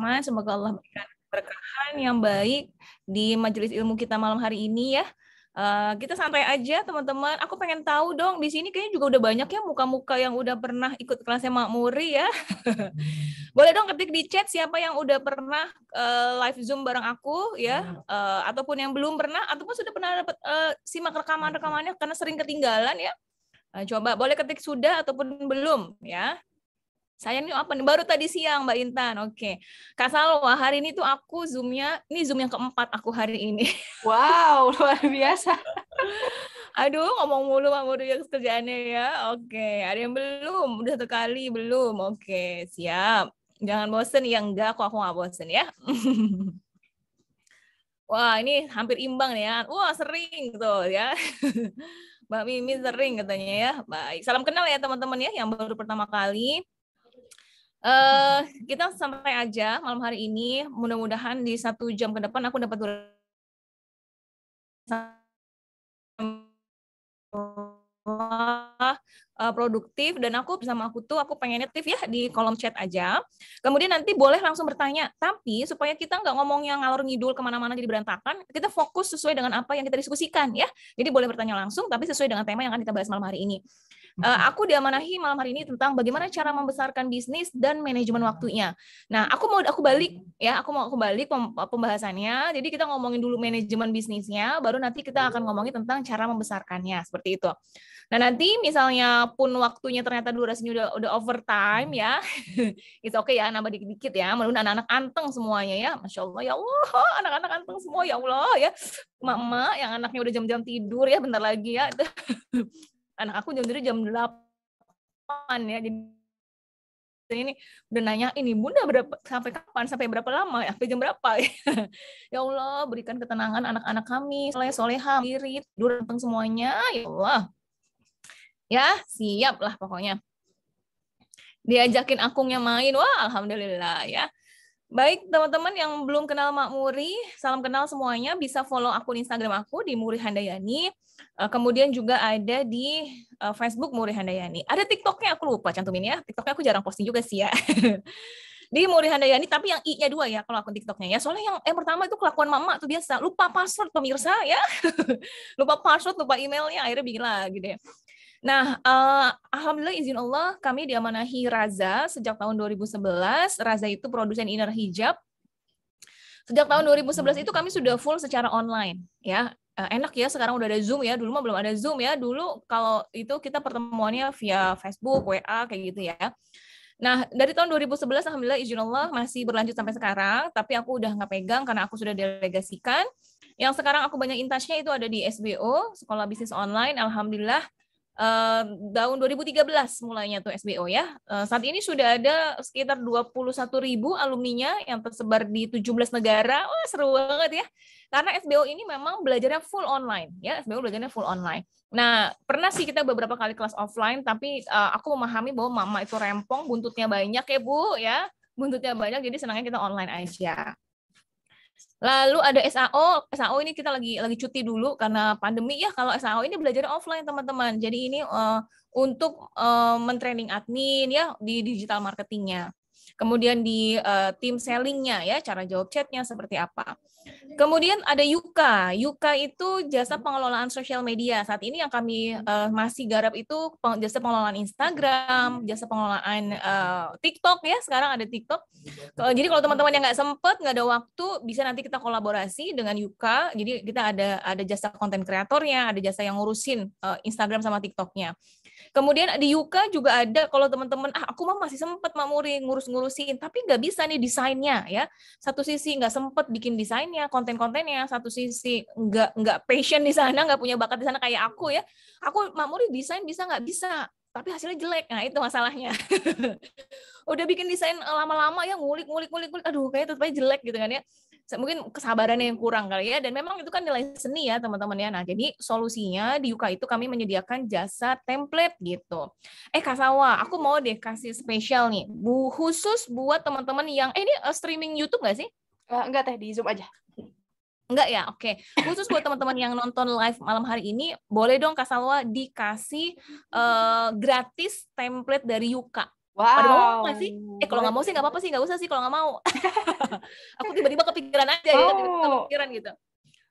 Rahman. Semoga Allah berikan berkahan yang baik di majelis ilmu kita malam hari ini ya. Uh, kita santai aja teman-teman. Aku pengen tahu dong di sini kayaknya juga udah banyak ya muka-muka yang udah pernah ikut kelasnya Makmuri ya. Boleh dong ketik di chat siapa yang udah pernah uh, live Zoom bareng aku ya uh, ataupun yang belum pernah ataupun sudah pernah dapat uh, simak rekaman-rekamannya karena sering ketinggalan ya. coba boleh ketik sudah ataupun belum ya. Saya ini apa nih? Baru tadi siang Mbak Intan. Oke. Kak Salwa, hari ini tuh aku Zoom-nya, ini Zoom yang keempat aku hari ini. Wow, luar biasa. Aduh, ngomong mulu Pak Muru yang kerjaannya ya. Oke, ada yang belum? Udah satu kali belum. Oke, siap. Jangan bosen ya enggak, kok aku nggak bosen ya. Wah, ini hampir imbang nih ya. Wah, sering tuh ya. Mbak Mimi sering katanya ya. Baik. Salam kenal ya teman-teman ya yang baru pertama kali. Uh, kita sampai aja malam hari ini. Mudah-mudahan di satu jam ke depan aku dapat uh, produktif dan aku bersama aku tuh aku pengen aktif ya di kolom chat aja. Kemudian nanti boleh langsung bertanya. Tapi supaya kita nggak ngomong yang ngalor ngidul kemana-mana jadi berantakan, kita fokus sesuai dengan apa yang kita diskusikan ya. Jadi boleh bertanya langsung tapi sesuai dengan tema yang akan kita bahas malam hari ini uh, aku diamanahi malam hari ini tentang bagaimana cara membesarkan bisnis dan manajemen waktunya. Nah, aku mau aku balik ya, aku mau aku balik eh, pembahasannya. Jadi kita ngomongin dulu manajemen bisnisnya, baru nanti kita akan ngomongin tentang cara membesarkannya seperti itu. Nah, nanti misalnya pun waktunya ternyata durasinya udah udah overtime ya. It's okay ya nambah dikit-dikit ya. Malu anak-anak anteng semuanya ya. Masya Allah ya Allah, anak-anak anteng semua ya Allah ya. mama yang anaknya udah jam-jam tidur ya bentar lagi ya. anak aku jam jam 8 ya jadi ini udah nanya ini bunda berapa sampai kapan sampai berapa lama sampai jam berapa ya Allah berikan ketenangan anak-anak kami soleh soleha diri tidur semuanya ya Allah ya siap lah pokoknya diajakin akungnya main wah alhamdulillah ya Baik, teman-teman yang belum kenal Mak Muri, salam kenal semuanya. Bisa follow akun Instagram aku di Muri Handayani. Eh, kemudian juga ada di eh, Facebook Muri Handayani. Ada TikToknya, aku lupa cantumin ya. TikToknya aku jarang posting juga sih ya. di Muri Handayani, tapi yang I-nya dua ya kalau akun TikToknya ya. Soalnya yang, yang pertama itu kelakuan mama tuh biasa. Lupa password pemirsa ya. lupa password, lupa emailnya, akhirnya bikin lagi gitu deh. Ya. Nah, uh, alhamdulillah izin Allah kami diamanahi Raza sejak tahun 2011. Raza itu produsen inner hijab. Sejak tahun 2011 itu kami sudah full secara online, ya. Uh, enak ya sekarang udah ada Zoom ya. Dulu mah belum ada Zoom ya. Dulu kalau itu kita pertemuannya via Facebook, WA kayak gitu ya. Nah, dari tahun 2011 alhamdulillah izin Allah masih berlanjut sampai sekarang, tapi aku udah nggak pegang karena aku sudah delegasikan. Yang sekarang aku banyak intasnya itu ada di SBO, Sekolah Bisnis Online, alhamdulillah Eh, tahun 2013 mulainya tuh SBO ya. Uh, saat ini sudah ada sekitar 21 ribu alumninya yang tersebar di 17 negara. Wah seru banget ya. Karena SBO ini memang belajarnya full online ya, SBO belajarnya full online. Nah, pernah sih kita beberapa kali kelas offline, tapi uh, aku memahami bahwa mama itu rempong, buntutnya banyak ya Bu ya buntutnya banyak jadi senangnya kita online aja. Lalu ada SAO. SAO ini kita lagi lagi cuti dulu karena pandemi ya. Kalau SAO ini belajar offline teman-teman. Jadi ini uh, untuk uh, mentraining admin ya di digital marketingnya. Kemudian di uh, tim sellingnya ya, cara jawab chatnya seperti apa. Kemudian ada Yuka. Yuka itu jasa pengelolaan sosial media. Saat ini yang kami uh, masih garap itu jasa pengelolaan Instagram, jasa pengelolaan uh, TikTok ya. Sekarang ada TikTok. Jadi kalau teman-teman yang nggak sempet, nggak ada waktu, bisa nanti kita kolaborasi dengan Yuka. Jadi kita ada ada jasa konten kreatornya, ada jasa yang ngurusin uh, Instagram sama TikToknya. Kemudian di Yuka juga ada kalau teman-teman ah aku mah masih sempat mamuri ngurus-ngurusin tapi nggak bisa nih desainnya ya. Satu sisi nggak sempat bikin desainnya, konten-kontennya, satu sisi nggak nggak passion di sana, nggak punya bakat di sana kayak aku ya. Aku mamuri desain bisa nggak bisa tapi hasilnya jelek. Nah, itu masalahnya. Udah bikin desain lama-lama ya ngulik-ngulik ngulik-ngulik aduh kayak aja jelek gitu kan ya mungkin kesabarannya yang kurang kali ya dan memang itu kan nilai seni ya teman-teman ya nah jadi solusinya di Yuka itu kami menyediakan jasa template gitu eh Kasawa aku mau deh kasih spesial nih bu khusus buat teman-teman yang eh ini eh, streaming YouTube nggak sih uh, eh, enggak teh di Zoom aja Enggak ya, oke. Okay. Khusus buat teman-teman yang nonton live malam hari ini, boleh dong Kak dikasih uh, gratis template dari Yuka Wow. Pada mau nggak sih? Eh kalau nggak mau sih nggak apa-apa sih, nggak usah sih kalau nggak mau. aku tiba-tiba kepikiran aja ya, tiba-tiba kepikiran gitu.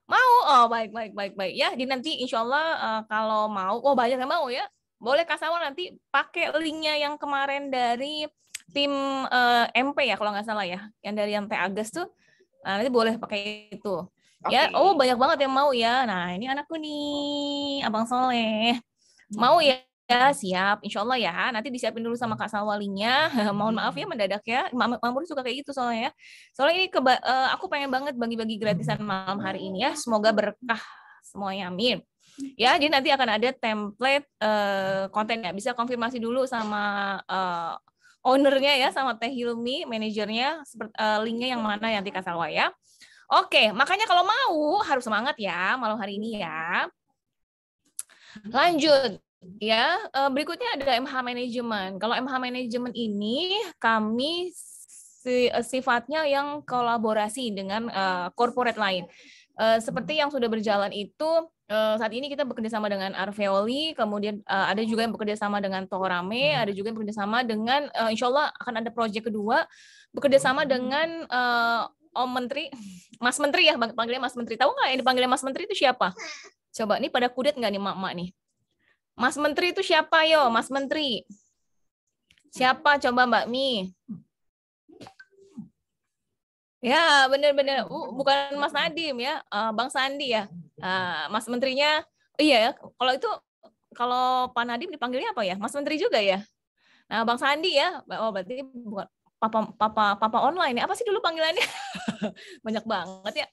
Mau, oh baik baik baik baik ya. Jadi nanti insya Allah uh, eh, kalau mau, oh banyak yang mau ya. Boleh Kasawa nanti pakai linknya yang kemarin dari tim uh, eh, MP ya kalau nggak salah ya, yang dari MP Agus tuh. Nah, nanti boleh pakai itu. Okay. Ya, oh banyak banget yang mau ya. Nah ini anakku nih, Abang Soleh. Mau hmm. ya Ya, siap. Insya Allah ya. Nanti disiapin dulu sama Kak Salwalinya. Mohon maaf ya mendadak ya. Mamur suka kayak gitu soalnya ya. Soalnya ini keba uh, aku pengen banget bagi-bagi gratisan malam hari ini ya. Semoga berkah semuanya. Amin. Ya, jadi nanti akan ada template uh, eh, kontennya. Bisa konfirmasi dulu sama uh, ownernya ya, sama Teh Hilmi, manajernya, uh, linknya yang mana nanti Kak Salwa ya. Oke, makanya kalau mau harus semangat ya malam hari ini ya. Lanjut, Ya, eh, berikutnya ada MH Management. Kalau MH Management ini kami eh, sifatnya yang kolaborasi dengan eh, corporate lain. seperti yang sudah berjalan itu saat ini kita bekerja sama dengan Arveoli, kemudian ada juga yang bekerja sama dengan Tohorame, hmm. ada juga yang bekerja sama dengan Insya Allah akan ada proyek kedua bekerja sama hmm. dengan Om Menteri, Mas Menteri ya panggilnya Mas Menteri. Tahu nggak yang dipanggilnya Mas Menteri itu siapa? Coba nih pada kudet nggak nih mak-mak nih? Mas Menteri itu siapa yo? Mas Menteri. Siapa coba Mbak Mi? Ya, benar-benar. bukan Mas Nadim ya, eh, Bang Sandi ya. Eh, Mas Menterinya, iya ya. Kalau itu, kalau Pak Nadim dipanggilnya apa ya? Mas Menteri juga ya. Nah, Bang Sandi ya. Oh, berarti bukan Papa Papa Papa online ya. Apa sih dulu panggilannya? Banyak banget ya.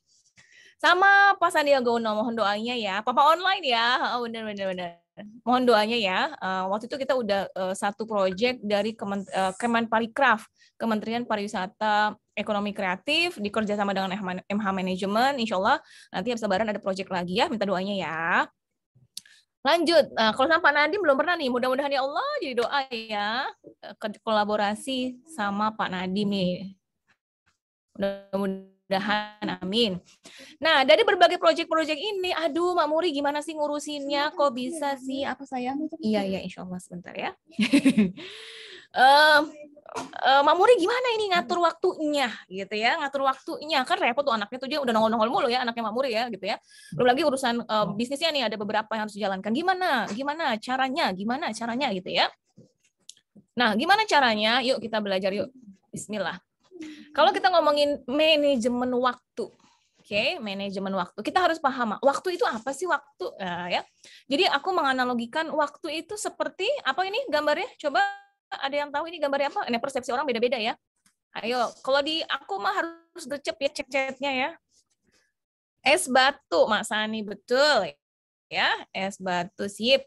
Sama Pak Sandiaga Uno, mohon doanya ya. Papa online ya. Oh, bener benar benar mohon doanya ya. Uh, waktu itu kita udah uh, satu proyek dari Kemen, uh, Kemen Kementerian Pariwisata Ekonomi Kreatif, dikerjasama dengan MH Management. Insya Allah nanti habis lebaran ada proyek lagi ya, minta doanya ya. Lanjut, uh, kalau sama Pak Nadiem belum pernah nih, mudah-mudahan ya Allah jadi doa ya, kolaborasi sama Pak Nadiem nih. Mudah-mudahan mudah-mudahan amin. Nah, dari berbagai proyek-proyek ini, aduh Mak Muri gimana sih ngurusinnya? Kok bisa sih? Apa sayang? Iya, iya insya Allah sebentar ya. um, uh, Mak gimana ini ngatur waktunya gitu ya ngatur waktunya kan repot tuh anaknya tuh dia udah nongol-nongol mulu ya anaknya Mamuri ya gitu ya belum lagi urusan uh, bisnisnya nih ada beberapa yang harus dijalankan gimana gimana caranya gimana caranya gitu ya nah gimana caranya yuk kita belajar yuk Bismillah kalau kita ngomongin manajemen waktu, Oke, okay, manajemen waktu. Kita harus paham, waktu itu apa sih waktu uh, ya? Jadi aku menganalogikan waktu itu seperti apa ini gambarnya? Coba ada yang tahu ini gambarnya apa? Ini persepsi orang beda-beda ya. Ayo, kalau di aku mah harus gercep ya cek-ceknya ya. Es batu, Mak Sani betul ya. Es batu sip.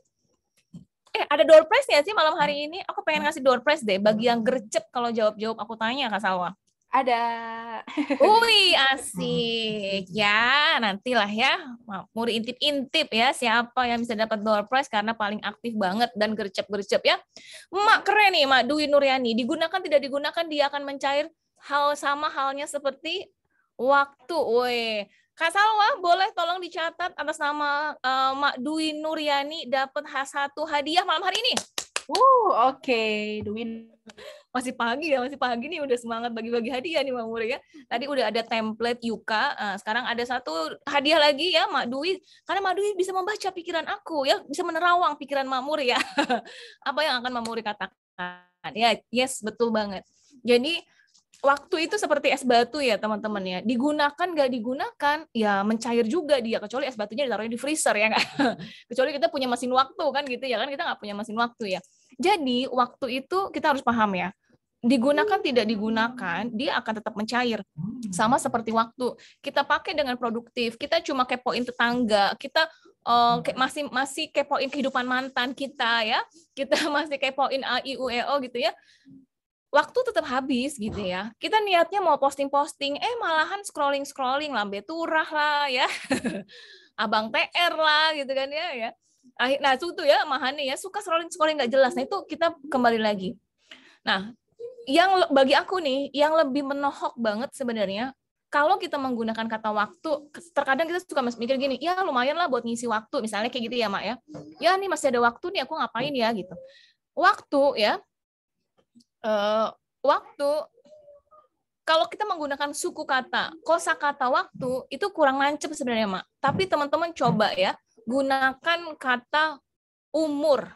Eh, ada door prize ya sih malam hari ini? Aku pengen ngasih door prize deh bagi yang gercep kalau jawab-jawab aku tanya Kak Sawah. Ada. Wih, asik. Ya, nantilah ya. Mau intip intip ya siapa yang bisa dapat door prize karena paling aktif banget dan gercep-gercep ya. Mak keren nih, Mak Dwi Nuryani. Digunakan tidak digunakan dia akan mencair hal sama halnya seperti waktu. Woi, Kak Salwa, boleh tolong dicatat atas nama uh, Mak Dwi Nuryani dapat H1 hadiah malam hari ini. Uh, oke, okay. masih pagi ya, masih pagi nih udah semangat bagi-bagi hadiah nih Mamur ya. Tadi udah ada template Yuka, nah, sekarang ada satu hadiah lagi ya Mak Dwi. Karena Mak Dwi bisa membaca pikiran aku ya, bisa menerawang pikiran Mamur ya. Apa yang akan Mamur katakan? Ya, yes, betul banget. Jadi waktu itu seperti es batu ya teman-teman ya digunakan nggak digunakan ya mencair juga dia kecuali es batunya ditaruhnya di freezer ya kak kecuali kita punya mesin waktu kan gitu ya kan kita nggak punya mesin waktu ya jadi waktu itu kita harus paham ya, digunakan tidak digunakan dia akan tetap mencair hmm. sama seperti waktu kita pakai dengan produktif kita cuma kepoin tetangga kita uh, ke hmm. masih masih kepoin kehidupan mantan kita ya kita masih kepoin a eh, i u e o gitu ya waktu tetap habis gitu ya kita niatnya mau posting posting eh malahan scrolling scrolling lambe turah lah ya abang tr lah gitu kan ya ya nah itu tuh ya mahani ya suka scrolling scrolling nggak jelas nah itu kita kembali lagi nah yang bagi aku nih yang lebih menohok banget sebenarnya kalau kita menggunakan kata waktu, terkadang kita suka mikir gini, ya lumayan lah buat ngisi waktu, misalnya kayak gitu ya, Mak ya. Ya nih masih ada waktu nih, aku ngapain ya gitu. Waktu ya, uh, waktu kalau kita menggunakan suku kata, kosa kata waktu itu kurang lancip sebenarnya, Mak. Tapi teman-teman coba ya, gunakan kata umur.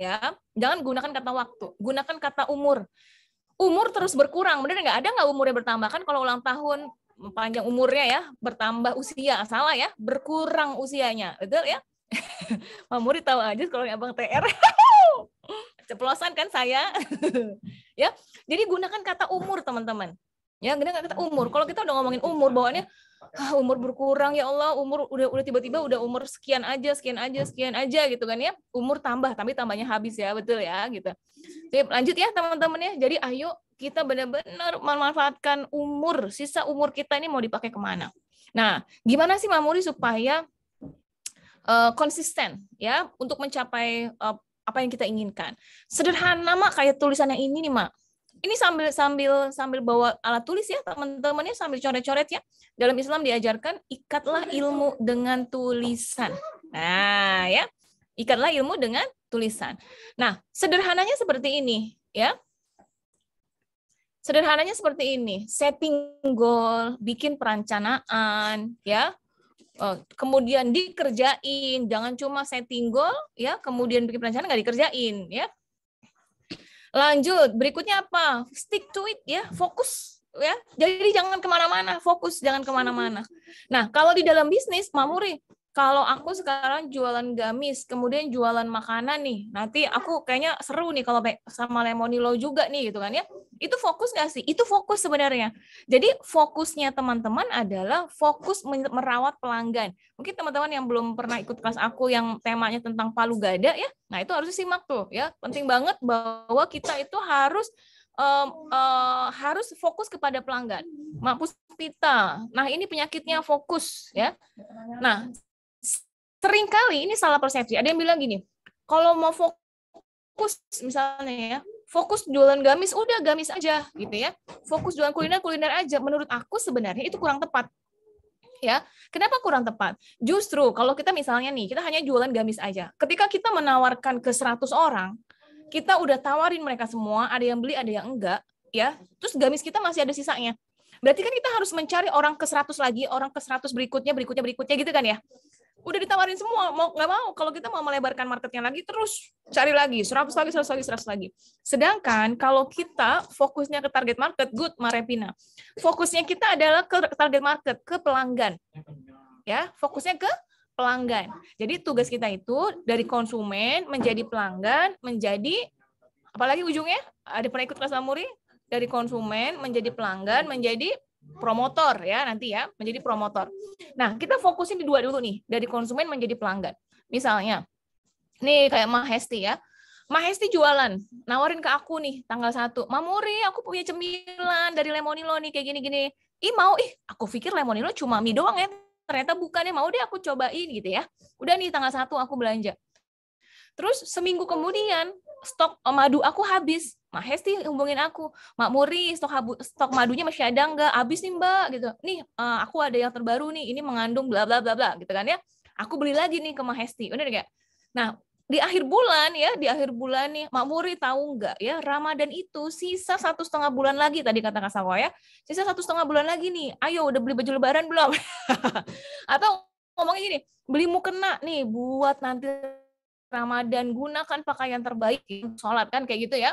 Ya, jangan gunakan kata waktu, gunakan kata umur. Umur terus berkurang, benar nggak? Ada nggak umurnya bertambah? Kan kalau ulang tahun panjang umurnya ya, bertambah usia, salah ya, berkurang usianya, betul ya? Mamuri tahu aja kalau yang abang TR. Ceplosan kan saya. ya. Jadi gunakan kata umur, teman-teman. Ya, kita nggak kita umur. Kalau kita udah ngomongin umur, iya. bawaannya ah, umur berkurang ya Allah, umur udah udah tiba-tiba udah umur sekian aja, sekian aja, sekian aja gitu kan ya. Umur tambah, tapi tambahnya habis ya, betul ya gitu. Jadi lanjut ya teman-teman ya. Jadi ayo kita benar-benar memanfaatkan umur, sisa umur kita ini mau dipakai kemana. Nah, gimana sih Mamuri supaya uh, konsisten ya untuk mencapai uh, apa yang kita inginkan. Sederhana mak kayak tulisannya ini nih mak. Ini sambil sambil sambil bawa alat tulis ya teman-temannya sambil coret-coret ya. Dalam Islam diajarkan ikatlah ilmu dengan tulisan. Nah, ya. Ikatlah ilmu dengan tulisan. Nah, sederhananya seperti ini, ya. Sederhananya seperti ini, setting goal, bikin perencanaan, ya. Oh, kemudian dikerjain, jangan cuma setting goal, ya, kemudian bikin perencanaan nggak dikerjain, ya. Lanjut, berikutnya apa? Stick to it ya, fokus ya. Jadi jangan kemana-mana, fokus jangan kemana-mana. Nah, kalau di dalam bisnis, Mamuri, kalau aku sekarang jualan gamis, kemudian jualan makanan nih, nanti aku kayaknya seru nih kalau sama Lemonilo juga nih gitu kan ya. Itu fokus nggak sih? Itu fokus sebenarnya. Jadi fokusnya teman-teman adalah fokus merawat pelanggan. Mungkin teman-teman yang belum pernah ikut kelas aku yang temanya tentang palu gada ya, nah itu harus simak tuh ya. Penting banget bahwa kita itu harus um, uh, harus fokus kepada pelanggan. Mampus pita. Nah, ini penyakitnya fokus ya. Nah, seringkali ini salah persepsi. Ada yang bilang gini, kalau mau fokus misalnya ya, fokus jualan gamis udah gamis aja gitu ya. Fokus jualan kuliner kuliner aja. Menurut aku sebenarnya itu kurang tepat. Ya, kenapa kurang tepat? Justru kalau kita misalnya nih, kita hanya jualan gamis aja. Ketika kita menawarkan ke 100 orang, kita udah tawarin mereka semua, ada yang beli, ada yang enggak, ya. Terus gamis kita masih ada sisanya. Berarti kan kita harus mencari orang ke 100 lagi, orang ke 100 berikutnya, berikutnya, berikutnya gitu kan ya udah ditawarin semua mau nggak mau kalau kita mau melebarkan marketnya lagi terus cari lagi seratus lagi seratus lagi seratus lagi sedangkan kalau kita fokusnya ke target market good Marepina fokusnya kita adalah ke target market ke pelanggan ya fokusnya ke pelanggan jadi tugas kita itu dari konsumen menjadi pelanggan menjadi apalagi ujungnya ada pernah ikut kelas Amuri dari konsumen menjadi pelanggan menjadi promotor ya nanti ya, menjadi promotor. Nah, kita fokusin di dua dulu nih, dari konsumen menjadi pelanggan. Misalnya, nih kayak Mahesti ya, Mahesti jualan, nawarin ke aku nih tanggal satu. Mamuri, aku punya cemilan dari Lemonilo nih kayak gini-gini. Ih mau, ih aku pikir Lemonilo cuma mie doang ya. Ternyata bukan ya, mau deh aku cobain gitu ya. Udah nih tanggal satu aku belanja. Terus seminggu kemudian stok madu aku habis. Mak Hesti hubungin aku, Mak Muri stok habu, stok madunya masih ada nggak? Habis nih Mbak gitu. Nih uh, aku ada yang terbaru nih, ini mengandung bla bla bla bla gitu kan ya. Aku beli lagi nih ke Mak Hesti, udah nggak? Nah di akhir bulan ya, di akhir bulan nih Mak Muri tahu nggak ya Ramadan itu sisa satu setengah bulan lagi tadi kata Kak Sawa ya, sisa satu setengah bulan lagi nih. Ayo udah beli baju Lebaran belum? Atau ngomongnya gini, beli mukena nih buat nanti Ramadan gunakan pakaian terbaik sholat kan kayak gitu ya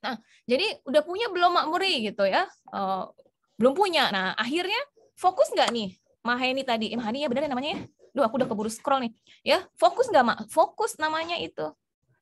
nah jadi udah punya belum makmuri gitu ya uh, belum punya nah akhirnya fokus nggak nih Maheni tadi eh, Maheni ya benar ya namanya ya Duh, aku udah keburu scroll nih ya fokus nggak mak fokus namanya itu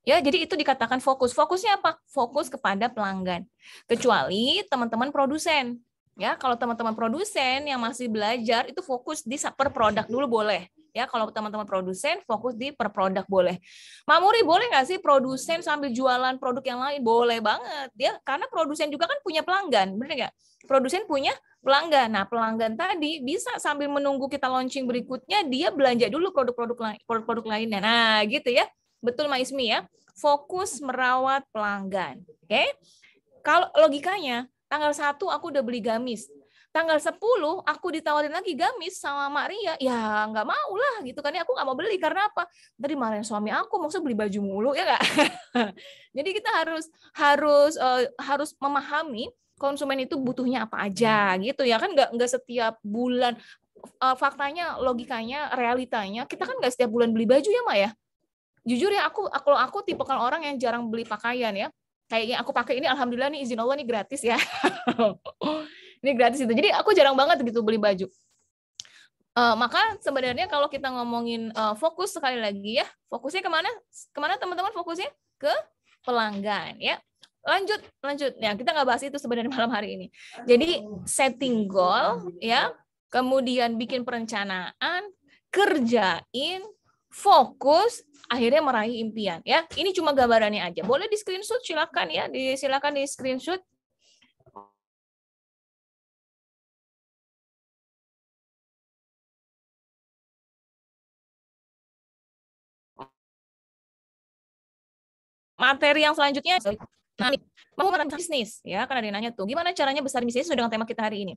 Ya, jadi itu dikatakan fokus. Fokusnya apa? Fokus kepada pelanggan. Kecuali teman-teman produsen. Ya, kalau teman-teman produsen yang masih belajar itu fokus di per produk dulu boleh ya kalau teman-teman produsen fokus di per produk boleh. Mamuri boleh nggak sih produsen sambil jualan produk yang lain? Boleh banget ya karena produsen juga kan punya pelanggan, bener nggak? Produsen punya pelanggan. Nah, pelanggan tadi bisa sambil menunggu kita launching berikutnya dia belanja dulu produk-produk lain, produk-produk lainnya. Nah, gitu ya. Betul Mas Ismi ya. Fokus merawat pelanggan. Oke. Okay? Kalau logikanya tanggal satu aku udah beli gamis, tanggal 10 aku ditawarin lagi gamis sama Maria ya nggak mau lah gitu kan ya aku nggak mau beli karena apa tadi malam suami aku maksud beli baju mulu ya nggak jadi kita harus harus uh, harus memahami konsumen itu butuhnya apa aja hmm. gitu ya kan nggak nggak setiap bulan uh, faktanya logikanya realitanya kita kan nggak setiap bulan beli baju ya Mak ya jujur ya aku kalau aku tipe kalau orang yang jarang beli pakaian ya kayaknya aku pakai ini alhamdulillah nih izin Allah nih gratis ya ini gratis itu jadi aku jarang banget gitu beli baju uh, maka sebenarnya kalau kita ngomongin uh, fokus sekali lagi ya fokusnya kemana kemana teman-teman fokusnya ke pelanggan ya lanjut lanjut ya kita nggak bahas itu sebenarnya malam hari ini jadi setting goal ya kemudian bikin perencanaan kerjain fokus akhirnya meraih impian ya ini cuma gambarannya aja boleh di screenshot silakan ya di silakan di screenshot materi yang selanjutnya nanti mau melakukan bisnis ya karena dia nanya tuh gimana caranya besar bisnis dengan tema kita hari ini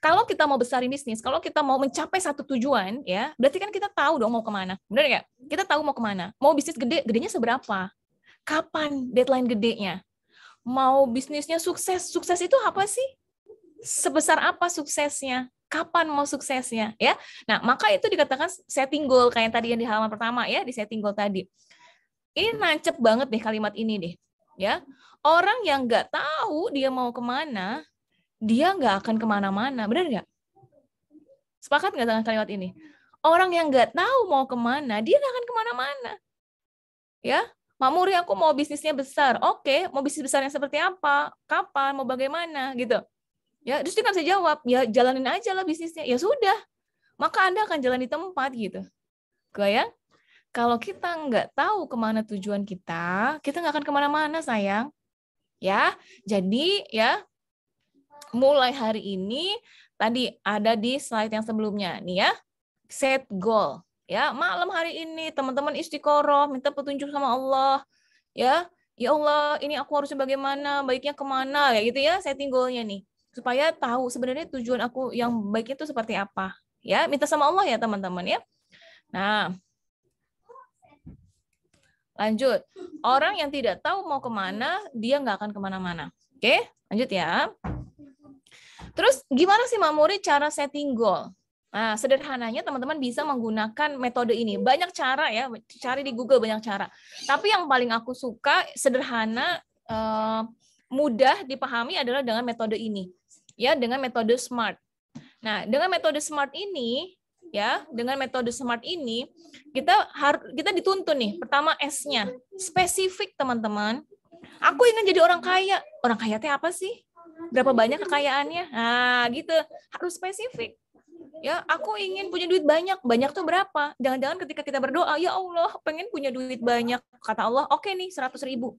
kalau kita mau besar bisnis kalau kita mau mencapai satu tujuan ya berarti kan kita tahu dong mau kemana benar nggak kita tahu mau kemana mau bisnis gede gedenya seberapa kapan deadline gedenya mau bisnisnya sukses sukses itu apa sih sebesar apa suksesnya kapan mau suksesnya ya nah maka itu dikatakan setting goal kayak yang tadi yang di halaman pertama ya di setting goal tadi ini nancep banget nih kalimat ini deh. Ya, orang yang nggak tahu dia mau kemana, dia nggak akan kemana-mana. Benar nggak? Sepakat nggak dengan kalimat ini? Orang yang nggak tahu mau kemana, dia nggak akan kemana-mana. Ya, Pak Muri, ya, aku mau bisnisnya besar. Oke, mau bisnis besar yang seperti apa? Kapan? Mau bagaimana? Gitu. Ya, terus dia nggak bisa jawab. Ya, jalanin aja lah bisnisnya. Ya sudah. Maka Anda akan jalan di tempat gitu. kayak? Kalau kita nggak tahu kemana tujuan kita, kita nggak akan kemana-mana, sayang. Ya, jadi ya mulai hari ini tadi ada di slide yang sebelumnya nih ya set goal ya malam hari ini teman-teman istiqoroh minta petunjuk sama Allah ya ya Allah ini aku harusnya bagaimana baiknya kemana ya gitu ya setting goalnya nih supaya tahu sebenarnya tujuan aku yang baik itu seperti apa ya minta sama Allah ya teman-teman ya nah Lanjut. Orang yang tidak tahu mau kemana, dia nggak akan kemana-mana. Oke, lanjut ya. Terus gimana sih Mbak cara setting goal? Nah, sederhananya teman-teman bisa menggunakan metode ini. Banyak cara ya, cari di Google banyak cara. Tapi yang paling aku suka, sederhana, eh, mudah dipahami adalah dengan metode ini. Ya, dengan metode SMART. Nah, dengan metode SMART ini, ya dengan metode smart ini kita harus kita dituntun nih pertama S-nya spesifik teman-teman aku ingin jadi orang kaya orang kaya teh apa sih berapa banyak kekayaannya nah gitu harus spesifik ya aku ingin punya duit banyak banyak tuh berapa jangan-jangan ketika kita berdoa ya Allah pengen punya duit banyak kata Allah oke okay nih seratus ribu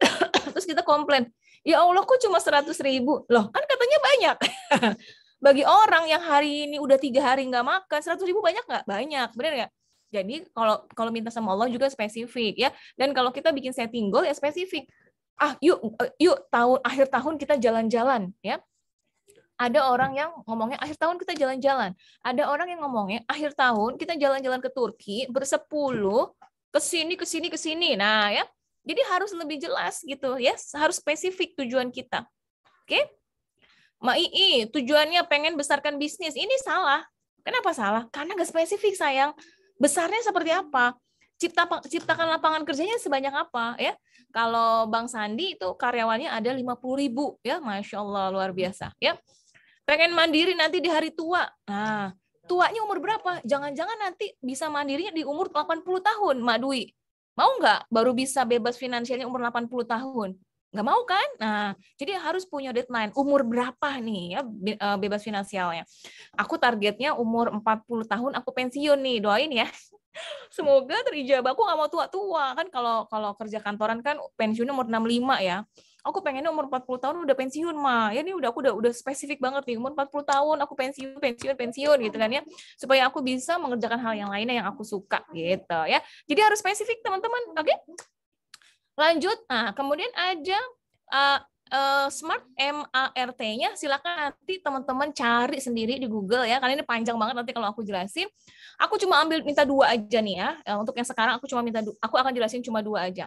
terus kita komplain ya Allah kok cuma seratus ribu loh kan katanya banyak bagi orang yang hari ini udah tiga hari nggak makan seratus ribu banyak nggak banyak bener nggak jadi kalau kalau minta sama Allah juga spesifik ya dan kalau kita bikin setting goal ya spesifik ah yuk eh, yuk tahun akhir tahun kita jalan-jalan ya ada orang yang ngomongnya akhir tahun kita jalan-jalan. Ada orang yang ngomongnya akhir tahun kita jalan-jalan ke Turki bersepuluh ke sini ke sini ke sini. Nah, ya. Jadi harus lebih jelas gitu ya, harus spesifik tujuan kita. Oke? Okay? Ma II tujuannya pengen besarkan bisnis. Ini salah. Kenapa salah? Karena nggak spesifik sayang. Besarnya seperti apa? Cipta, ciptakan lapangan kerjanya sebanyak apa ya? Kalau Bang Sandi itu karyawannya ada 50 ribu ya, masya Allah luar biasa ya. Pengen mandiri nanti di hari tua. Nah, tuanya umur berapa? Jangan-jangan nanti bisa mandirinya di umur 80 tahun, Mak Dwi. Mau nggak baru bisa bebas finansialnya umur 80 tahun? nggak mau kan? Nah, jadi harus punya deadline. Umur berapa nih ya eh, bebas finansialnya? Aku targetnya umur 40 tahun aku pensiun nih, doain ya. Semoga terijab. Aku nggak mau tua-tua kan kalau kalau kerja kantoran kan pensiunnya umur 65 ya. Aku pengennya umur 40 tahun udah pensiun mah. Ya ini udah aku udah udah spesifik banget nih umur 40 tahun aku pensiun, pensiun, pensiun gitu kan ya. Supaya aku bisa mengerjakan hal yang lainnya yang aku suka gitu ya. Jadi harus spesifik teman-teman. Oke? Okay? Lanjut, nah kemudian ada uh, uh, smart MART-nya silakan nanti teman-teman cari sendiri di Google ya karena ini panjang banget nanti kalau aku jelasin aku cuma ambil minta dua aja nih ya eh, untuk yang sekarang aku cuma minta aku akan jelasin cuma dua aja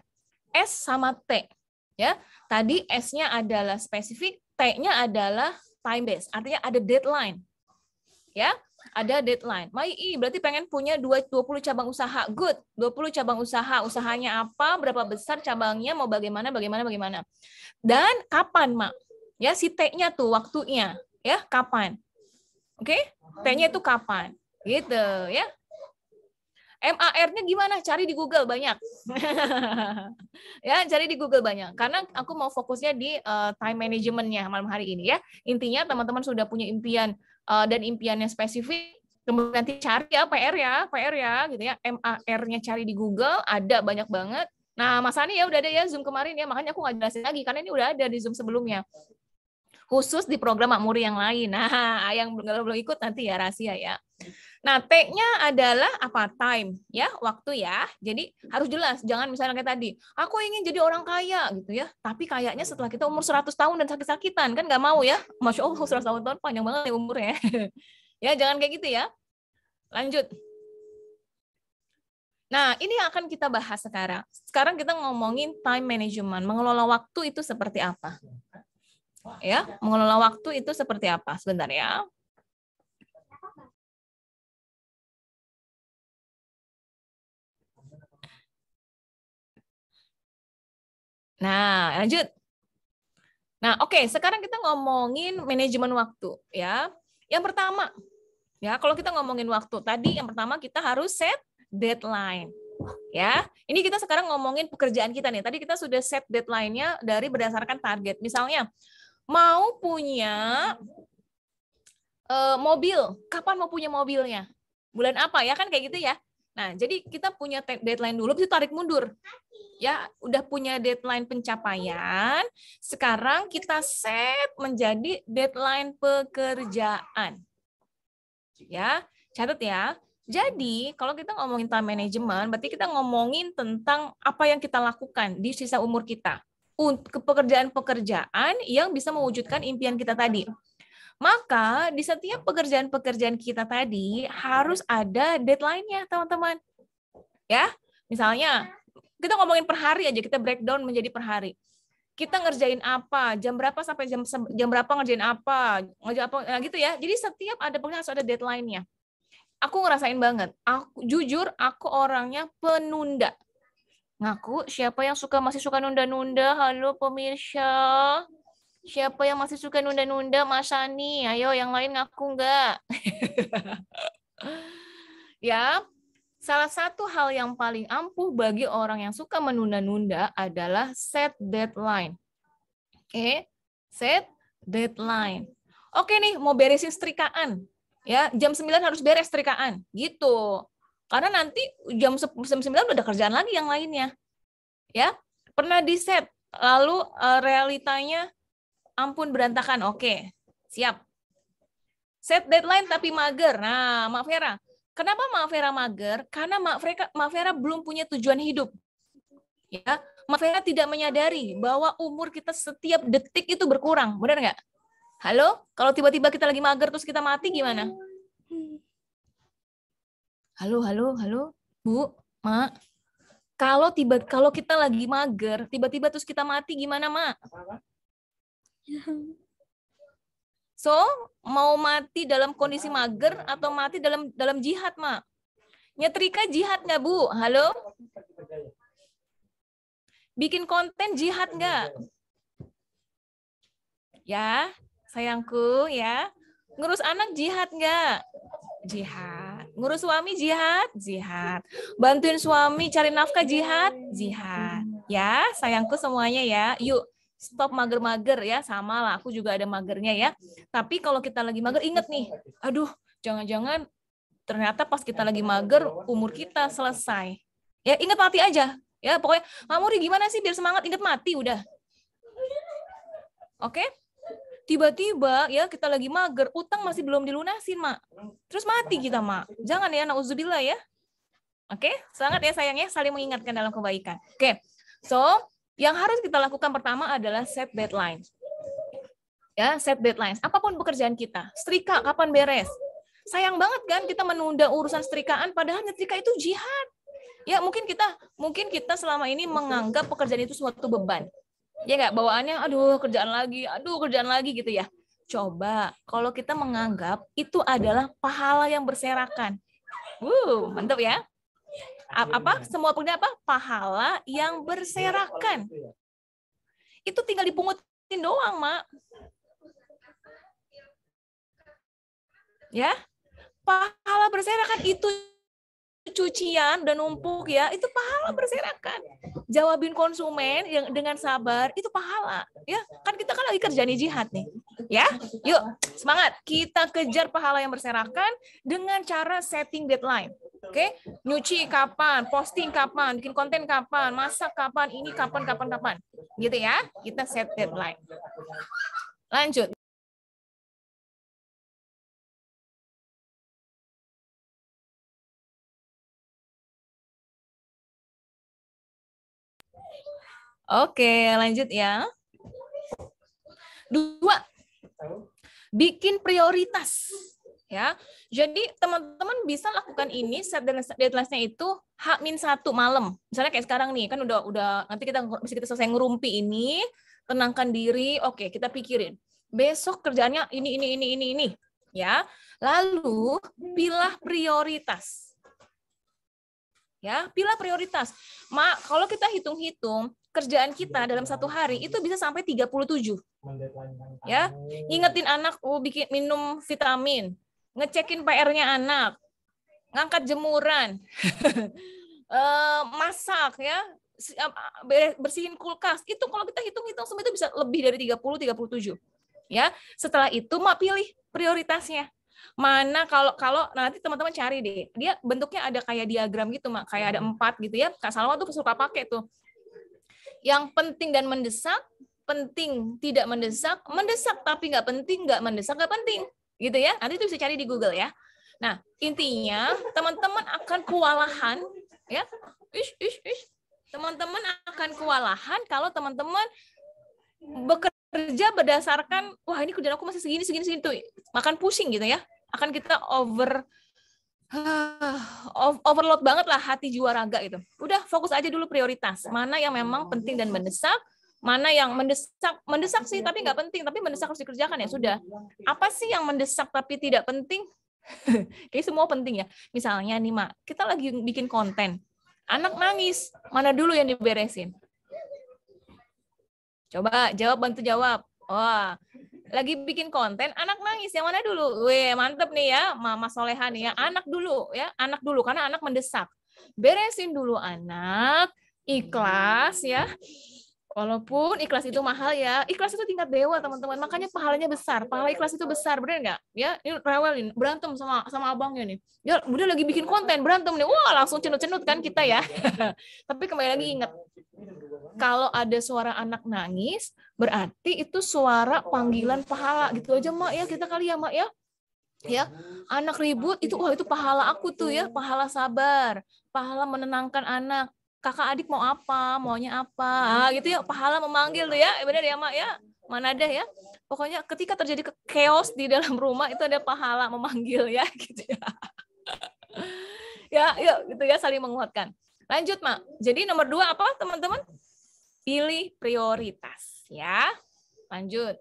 S sama T ya tadi S-nya adalah spesifik T-nya adalah time based artinya ada deadline ya ada deadline. I, berarti pengen punya 20 cabang usaha. Good. 20 cabang usaha. Usahanya apa, berapa besar cabangnya, mau bagaimana, bagaimana, bagaimana. Dan kapan, Mak? Ya, si T-nya tuh waktunya, ya, kapan. Oke? Okay? T-nya itu kapan. Gitu, ya. MAR-nya gimana? Cari di Google banyak. ya, cari di Google banyak. Karena aku mau fokusnya di uh, time management-nya malam hari ini ya. Intinya teman-teman sudah punya impian uh, dan impiannya spesifik kemudian nanti cari ah, ya PR ya PR ya gitu ya MAR-nya cari di Google ada banyak banget nah Mas Ani ya udah ada ya Zoom kemarin ya makanya aku nggak jelasin lagi karena ini udah ada di Zoom sebelumnya khusus di program Makmuri yang lain nah yang belum belum ikut nanti ya rahasia ya Nah, T-nya adalah apa? Time, ya, waktu ya. Jadi harus jelas, jangan misalnya kayak tadi, aku ingin jadi orang kaya gitu ya, tapi kayaknya setelah kita umur 100 tahun dan sakit-sakitan, kan nggak mau ya. Masya Allah, 100 tahun, tahun panjang banget ya umurnya. ya, jangan kayak gitu ya. Lanjut. Nah, ini yang akan kita bahas sekarang. Sekarang kita ngomongin time management, mengelola waktu itu seperti apa. Ya, mengelola waktu itu seperti apa? Sebentar ya. Nah, lanjut. Nah, oke, okay, sekarang kita ngomongin manajemen waktu ya. Yang pertama, ya, kalau kita ngomongin waktu, tadi yang pertama kita harus set deadline. Ya, ini kita sekarang ngomongin pekerjaan kita nih. Tadi kita sudah set deadline-nya dari berdasarkan target. Misalnya, mau punya uh, mobil, kapan mau punya mobilnya? Bulan apa ya kan kayak gitu ya. Nah, jadi kita punya deadline dulu, bisa tarik mundur. Ya, udah punya deadline pencapaian, sekarang kita set menjadi deadline pekerjaan. Ya, catat ya. Jadi, kalau kita ngomongin time management, berarti kita ngomongin tentang apa yang kita lakukan di sisa umur kita. Untuk pekerjaan-pekerjaan yang bisa mewujudkan impian kita tadi. Maka di setiap pekerjaan-pekerjaan kita tadi harus ada deadline-nya, teman-teman. Ya, misalnya kita ngomongin per hari aja, kita breakdown menjadi per hari. Kita ngerjain apa, jam berapa sampai jam jam berapa ngerjain apa, ngerjain apa, nah gitu ya. Jadi setiap ada pekerjaan harus ada deadline-nya. Aku ngerasain banget. Aku jujur aku orangnya penunda ngaku siapa yang suka masih suka nunda-nunda halo pemirsa Siapa yang masih suka nunda-nunda? Masani, ayo yang lain ngaku enggak. ya, salah satu hal yang paling ampuh bagi orang yang suka menunda-nunda adalah set deadline. Oke, okay? set deadline. Oke nih, mau beresin setrikaan. Ya, jam 9 harus beres setrikaan. Gitu. Karena nanti jam 9 udah kerjaan lagi yang lainnya. Ya, pernah di set lalu eh, realitanya ampun berantakan. Oke, siap. Set deadline tapi mager. Nah, Mak Vera, kenapa Mak Vera mager? Karena Mak Vera, Mak Vera belum punya tujuan hidup. Ya, Mak Vera tidak menyadari bahwa umur kita setiap detik itu berkurang. Benar nggak? Halo, kalau tiba-tiba kita lagi mager terus kita mati gimana? Halo, halo, halo, Bu, Mak kalau tiba kalau kita lagi mager tiba-tiba terus kita mati gimana mak So, mau mati dalam kondisi mager atau mati dalam dalam jihad, Mak? Nyetrika jihad nggak, Bu? Halo? Bikin konten jihad nggak? Ya, sayangku ya. Ngurus anak jihad nggak? Jihad. Ngurus suami jihad? Jihad. Bantuin suami cari nafkah jihad? Jihad. Ya, sayangku semuanya ya. Yuk, stop mager-mager ya sama lah aku juga ada magernya ya tapi kalau kita lagi mager inget nih aduh jangan-jangan ternyata pas kita lagi mager umur kita selesai ya inget mati aja ya pokoknya kamu gimana sih biar semangat inget mati udah oke okay? tiba-tiba ya kita lagi mager utang masih belum dilunasin mak terus mati kita mak jangan ya nauzubillah ya oke okay? sangat ya sayangnya saling mengingatkan dalam kebaikan oke okay. so yang harus kita lakukan pertama adalah set deadline. Ya, set deadline. Apapun pekerjaan kita, setrika kapan beres? Sayang banget kan kita menunda urusan setrikaan padahal setrika itu jihad. Ya, mungkin kita mungkin kita selama ini menganggap pekerjaan itu suatu beban. Ya nggak bawaannya aduh kerjaan lagi, aduh kerjaan lagi gitu ya. Coba kalau kita menganggap itu adalah pahala yang berserakan. Wuh, mantap ya apa iya. semua punya apa pahala yang iya, berserakan gitu ya. itu tinggal dipungutin doang mak ya pahala berserakan itu cucian dan numpuk ya itu pahala berserakan jawabin konsumen yang dengan sabar itu pahala ya kan kita kan lagi kerja nih jihad nih ya yuk semangat kita kejar pahala yang berserakan dengan cara setting deadline oke okay? nyuci kapan posting kapan bikin konten kapan masak kapan ini kapan kapan kapan gitu ya kita set deadline lanjut Oke, lanjut ya. Dua, bikin prioritas. Ya, jadi teman-teman bisa lakukan ini set deadline-nya itu hak min satu malam. Misalnya kayak sekarang nih, kan udah udah nanti kita bisa kita selesai ngerumpi ini, tenangkan diri. Oke, kita pikirin besok kerjaannya ini ini ini ini ini ya. Lalu pilih prioritas. Ya, pilih prioritas. Ma, kalau kita hitung-hitung, kerjaan kita dalam satu hari itu bisa sampai 37. Ya, ngingetin anak oh, bikin minum vitamin, ngecekin PR-nya anak, ngangkat jemuran, eh, masak ya, eh, bersihin kulkas. Itu kalau kita hitung-hitung semua itu bisa lebih dari 30 37. Ya, setelah itu mak pilih prioritasnya mana kalau kalau nanti teman-teman cari deh dia bentuknya ada kayak diagram gitu mak kayak ada empat gitu ya kak Salma tuh suka pakai tuh yang penting dan mendesak, penting tidak mendesak, mendesak tapi nggak penting, nggak mendesak nggak penting, gitu ya. Nanti itu bisa cari di Google ya. Nah intinya teman-teman akan kewalahan, ya, ish ish ish, teman-teman akan kewalahan kalau teman-teman bekerja berdasarkan wah ini kerjaan aku masih segini segini segini tuh makan pusing gitu ya akan kita over overload banget lah hati jiwa raga gitu. Udah fokus aja dulu prioritas. Mana yang memang penting dan mendesak, mana yang mendesak mendesak sih tapi nggak penting, tapi mendesak harus dikerjakan ya sudah. Apa sih yang mendesak tapi tidak penting? Kayak semua penting ya. Misalnya nih Mak, kita lagi bikin konten. Anak nangis, mana dulu yang diberesin? Coba jawab bantu jawab. Wah, lagi bikin konten anak nangis yang mana dulu weh mantep nih ya mama soleha nih ya anak dulu ya anak dulu karena anak mendesak beresin dulu anak ikhlas ya Walaupun ikhlas itu mahal ya, ikhlas itu tingkat dewa teman-teman. Makanya pahalanya besar, pahala ikhlas itu besar, bener nggak? Ya, ini rewel ini, berantem sama sama abangnya nih. Ya, udah lagi bikin konten berantem nih, wah langsung cenut-cenut kan kita ya. Tapi kembali lagi ingat, kalau ada suara anak nangis, berarti itu suara panggilan pahala gitu aja mak ya kita kali ya mak ya ya anak ribut itu wah itu pahala aku tuh ya pahala sabar pahala menenangkan anak kakak adik mau apa, maunya apa, hmm. ah, gitu ya, pahala memanggil tuh ya, benar ya mak ya, mana ada ya, pokoknya ketika terjadi chaos di dalam rumah itu ada pahala memanggil ya, gitu ya, ya, yuk gitu ya saling menguatkan. Lanjut mak, jadi nomor dua apa teman-teman? Pilih prioritas ya, lanjut.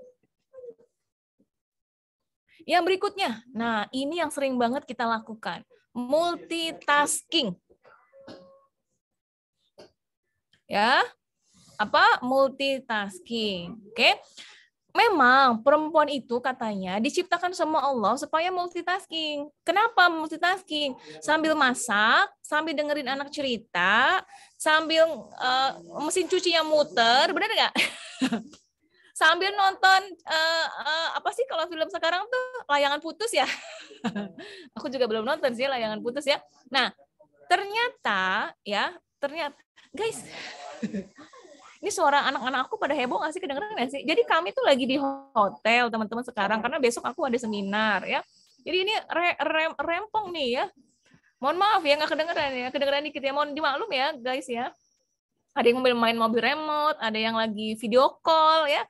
Yang berikutnya, nah ini yang sering banget kita lakukan, multitasking ya apa multitasking oke okay? Memang perempuan itu katanya diciptakan sama Allah supaya multitasking. Kenapa multitasking? Sambil masak, sambil dengerin anak cerita, sambil uh, mesin cuci yang muter, benar nggak? sambil nonton uh, uh, apa sih kalau film sekarang tuh layangan putus ya? Aku juga belum nonton sih layangan putus ya. Nah ternyata ya ternyata guys ini suara anak-anak aku pada heboh nggak sih kedengeran nggak sih jadi kami tuh lagi di hotel teman-teman sekarang iya. karena besok aku ada seminar ya jadi ini re, rem, rempong nih ya mohon maaf ya nggak kedengeran ya kedengeran dikit ya mohon dimaklum ya guys ya ada yang mobil main mobil remote, ada yang lagi video call ya.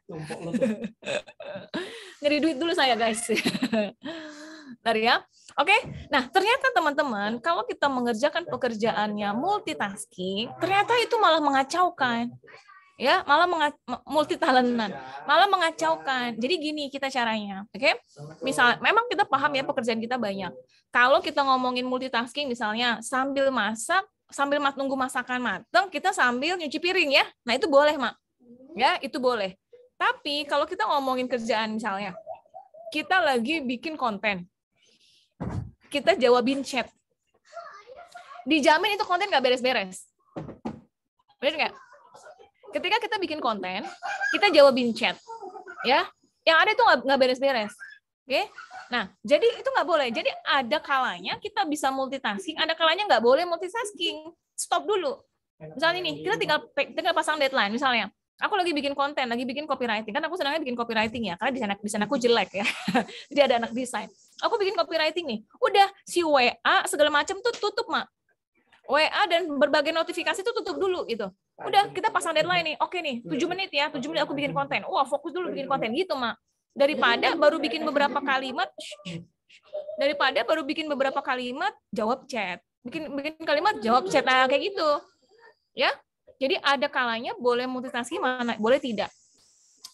Nyari duit dulu saya guys. Ntar ya. Oke, okay? nah ternyata teman-teman, ya. kalau kita mengerjakan pekerjaannya multitasking, ternyata itu malah mengacaukan, ya, malah multi talentan, malah mengacaukan. Jadi gini kita caranya, oke? Okay? Misal, memang kita paham ya pekerjaan kita banyak. Kalau kita ngomongin multitasking, misalnya sambil masak, sambil mas nunggu masakan mateng, kita sambil nyuci piring ya. Nah itu boleh mak, ya itu boleh. Tapi kalau kita ngomongin kerjaan misalnya, kita lagi bikin konten, kita jawabin chat. Dijamin itu konten nggak beres-beres. Bener nggak? Ketika kita bikin konten, kita jawabin chat. Ya, yang ada itu nggak beres-beres. Oke? Nah, jadi itu nggak boleh. Jadi ada kalanya kita bisa multitasking, ada kalanya nggak boleh multitasking. Stop dulu. Misalnya ini, kita tinggal tinggal pasang deadline misalnya aku lagi bikin konten, lagi bikin copywriting. Kan aku senangnya bikin copywriting ya, karena desain, desain aku jelek ya. Jadi ada anak desain aku bikin copywriting nih. Udah si WA segala macam tuh tutup, Mak. WA dan berbagai notifikasi tuh tutup dulu gitu. Udah, kita pasang deadline nih. Oke nih, 7 iya. menit ya. 7 menit aku bikin konten. Wah, fokus dulu bikin konten gitu, Mak. Daripada iya, baru iya, bikin beberapa kalimat daripada baru bikin beberapa kalimat jawab chat. Bikin bikin kalimat jawab chat nah, kayak gitu. Ya? Jadi ada kalanya boleh multitasking mana, boleh tidak.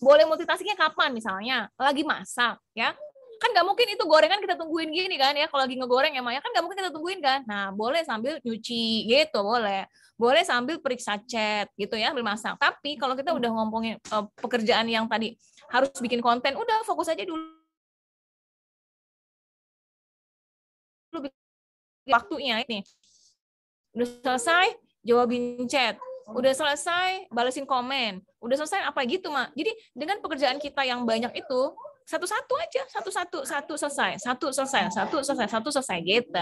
Boleh multitaskingnya kapan misalnya? Lagi masak ya kan nggak mungkin itu gorengan kita tungguin gini kan ya kalau lagi ngegoreng ya kan nggak mungkin kita tungguin kan nah boleh sambil nyuci gitu boleh boleh sambil periksa chat gitu ya sambil masak tapi kalau kita udah ngomongin uh, pekerjaan yang tadi harus bikin konten udah fokus aja dulu waktunya ini udah selesai jawabin chat udah selesai balesin komen, udah selesai apa gitu, Mak. Jadi dengan pekerjaan kita yang banyak itu, satu-satu aja, satu-satu, satu selesai, satu selesai, satu selesai, satu selesai gitu.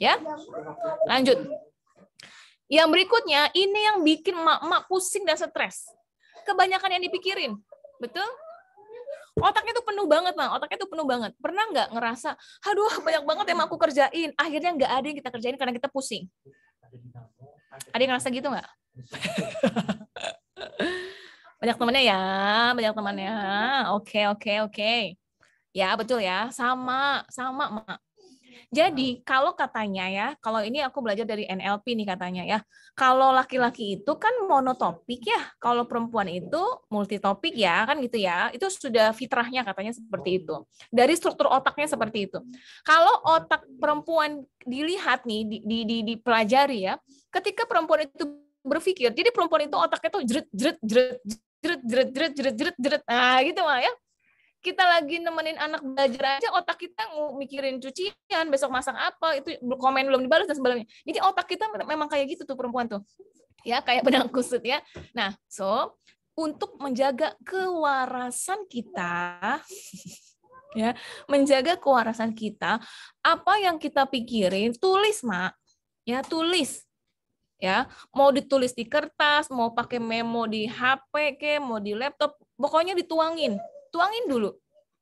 Ya. Lanjut. Yang berikutnya, ini yang bikin mak emak pusing dan stres. Kebanyakan yang dipikirin, betul? Otaknya tuh penuh banget, Mak. Otaknya tuh penuh banget. Pernah nggak ngerasa, aduh banyak banget yang aku kerjain. Akhirnya nggak ada yang kita kerjain karena kita pusing. Ada yang ngerasa gitu nggak? Banyak temannya ya, banyak temannya. Oke, okay, oke, okay, oke. Okay. Ya, betul ya. Sama, sama, Mak. Jadi kalau katanya ya, kalau ini aku belajar dari NLP nih katanya ya, kalau laki-laki itu kan monotopik ya, kalau perempuan itu multitopik ya, kan gitu ya. Itu sudah fitrahnya katanya seperti itu. Dari struktur otaknya seperti itu. Kalau otak perempuan dilihat nih, di, di, di, dipelajari ya, ketika perempuan itu berpikir, jadi perempuan itu otaknya tuh jerit jerit jerit jeret jeret jeret jeret jeret jeret nah gitu mah ya kita lagi nemenin anak belajar aja otak kita mikirin cucian besok masak apa itu komen belum dibalas dan sebagainya jadi otak kita memang kayak gitu tuh perempuan tuh ya kayak pedang kusut ya nah so untuk menjaga kewarasan kita ya menjaga kewarasan kita apa yang kita pikirin tulis mak ya tulis ya mau ditulis di kertas mau pakai memo di HP ke mau di laptop pokoknya dituangin tuangin dulu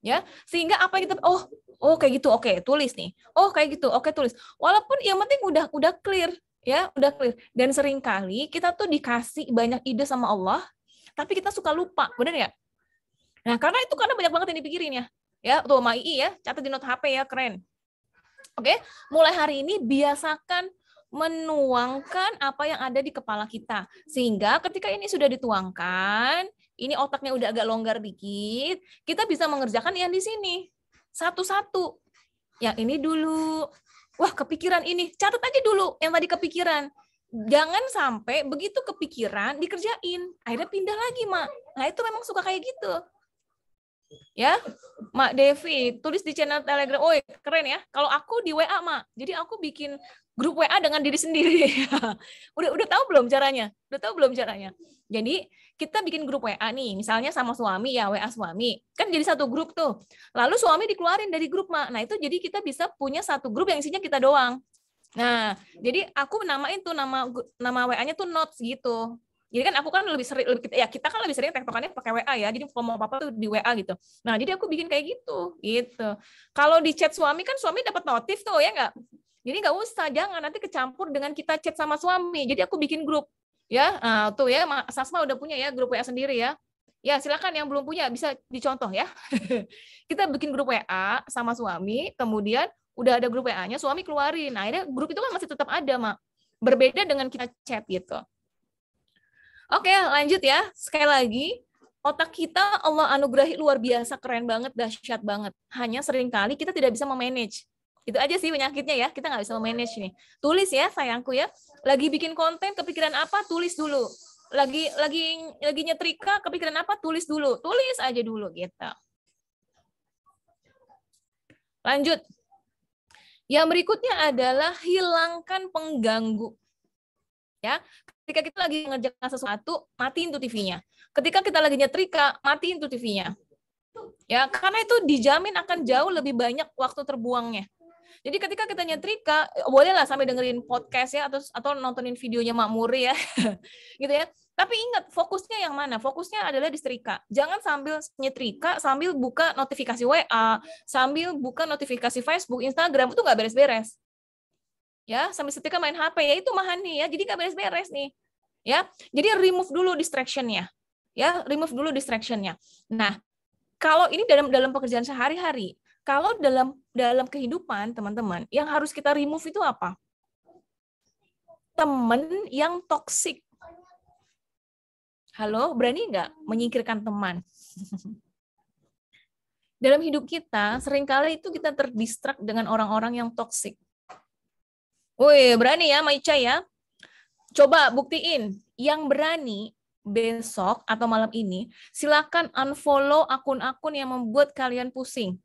ya sehingga apa yang kita oh oh kayak gitu oke okay, tulis nih oh kayak gitu oke okay, tulis walaupun yang penting udah udah clear ya udah clear dan seringkali kita tuh dikasih banyak ide sama Allah tapi kita suka lupa benar ya nah karena itu karena banyak banget yang dipikirin ya ya tuh Mai ya catat di not HP ya keren oke okay? mulai hari ini biasakan menuangkan apa yang ada di kepala kita. Sehingga ketika ini sudah dituangkan, ini otaknya udah agak longgar dikit, kita bisa mengerjakan yang di sini. Satu-satu. Yang ini dulu. Wah, kepikiran ini. Catat aja dulu yang tadi kepikiran. Jangan sampai begitu kepikiran dikerjain. Akhirnya pindah lagi, Mak. Nah, itu memang suka kayak gitu. Ya, Mak Devi, tulis di channel Telegram. Oi, keren ya. Kalau aku di WA, Mak. Jadi aku bikin grup WA dengan diri sendiri. udah udah tahu belum caranya? Udah tahu belum caranya? Jadi kita bikin grup WA nih, misalnya sama suami ya WA suami, kan jadi satu grup tuh. Lalu suami dikeluarin dari grup mak. Nah itu jadi kita bisa punya satu grup yang isinya kita doang. Nah jadi aku namain tuh nama nama WA-nya tuh notes gitu. Jadi kan aku kan lebih sering lebih, ya kita kan lebih sering tektokannya pakai WA ya. Jadi kalau mau apa-apa tuh di WA gitu. Nah, jadi aku bikin kayak gitu, gitu. Kalau di chat suami kan suami dapat notif tuh ya nggak? Jadi nggak usah, jangan nanti kecampur dengan kita chat sama suami. Jadi aku bikin grup, ya nah, tuh ya, Sasma udah punya ya grup WA sendiri ya. Ya silakan yang belum punya bisa dicontoh ya. kita bikin grup WA sama suami, kemudian udah ada grup WA-nya, suami keluarin. Nah, akhirnya grup itu kan masih tetap ada, Mak. Berbeda dengan kita chat gitu. Oke, lanjut ya. Sekali lagi, otak kita Allah anugerahi luar biasa keren banget dahsyat banget hanya seringkali kita tidak bisa memanage itu aja sih penyakitnya ya, kita nggak bisa manage nih. Tulis ya sayangku ya. Lagi bikin konten kepikiran apa tulis dulu. Lagi lagi lagi nyetrika kepikiran apa tulis dulu. Tulis aja dulu gitu. Lanjut. Yang berikutnya adalah hilangkan pengganggu. Ya, ketika kita lagi ngerjakan sesuatu, matiin tuh TV-nya. Ketika kita lagi nyetrika, matiin tuh TV-nya. Ya, karena itu dijamin akan jauh lebih banyak waktu terbuangnya. Jadi ketika kita nyetrika, eh, bolehlah sampai dengerin podcast ya atau atau nontonin videonya Mak Muri ya. gitu ya. Tapi ingat fokusnya yang mana? Fokusnya adalah di setrika. Jangan sambil nyetrika, sambil buka notifikasi WA, sambil buka notifikasi Facebook, Instagram itu nggak beres-beres. Ya, sambil setrika main HP ya itu mahani ya. Jadi nggak beres-beres nih. Ya, jadi remove dulu distractionnya. Ya, remove dulu distractionnya. Nah, kalau ini dalam dalam pekerjaan sehari-hari, kalau dalam dalam kehidupan teman-teman, yang harus kita remove itu apa? Teman yang toksik. Halo, berani nggak menyingkirkan teman? dalam hidup kita, seringkali itu kita terdistrak dengan orang-orang yang toksik. Woi, berani ya Maica ya? Coba buktiin. Yang berani besok atau malam ini, silakan unfollow akun-akun yang membuat kalian pusing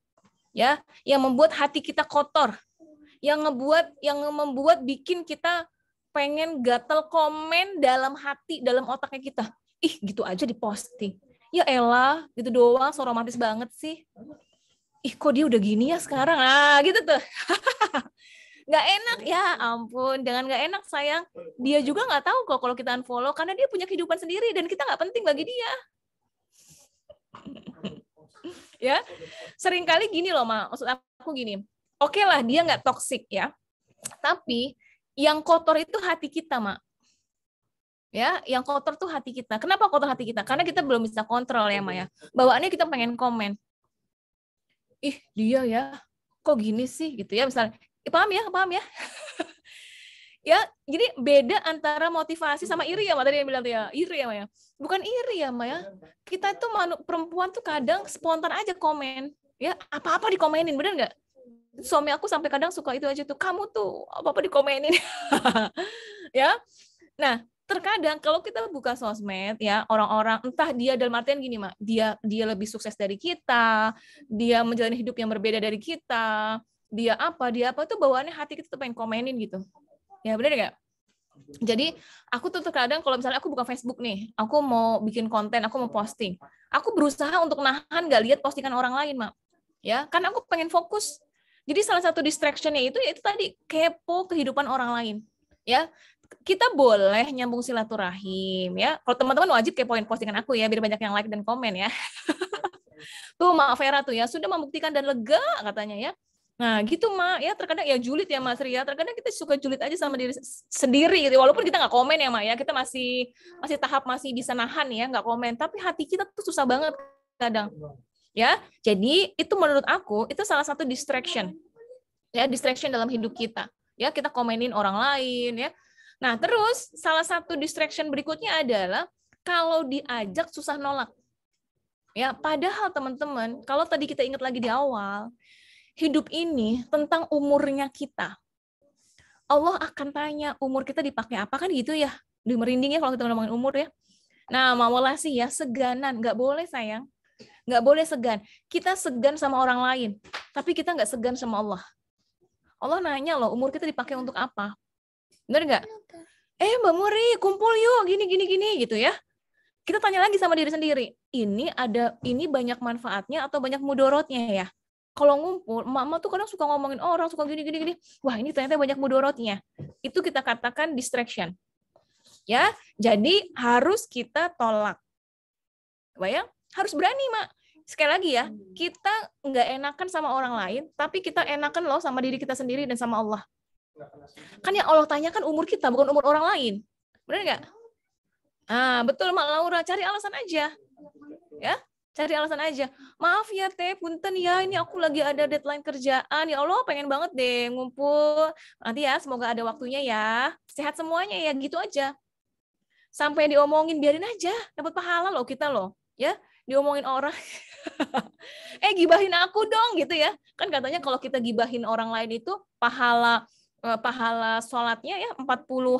ya yang membuat hati kita kotor yang ngebuat yang membuat bikin kita pengen gatel komen dalam hati dalam otaknya kita ih gitu aja diposting ya Ella gitu doang so romantis banget sih ih kok dia udah gini ya sekarang ah gitu tuh nggak enak ya ampun Jangan nggak enak sayang dia juga nggak tahu kok kalau kita unfollow karena dia punya kehidupan sendiri dan kita nggak penting bagi dia ya seringkali gini loh ma maksud aku gini oke okay lah dia nggak toksik ya tapi yang kotor itu hati kita ma ya yang kotor tuh hati kita kenapa kotor hati kita karena kita belum bisa kontrol ya ma ya bawaannya kita pengen komen ih dia ya kok gini sih gitu ya misalnya paham ya paham ya ya jadi beda antara motivasi sama iri ya Maya tadi yang bilang tuh ya iri ya Maya bukan iri ya Maya kita itu manu, perempuan tuh kadang spontan aja komen ya apa-apa dikomenin bener nggak suami aku sampai kadang suka itu aja tuh kamu tuh apa-apa dikomenin ya nah terkadang kalau kita buka sosmed ya orang-orang entah dia dalam artian gini mak dia dia lebih sukses dari kita dia menjalani hidup yang berbeda dari kita dia apa dia apa tuh bawaannya hati kita tuh pengen komenin gitu Ya benar nggak? Jadi aku tuh terkadang kalau misalnya aku buka Facebook nih, aku mau bikin konten, aku mau posting, aku berusaha untuk nahan nggak lihat postingan orang lain, mak. Ya, karena aku pengen fokus. Jadi salah satu distractionnya itu yaitu tadi kepo kehidupan orang lain. Ya, kita boleh nyambung silaturahim ya. Kalau teman-teman wajib kepoin postingan aku ya, biar banyak yang like dan komen ya. tuh Mak Vera tuh ya sudah membuktikan dan lega katanya ya Nah, gitu Mak. Ya terkadang ya julid ya Mas Ria. Terkadang kita suka julid aja sama diri sendiri gitu. Walaupun kita nggak komen ya Mak ya. Kita masih masih tahap masih bisa nahan ya nggak komen. Tapi hati kita tuh susah banget kadang. Ya. Jadi itu menurut aku itu salah satu distraction. Ya, distraction dalam hidup kita. Ya, kita komenin orang lain ya. Nah, terus salah satu distraction berikutnya adalah kalau diajak susah nolak. Ya, padahal teman-teman, kalau tadi kita ingat lagi di awal, hidup ini tentang umurnya kita. Allah akan tanya umur kita dipakai apa kan gitu ya di merinding ya kalau kita ngomongin umur ya. Nah, maulah sih ya seganan, nggak boleh sayang, nggak boleh segan. Kita segan sama orang lain, tapi kita nggak segan sama Allah. Allah nanya loh, umur kita dipakai untuk apa? Bener nggak? Eh, Mbak Muri, kumpul yuk, gini, gini, gini, gitu ya. Kita tanya lagi sama diri sendiri, ini ada, ini banyak manfaatnya atau banyak mudorotnya ya? kalau ngumpul, Mama tuh kadang suka ngomongin orang, suka gini gini gini. Wah, ini ternyata banyak mudorotnya. Itu kita katakan distraction. Ya, jadi harus kita tolak. Bayang? Harus berani, Mak. Sekali lagi ya, hmm. kita nggak enakan sama orang lain, tapi kita enakan loh sama diri kita sendiri dan sama Allah. Kan ya Allah tanyakan umur kita, bukan umur orang lain. Benar nggak? Iya. Ah, betul Mak Laura, cari alasan aja. Iya. Ya, cari alasan aja maaf ya teh punten ya ini aku lagi ada deadline kerjaan ya allah pengen banget deh ngumpul nanti ya semoga ada waktunya ya sehat semuanya ya gitu aja sampai diomongin biarin aja dapat pahala loh kita loh ya diomongin orang eh gibahin aku dong gitu ya kan katanya kalau kita gibahin orang lain itu pahala Eh, pahala sholatnya ya 40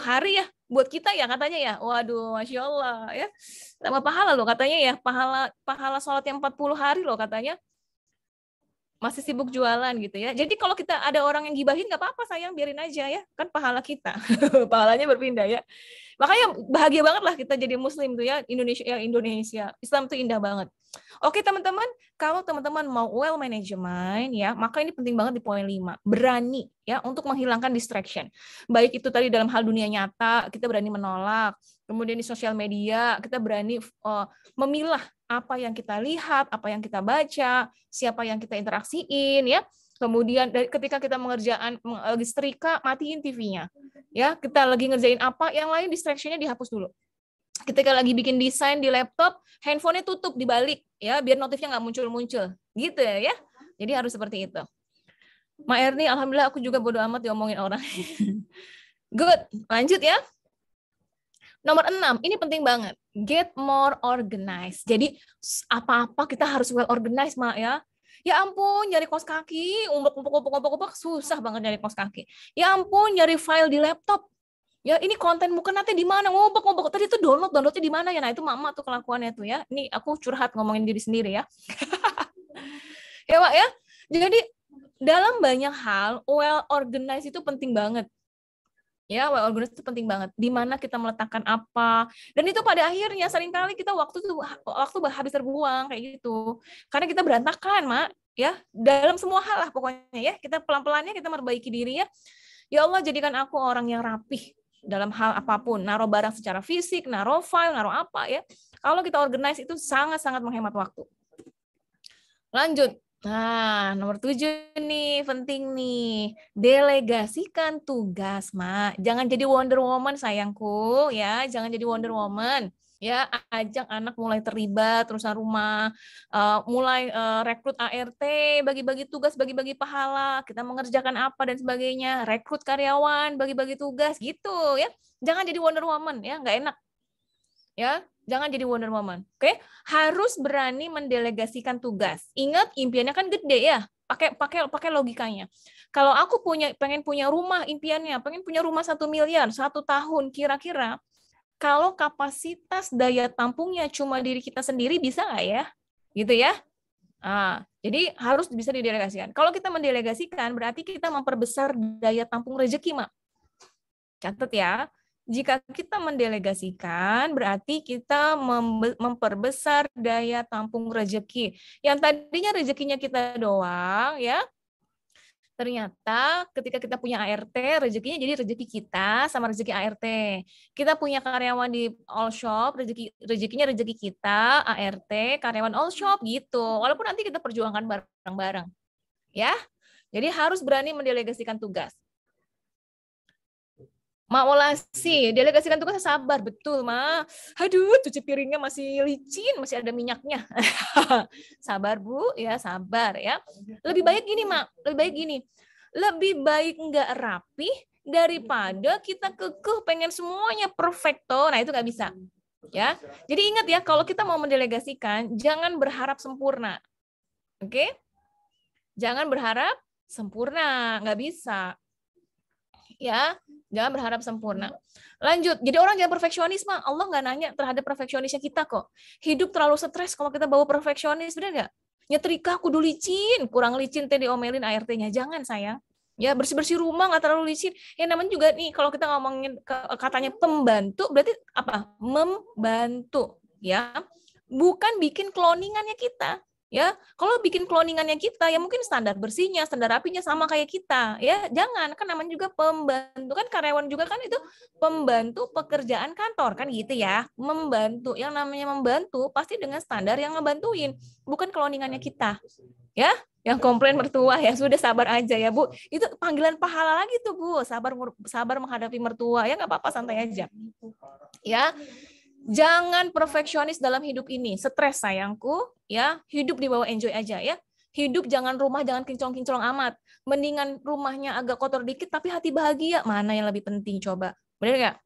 hari ya buat kita ya katanya ya waduh masya Allah ya tambah pahala loh katanya ya pahala pahala sholatnya yang 40 hari loh katanya masih sibuk jualan gitu ya. Jadi kalau kita ada orang yang gibahin nggak apa-apa sayang biarin aja ya kan pahala kita pahalanya berpindah ya. Makanya bahagia banget lah kita jadi muslim tuh ya Indonesia ya Indonesia Islam tuh indah banget. Oke teman-teman kalau teman-teman mau well management ya maka ini penting banget di poin 5 berani ya untuk menghilangkan distraction baik itu tadi dalam hal dunia nyata kita berani menolak kemudian di sosial media kita berani uh, memilah apa yang kita lihat, apa yang kita baca, siapa yang kita interaksiin ya. Kemudian dari ketika kita mengerjakan eh, lagi setrika, matiin TV-nya. Ya, kita lagi ngerjain apa, yang lain distraction-nya dihapus dulu. Ketika lagi bikin desain di laptop, handphonenya tutup dibalik ya, biar notifnya nggak muncul-muncul. Gitu ya. ya. Jadi harus seperti itu. Ma Erni, alhamdulillah aku juga bodo amat diomongin orang. Good, lanjut ya. Nomor enam, ini penting banget. Get more organized. Jadi apa-apa kita harus well organized, Mak ya. Ya ampun, nyari kos kaki, umpuk umpuk umpuk umpuk umpuk susah banget nyari kos kaki. Ya ampun, nyari file di laptop. Ya ini konten bukan nanti di mana ngumpuk ngumpuk tadi itu download downloadnya di mana ya nah itu mama tuh kelakuannya tuh ya ini aku curhat ngomongin diri sendiri ya ya pak ya jadi dalam banyak hal well organized itu penting banget ya well organized itu penting banget di mana kita meletakkan apa dan itu pada akhirnya seringkali kita waktu itu waktu habis terbuang kayak gitu karena kita berantakan mak ya dalam semua hal lah pokoknya ya kita pelan pelannya kita memperbaiki diri ya ya Allah jadikan aku orang yang rapih dalam hal apapun naruh barang secara fisik naruh file naruh apa ya kalau kita organize itu sangat sangat menghemat waktu lanjut Nah, nomor tujuh nih, penting nih. Delegasikan tugas, Mak. Jangan jadi Wonder Woman, sayangku. ya Jangan jadi Wonder Woman. Ya, ajak anak mulai terlibat, urusan rumah, uh, mulai uh, rekrut ART, bagi-bagi tugas, bagi-bagi pahala, kita mengerjakan apa dan sebagainya, rekrut karyawan, bagi-bagi tugas, gitu ya. Jangan jadi Wonder Woman, ya, nggak enak. Ya, Jangan jadi Wonder Woman. Oke? Okay? Harus berani mendelegasikan tugas. Ingat impiannya kan gede ya. Pakai pakai pakai logikanya. Kalau aku punya pengen punya rumah impiannya, pengen punya rumah satu miliar satu tahun kira-kira. Kalau kapasitas daya tampungnya cuma diri kita sendiri bisa nggak ya? Gitu ya. Ah, jadi harus bisa didelegasikan. Kalau kita mendelegasikan berarti kita memperbesar daya tampung rezeki, Mak. Catat ya. Jika kita mendelegasikan, berarti kita memperbesar daya tampung rezeki. Yang tadinya rezekinya kita doang, ya. Ternyata ketika kita punya ART, rezekinya jadi rezeki kita sama rezeki ART. Kita punya karyawan di all shop, rezeki rezekinya rezeki kita, ART, karyawan all shop gitu. Walaupun nanti kita perjuangkan bareng-bareng. Ya. Jadi harus berani mendelegasikan tugas. Mak Olasi, delegasikan tugas kan sabar, betul, Ma. Aduh, cuci piringnya masih licin, masih ada minyaknya. sabar, Bu, ya, sabar ya. Lebih baik gini, Mak. Lebih baik gini. Lebih baik nggak rapi daripada kita kekeh pengen semuanya perfecto. Nah, itu nggak bisa. Ya. Jadi ingat ya, kalau kita mau mendelegasikan, jangan berharap sempurna. Oke? Okay? Jangan berharap sempurna, nggak bisa. Ya, jangan berharap sempurna. Lanjut, jadi orang jangan perfeksionis, mah. Allah nggak nanya terhadap perfeksionisnya kita kok. Hidup terlalu stres kalau kita bawa perfeksionis, bener nggak? Nyetrika kudu licin, kurang licin teh diomelin ART-nya. Jangan, sayang. Ya, bersih-bersih rumah nggak terlalu licin. Ya, namanya juga nih, kalau kita ngomongin katanya pembantu, berarti apa? Membantu, ya. Bukan bikin kloningannya kita ya kalau bikin kloningannya kita ya mungkin standar bersihnya standar apinya sama kayak kita ya jangan kan namanya juga pembantu kan karyawan juga kan itu pembantu pekerjaan kantor kan gitu ya membantu yang namanya membantu pasti dengan standar yang ngebantuin bukan kloningannya kita ya yang komplain mertua ya sudah sabar aja ya bu itu panggilan pahala lagi tuh bu sabar sabar menghadapi mertua ya nggak apa-apa santai aja ya Jangan perfeksionis dalam hidup ini. Stres sayangku, ya. Hidup di bawah enjoy aja ya. Hidup jangan rumah jangan kinclong-kinclong amat. Mendingan rumahnya agak kotor dikit tapi hati bahagia. Mana yang lebih penting coba? Benar nggak?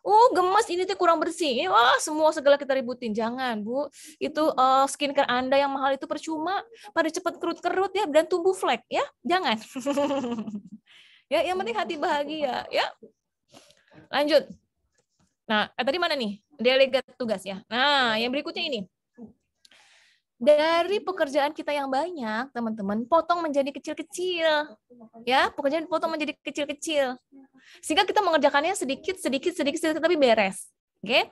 Oh, gemes ini tuh kurang bersih. Ini wah, semua segala kita ributin. Jangan, Bu. Itu uh, skincare Anda yang mahal itu percuma. Pada cepat kerut-kerut ya dan tumbuh flek ya. Jangan. ya, yang penting hati bahagia ya. Lanjut. Nah, eh, tadi mana nih? Delegat tugas ya. Nah, yang berikutnya ini. Dari pekerjaan kita yang banyak, teman-teman, potong menjadi kecil-kecil. Ya, pekerjaan potong menjadi kecil-kecil. Sehingga kita mengerjakannya sedikit, sedikit, sedikit, sedikit tapi beres. Oke? Okay?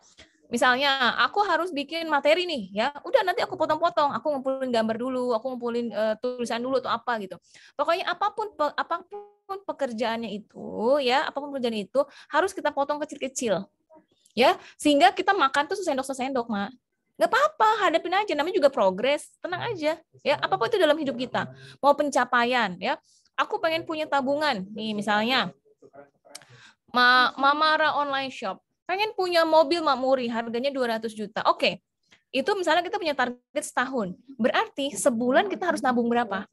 Misalnya, aku harus bikin materi nih, ya. Udah nanti aku potong-potong, aku ngumpulin gambar dulu, aku ngumpulin uh, tulisan dulu atau apa gitu. Pokoknya apapun apapun pekerjaannya itu, ya, apapun pekerjaan itu harus kita potong kecil-kecil ya sehingga kita makan tuh sesendok sesendok mah nggak apa-apa hadapin aja namanya juga progres tenang aja ya apapun itu dalam hidup kita mau pencapaian ya aku pengen punya tabungan nih misalnya Ma Mamara online shop pengen punya mobil Makmuri harganya 200 juta oke okay itu misalnya kita punya target setahun. Berarti sebulan kita harus nabung berapa?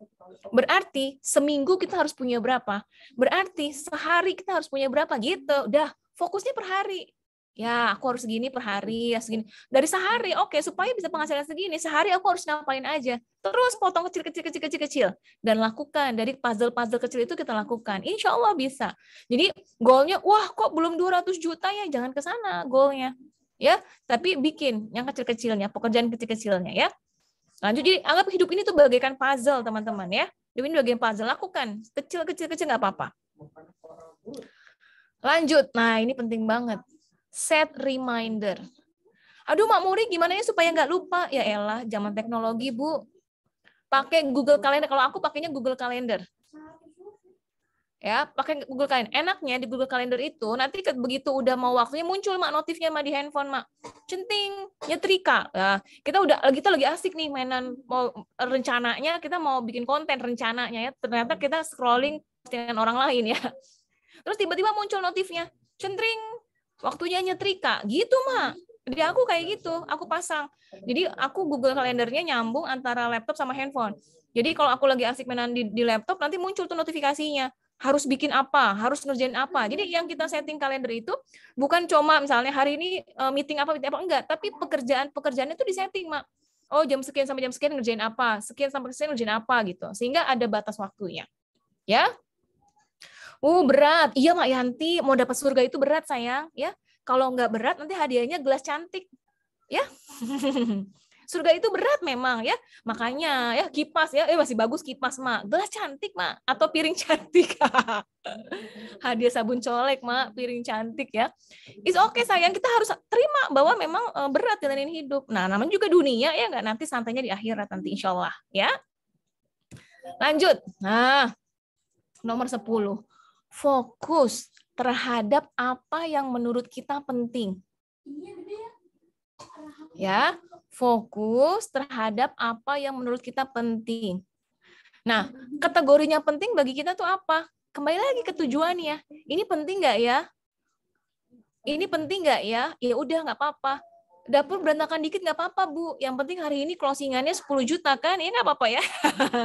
Berarti seminggu kita harus punya berapa? Berarti sehari kita harus punya berapa? Gitu. Udah, fokusnya per hari ya aku harus segini per hari ya segini dari sehari oke okay, supaya bisa penghasilan segini sehari aku harus ngapain aja terus potong kecil kecil kecil kecil kecil dan lakukan dari puzzle puzzle kecil itu kita lakukan insya Allah bisa jadi goalnya wah kok belum 200 juta ya jangan ke sana goalnya ya tapi bikin yang kecil kecilnya pekerjaan kecil kecilnya ya lanjut jadi anggap hidup ini tuh bagaikan puzzle teman-teman ya hidup ini bagian puzzle lakukan kecil kecil kecil nggak apa-apa lanjut nah ini penting banget set reminder. Aduh, Mak Muri, gimana ya supaya nggak lupa? Ya elah, zaman teknologi, Bu. Pakai Google Calendar. Kalau aku pakainya Google Calendar. Ya, pakai Google Calendar. Enaknya di Google Calendar itu, nanti begitu udah mau waktunya, muncul, Mak, notifnya, Mak, di handphone, Mak. Centing, nyetrika. Nah, kita udah, kita lagi asik nih mainan, mau rencananya, kita mau bikin konten rencananya ya. Ternyata kita scrolling dengan orang lain ya. Terus tiba-tiba muncul notifnya, centring, waktunya nyetrika gitu mak jadi aku kayak gitu aku pasang jadi aku Google kalendernya nyambung antara laptop sama handphone jadi kalau aku lagi asik mainan di, di laptop nanti muncul tuh notifikasinya harus bikin apa, harus ngerjain apa. Jadi hmm. yang kita setting kalender itu bukan cuma misalnya hari ini eh, meeting apa meeting apa enggak, tapi pekerjaan pekerjaannya itu disetting, Mak. Oh, jam sekian sampai jam sekian ngerjain apa, sekian sampai sekian ngerjain apa gitu. Sehingga ada batas waktunya. Ya. Uh, berat. Iya, Mak Yanti, mau dapat surga itu berat, sayang. Ya, kalau nggak berat, nanti hadiahnya gelas cantik. Ya, surga itu berat memang ya. Makanya ya kipas ya, eh masih bagus kipas mak, gelas cantik mak, atau piring cantik. Hadiah sabun colek mak, piring cantik ya. Is okay sayang, kita harus terima bahwa memang eh, berat jalanin hidup. Nah, namanya juga dunia ya nggak nanti santainya di akhirat nanti insya Allah ya. Lanjut. Nah, nomor 10 fokus terhadap apa yang menurut kita penting. Iya, ya. ya, fokus terhadap apa yang menurut kita penting. Nah, mhm. kategorinya penting bagi kita tuh apa? Kembali lagi ke tujuannya. Ini penting nggak ya? Ini penting nggak ya? Ya udah nggak apa-apa. Dapur berantakan dikit nggak apa-apa bu. Yang penting hari ini closingannya 10 juta kan? Ya nggak apa-apa ya.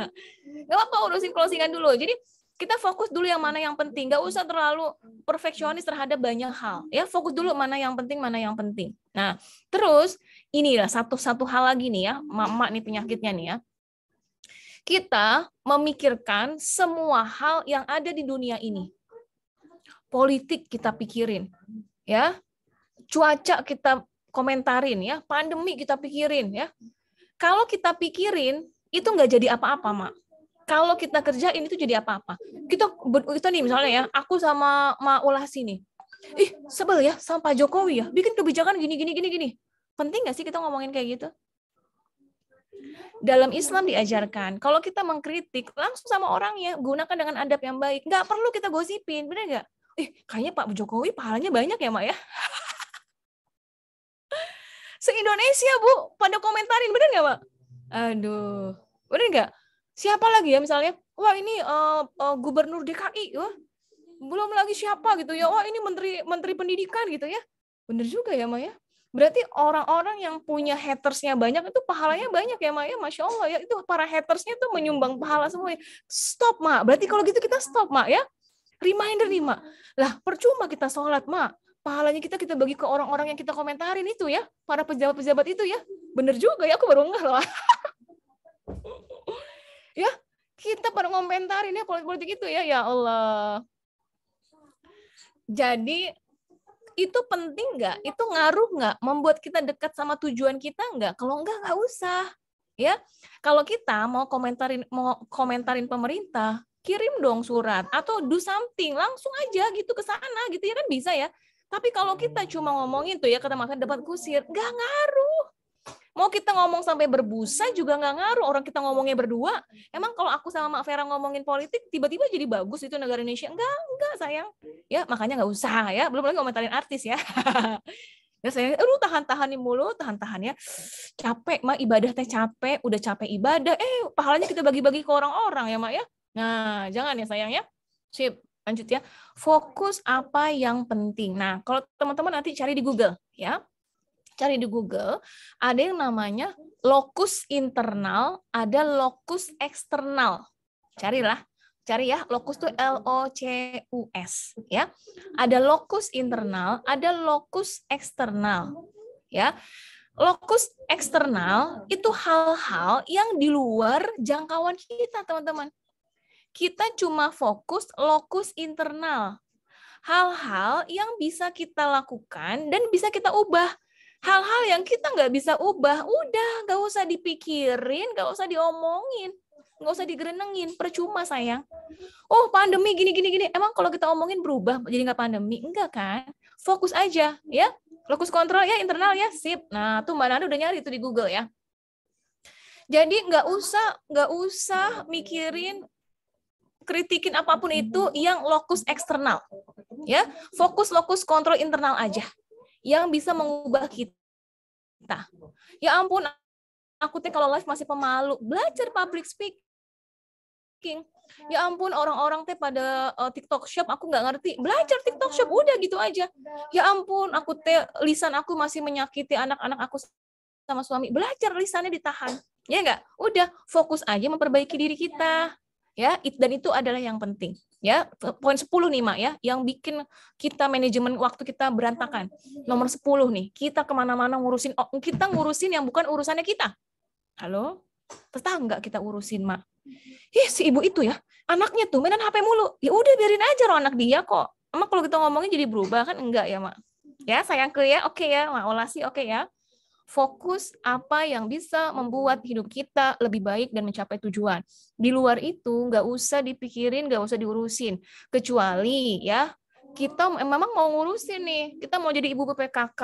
Nggak apa-apa urusin closingan dulu. Jadi kita fokus dulu yang mana yang penting. Gak usah terlalu perfeksionis terhadap banyak hal. Ya, fokus dulu mana yang penting, mana yang penting. Nah, terus inilah satu-satu hal lagi nih ya, mak nih penyakitnya nih ya. Kita memikirkan semua hal yang ada di dunia ini. Politik kita pikirin, ya. Cuaca kita komentarin ya, pandemi kita pikirin ya. Kalau kita pikirin itu nggak jadi apa-apa, Mak kalau kita kerja ini tuh jadi apa-apa. Kita kita nih misalnya ya, aku sama Ulah nih. Ih, sebel ya sama Pak Jokowi ya, bikin kebijakan gini gini gini gini. Penting nggak sih kita ngomongin kayak gitu? Dalam Islam diajarkan, kalau kita mengkritik langsung sama orangnya, gunakan dengan adab yang baik. Nggak perlu kita gosipin, bener nggak? Ih, kayaknya Pak Jokowi pahalanya banyak ya, Mak ya? Se-Indonesia, Bu, pada komentarin, bener nggak, Mak? Aduh, bener nggak? siapa lagi ya misalnya wah ini uh, uh, gubernur DKI wah belum lagi siapa gitu ya wah ini menteri menteri pendidikan gitu ya bener juga ya Maya berarti orang-orang yang punya hatersnya banyak itu pahalanya banyak ya Maya masya Allah ya itu para hatersnya itu menyumbang pahala semua ya. stop Ma berarti kalau gitu kita stop Ma ya reminder nih Ma lah percuma kita sholat Ma pahalanya kita kita bagi ke orang-orang yang kita komentarin itu ya para pejabat-pejabat itu ya bener juga ya aku baru enggak loh ya kita pada ngomentarin ya politik itu ya ya Allah jadi itu penting nggak itu ngaruh nggak membuat kita dekat sama tujuan kita nggak kalau nggak nggak usah ya kalau kita mau komentarin mau komentarin pemerintah kirim dong surat atau do something langsung aja gitu ke sana gitu ya kan bisa ya tapi kalau kita cuma ngomongin tuh ya kata makan dapat kusir nggak ngaruh Mau kita ngomong sampai berbusa juga nggak ngaruh. Orang kita ngomongnya berdua. Emang kalau aku sama Mak Vera ngomongin politik, tiba-tiba jadi bagus itu negara Indonesia? Enggak, enggak sayang. Ya makanya nggak usah ya. Belum lagi ngomentarin artis ya. Ya saya, aduh tahan tahan nih mulu, tahan tahan ya capek, mak ibadah teh capek, udah capek ibadah, eh pahalanya kita bagi-bagi ke orang-orang ya mak ya. Nah jangan ya sayang ya, sip lanjut ya. Fokus apa yang penting. Nah kalau teman-teman nanti cari di Google ya, cari di Google, ada yang namanya lokus internal, ada lokus eksternal. Carilah, cari ya, lokus itu L O C U S ya. Ada lokus internal, ada lokus eksternal ya. Lokus eksternal itu hal-hal yang di luar jangkauan kita, teman-teman. Kita cuma fokus lokus internal, hal-hal yang bisa kita lakukan dan bisa kita ubah hal-hal yang kita nggak bisa ubah udah nggak usah dipikirin nggak usah diomongin nggak usah digerenengin percuma sayang oh pandemi gini gini gini emang kalau kita omongin berubah jadi nggak pandemi enggak kan fokus aja ya lokus kontrol ya internal ya sip nah tuh mbak Nanda udah nyari itu di Google ya jadi nggak usah nggak usah mikirin kritikin apapun itu yang lokus eksternal ya fokus lokus kontrol internal aja yang bisa mengubah kita. Ya ampun, aku teh kalau live masih pemalu, belajar public speaking. Ya ampun, orang-orang teh pada uh, TikTok shop aku nggak ngerti. Belajar TikTok shop udah gitu aja. Ya ampun, aku teh lisan aku masih menyakiti anak-anak aku sama suami. Belajar lisannya ditahan. Ya enggak? Udah, fokus aja memperbaiki diri kita ya dan itu adalah yang penting ya poin 10 nih Mak ya yang bikin kita manajemen waktu kita berantakan nomor 10 nih kita kemana-mana ngurusin oh, kita ngurusin yang bukan urusannya kita halo tetangga kita urusin Mak ih si ibu itu ya anaknya tuh mainan HP mulu ya udah biarin aja loh anak dia kok emang kalau kita ngomongin jadi berubah kan enggak ya Mak ya sayangku ya oke okay ya Mak Olasi oke okay ya fokus apa yang bisa membuat hidup kita lebih baik dan mencapai tujuan. Di luar itu nggak usah dipikirin, nggak usah diurusin. Kecuali ya kita memang mau ngurusin nih, kita mau jadi ibu PPKK,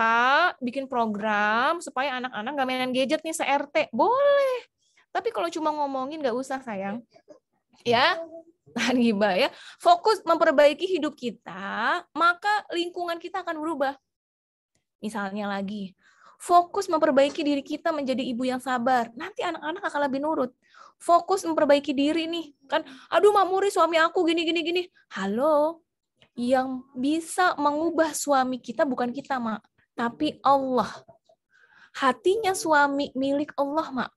bikin program supaya anak-anak nggak mainan gadget nih se-RT, boleh. Tapi kalau cuma ngomongin nggak usah sayang, ya tahan giba ya. Fokus memperbaiki hidup kita, maka lingkungan kita akan berubah. Misalnya lagi, Fokus memperbaiki diri kita menjadi ibu yang sabar. Nanti anak-anak akan lebih nurut. Fokus memperbaiki diri nih. Kan, aduh Mamuri suami aku gini, gini, gini. Halo, yang bisa mengubah suami kita bukan kita, Mak. Tapi Allah. Hatinya suami milik Allah, Mak.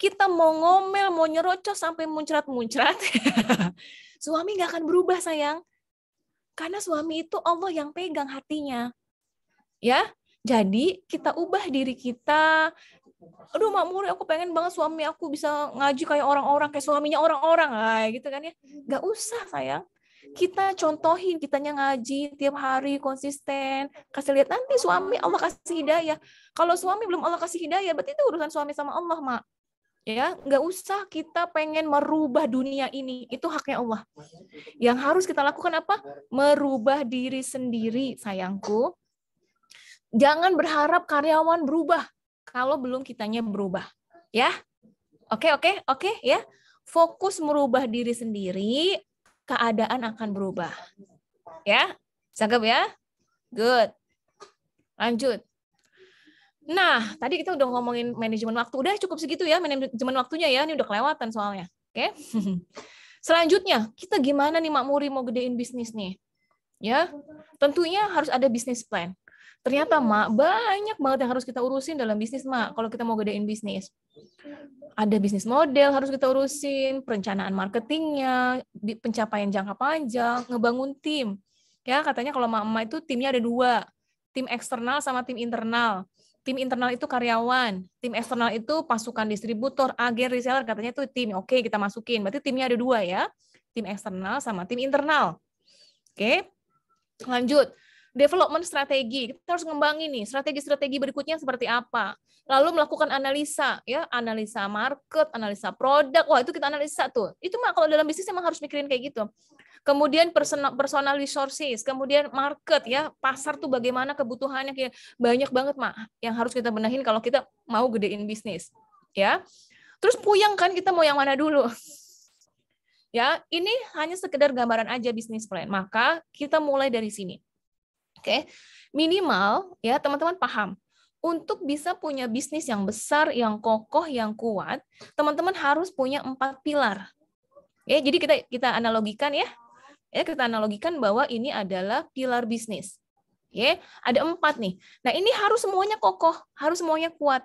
Kita mau ngomel, mau nyerocos sampai muncrat-muncrat. suami nggak akan berubah, sayang. Karena suami itu Allah yang pegang hatinya. Ya, jadi kita ubah diri kita. Aduh Mak aku pengen banget suami aku bisa ngaji kayak orang-orang, kayak suaminya orang-orang. kayak gitu kan ya. Gak usah sayang. Kita contohin, kitanya ngaji tiap hari konsisten. Kasih lihat nanti suami Allah kasih hidayah. Kalau suami belum Allah kasih hidayah, berarti itu urusan suami sama Allah, Mak ya nggak usah kita pengen merubah dunia ini itu haknya Allah yang harus kita lakukan apa merubah diri sendiri sayangku jangan berharap karyawan berubah kalau belum kitanya berubah. Ya? Oke, oke, oke ya. Fokus merubah diri sendiri, keadaan akan berubah. Ya? Cakep ya? Good. Lanjut. Nah, tadi kita udah ngomongin manajemen waktu. Udah cukup segitu ya manajemen waktunya ya. Ini udah kelewatan soalnya. Oke. Selanjutnya, kita gimana nih Mak Muri mau gedein bisnis nih? Ya. Tentunya harus ada bisnis plan. Ternyata, Mak, banyak banget yang harus kita urusin dalam bisnis, Mak, kalau kita mau gedein bisnis. Ada bisnis model harus kita urusin, perencanaan marketingnya, pencapaian jangka panjang, ngebangun tim. Ya, katanya kalau Mak itu timnya ada dua, tim eksternal sama tim internal. Tim internal itu karyawan, tim eksternal itu pasukan distributor, agen reseller, katanya itu tim. Oke, kita masukin. Berarti timnya ada dua ya, tim eksternal sama tim internal. Oke, lanjut development strategi. Kita harus ngembangin nih strategi-strategi berikutnya seperti apa. Lalu melakukan analisa, ya analisa market, analisa produk. Wah itu kita analisa tuh. Itu mah kalau dalam bisnis emang harus mikirin kayak gitu. Kemudian personal, personal resources, kemudian market ya pasar tuh bagaimana kebutuhannya kayak banyak banget mah yang harus kita benahin kalau kita mau gedein bisnis, ya. Terus puyang kan kita mau yang mana dulu? Ya, ini hanya sekedar gambaran aja bisnis plan. Maka kita mulai dari sini. Oke. Minimal ya teman-teman paham. Untuk bisa punya bisnis yang besar, yang kokoh, yang kuat, teman-teman harus punya empat pilar. Ya, jadi kita kita analogikan ya. Ya, kita analogikan bahwa ini adalah pilar bisnis. Ya, ada empat nih. Nah, ini harus semuanya kokoh, harus semuanya kuat.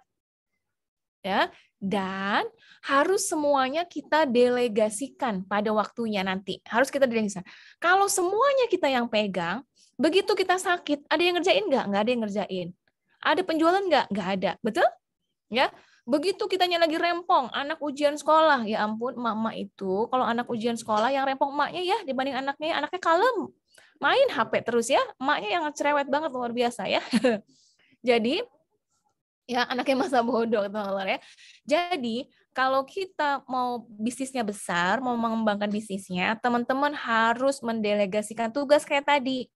Ya, dan harus semuanya kita delegasikan pada waktunya nanti. Harus kita delegasikan. Kalau semuanya kita yang pegang, Begitu kita sakit, ada yang ngerjain nggak? Nggak ada yang ngerjain. Ada penjualan nggak? Nggak ada. Betul? Ya, Begitu kitanya lagi rempong, anak ujian sekolah, ya ampun, mama itu kalau anak ujian sekolah yang rempong emaknya ya dibanding anaknya, anaknya kalem, main HP terus ya, emaknya yang cerewet banget luar biasa ya. Jadi ya anaknya masa bodoh teman-teman gitu, ya. Jadi kalau kita mau bisnisnya besar, mau mengembangkan bisnisnya, teman-teman harus mendelegasikan tugas kayak tadi.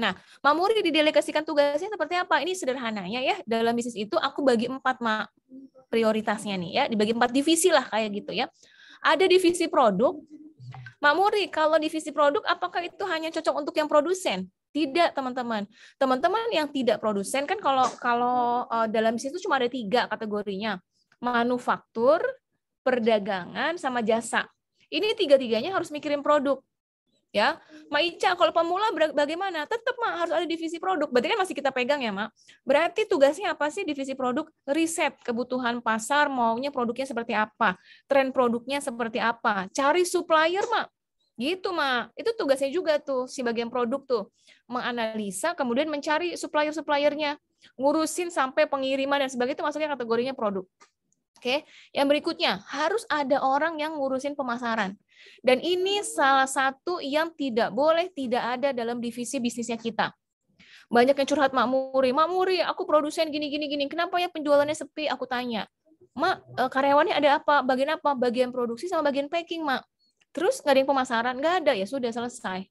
Nah, Mamuri didelegasikan tugasnya seperti apa? Ini sederhananya ya, dalam bisnis itu aku bagi empat ma prioritasnya nih ya, dibagi empat divisi lah kayak gitu ya. Ada divisi produk. Mamuri, kalau divisi produk, apakah itu hanya cocok untuk yang produsen? Tidak, teman-teman. Teman-teman yang tidak produsen kan kalau kalau eh, dalam bisnis itu cuma ada tiga kategorinya, manufaktur, perdagangan, sama jasa. Ini tiga-tiganya harus mikirin produk ya Ma Ica kalau pemula bagaimana tetap Mak harus ada divisi produk berarti kan masih kita pegang ya Ma. berarti tugasnya apa sih divisi produk riset kebutuhan pasar maunya produknya seperti apa tren produknya seperti apa cari supplier Ma, gitu Ma. itu tugasnya juga tuh si bagian produk tuh menganalisa kemudian mencari supplier-suppliernya ngurusin sampai pengiriman dan sebagainya itu masuknya kategorinya produk Oke, yang berikutnya harus ada orang yang ngurusin pemasaran. Dan ini salah satu yang tidak boleh tidak ada dalam divisi bisnisnya kita. Banyak yang curhat Mak Muri, Mak Muri, aku produsen gini gini gini, kenapa ya penjualannya sepi? Aku tanya, Mak eh, karyawannya ada apa? Bagian apa? Bagian produksi sama bagian packing, Mak. Terus nggak ada yang pemasaran, nggak ada ya sudah selesai.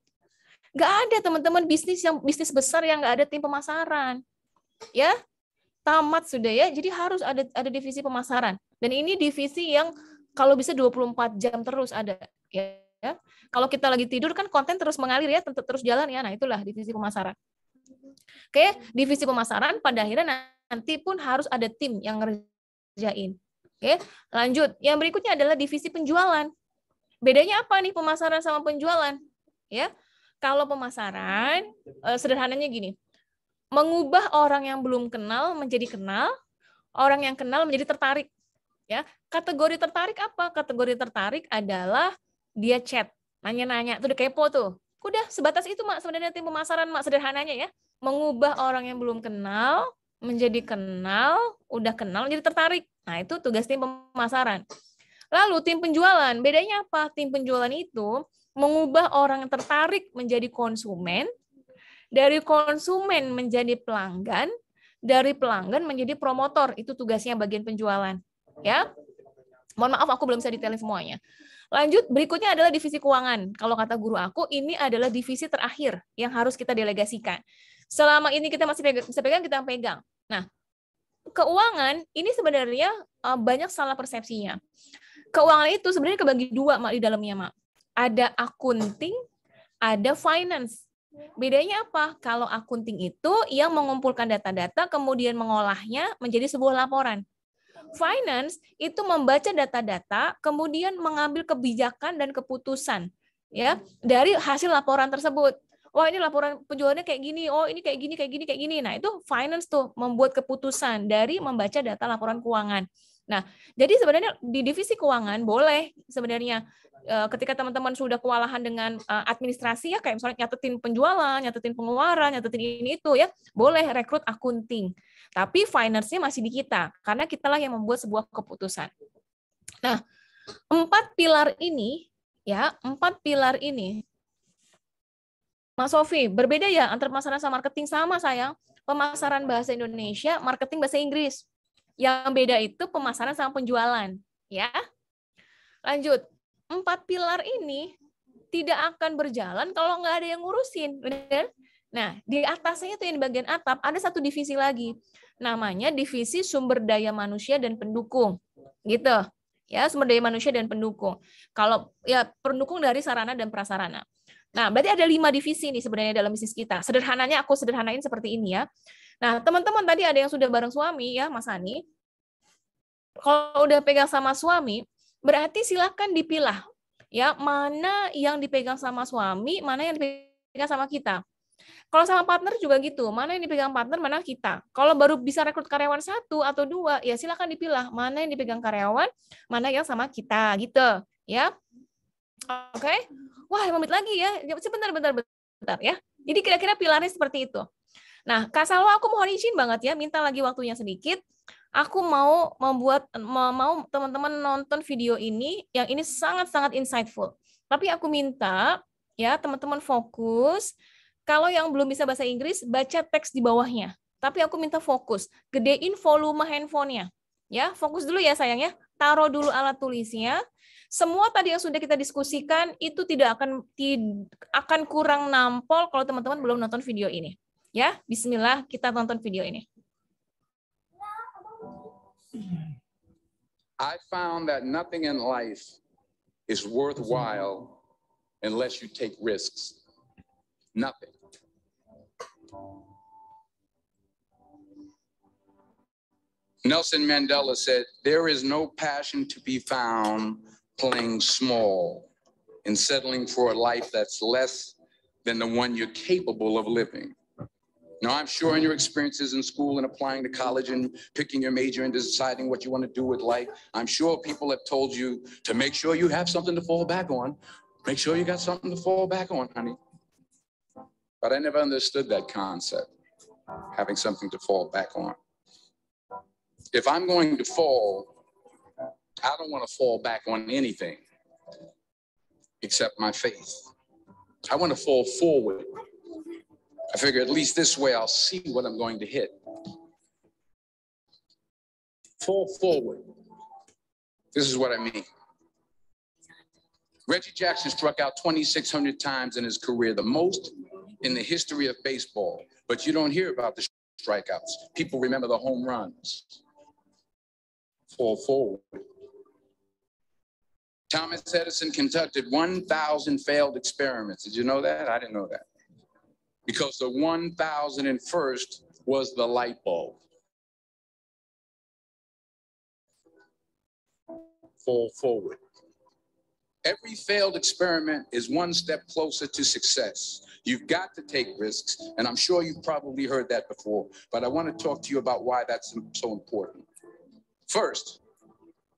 Nggak ada teman-teman bisnis yang bisnis besar yang nggak ada tim pemasaran, ya tamat sudah ya. Jadi harus ada ada divisi pemasaran. Dan ini divisi yang kalau bisa 24 jam terus ada ya. ya. Kalau kita lagi tidur kan konten terus mengalir ya, tentu terus jalan ya. Nah, itulah divisi pemasaran. Oke, divisi pemasaran pada akhirnya nanti pun harus ada tim yang ngerjain. Oke, lanjut. Yang berikutnya adalah divisi penjualan. Bedanya apa nih pemasaran sama penjualan? Ya. Kalau pemasaran eh, sederhananya gini mengubah orang yang belum kenal menjadi kenal, orang yang kenal menjadi tertarik. Ya, kategori tertarik apa? Kategori tertarik adalah dia chat, nanya-nanya, tuh udah kepo tuh. Udah sebatas itu mak sebenarnya tim pemasaran mak sederhananya ya, mengubah orang yang belum kenal menjadi kenal, udah kenal jadi tertarik. Nah, itu tugas tim pemasaran. Lalu tim penjualan, bedanya apa? Tim penjualan itu mengubah orang yang tertarik menjadi konsumen dari konsumen menjadi pelanggan, dari pelanggan menjadi promotor. Itu tugasnya bagian penjualan, ya. Mohon maaf aku belum bisa detail semuanya. Lanjut, berikutnya adalah divisi keuangan. Kalau kata guru aku, ini adalah divisi terakhir yang harus kita delegasikan. Selama ini kita masih pegang, bisa pegang, kita pegang. Nah, keuangan ini sebenarnya eh, banyak salah persepsinya. Keuangan itu sebenarnya kebagi dua mak di dalamnya mak. Ada akunting, ada finance. Bedanya apa? Kalau akunting itu yang mengumpulkan data-data kemudian mengolahnya menjadi sebuah laporan. Finance itu membaca data-data kemudian mengambil kebijakan dan keputusan ya dari hasil laporan tersebut. Oh ini laporan penjualannya kayak gini. Oh, ini kayak gini, kayak gini, kayak gini. Nah, itu finance tuh membuat keputusan dari membaca data laporan keuangan. Nah, jadi sebenarnya di divisi keuangan boleh sebenarnya eh, ketika teman-teman sudah kewalahan dengan eh, administrasi ya kayak misalnya nyatetin penjualan, nyatetin pengeluaran, nyatetin ini itu ya, boleh rekrut akunting. Tapi finance-nya masih di kita karena kitalah yang membuat sebuah keputusan. Nah, empat pilar ini ya, empat pilar ini Mas Sofi, berbeda ya antar pemasaran sama marketing sama sayang. Pemasaran bahasa Indonesia, marketing bahasa Inggris. Yang beda itu pemasaran sama penjualan, ya. Lanjut. Empat pilar ini tidak akan berjalan kalau nggak ada yang ngurusin, benar? Nah, di atasnya itu yang di bagian atap ada satu divisi lagi. Namanya divisi sumber daya manusia dan pendukung. Gitu. Ya, sumber daya manusia dan pendukung. Kalau ya pendukung dari sarana dan prasarana. Nah, berarti ada lima divisi nih sebenarnya dalam bisnis kita. Sederhananya aku sederhanain seperti ini ya. Nah, teman-teman tadi ada yang sudah bareng suami ya, Mas Ani. Kalau udah pegang sama suami, berarti silahkan dipilah ya mana yang dipegang sama suami, mana yang dipegang sama kita. Kalau sama partner juga gitu, mana yang dipegang partner, mana kita. Kalau baru bisa rekrut karyawan satu atau dua, ya silahkan dipilah mana yang dipegang karyawan, mana yang sama kita gitu, ya. Oke, okay? wah lima lagi ya, sebentar, bentar, bentar ya. Jadi kira-kira pilarnya seperti itu. Nah, Kak Salwa, aku mohon izin banget ya, minta lagi waktunya sedikit. Aku mau membuat mau teman-teman nonton video ini yang ini sangat-sangat insightful. Tapi aku minta ya teman-teman fokus. Kalau yang belum bisa bahasa Inggris, baca teks di bawahnya. Tapi aku minta fokus, gedein volume handphonenya. Ya, fokus dulu ya sayangnya. Taruh dulu alat tulisnya. Semua tadi yang sudah kita diskusikan itu tidak akan tid, akan kurang nampol kalau teman-teman belum nonton video ini. Ya, bismillah kita tonton video ini. I found that nothing in life is worthwhile unless you take risks. Nothing. Nelson Mandela said, There is no passion to be found playing small and settling for a life that's less than the one you're capable of living. Now, I'm sure in your experiences in school and applying to college and picking your major and deciding what you want to do with life, I'm sure people have told you to make sure you have something to fall back on. Make sure you got something to fall back on, honey. But I never understood that concept, having something to fall back on. If I'm going to fall, I don't want to fall back on anything except my faith. I want to fall forward I figure at least this way I'll see what I'm going to hit. Fall forward. This is what I mean. Reggie Jackson struck out 2,600 times in his career, the most in the history of baseball. But you don't hear about the strikeouts. People remember the home runs. Fall forward. Thomas Edison conducted 1,000 failed experiments. Did you know that? I didn't know that because the 1001st was the light bulb. Fall forward. Every failed experiment is one step closer to success. You've got to take risks, and I'm sure you've probably heard that before, but I want to talk to you about why that's so important. First,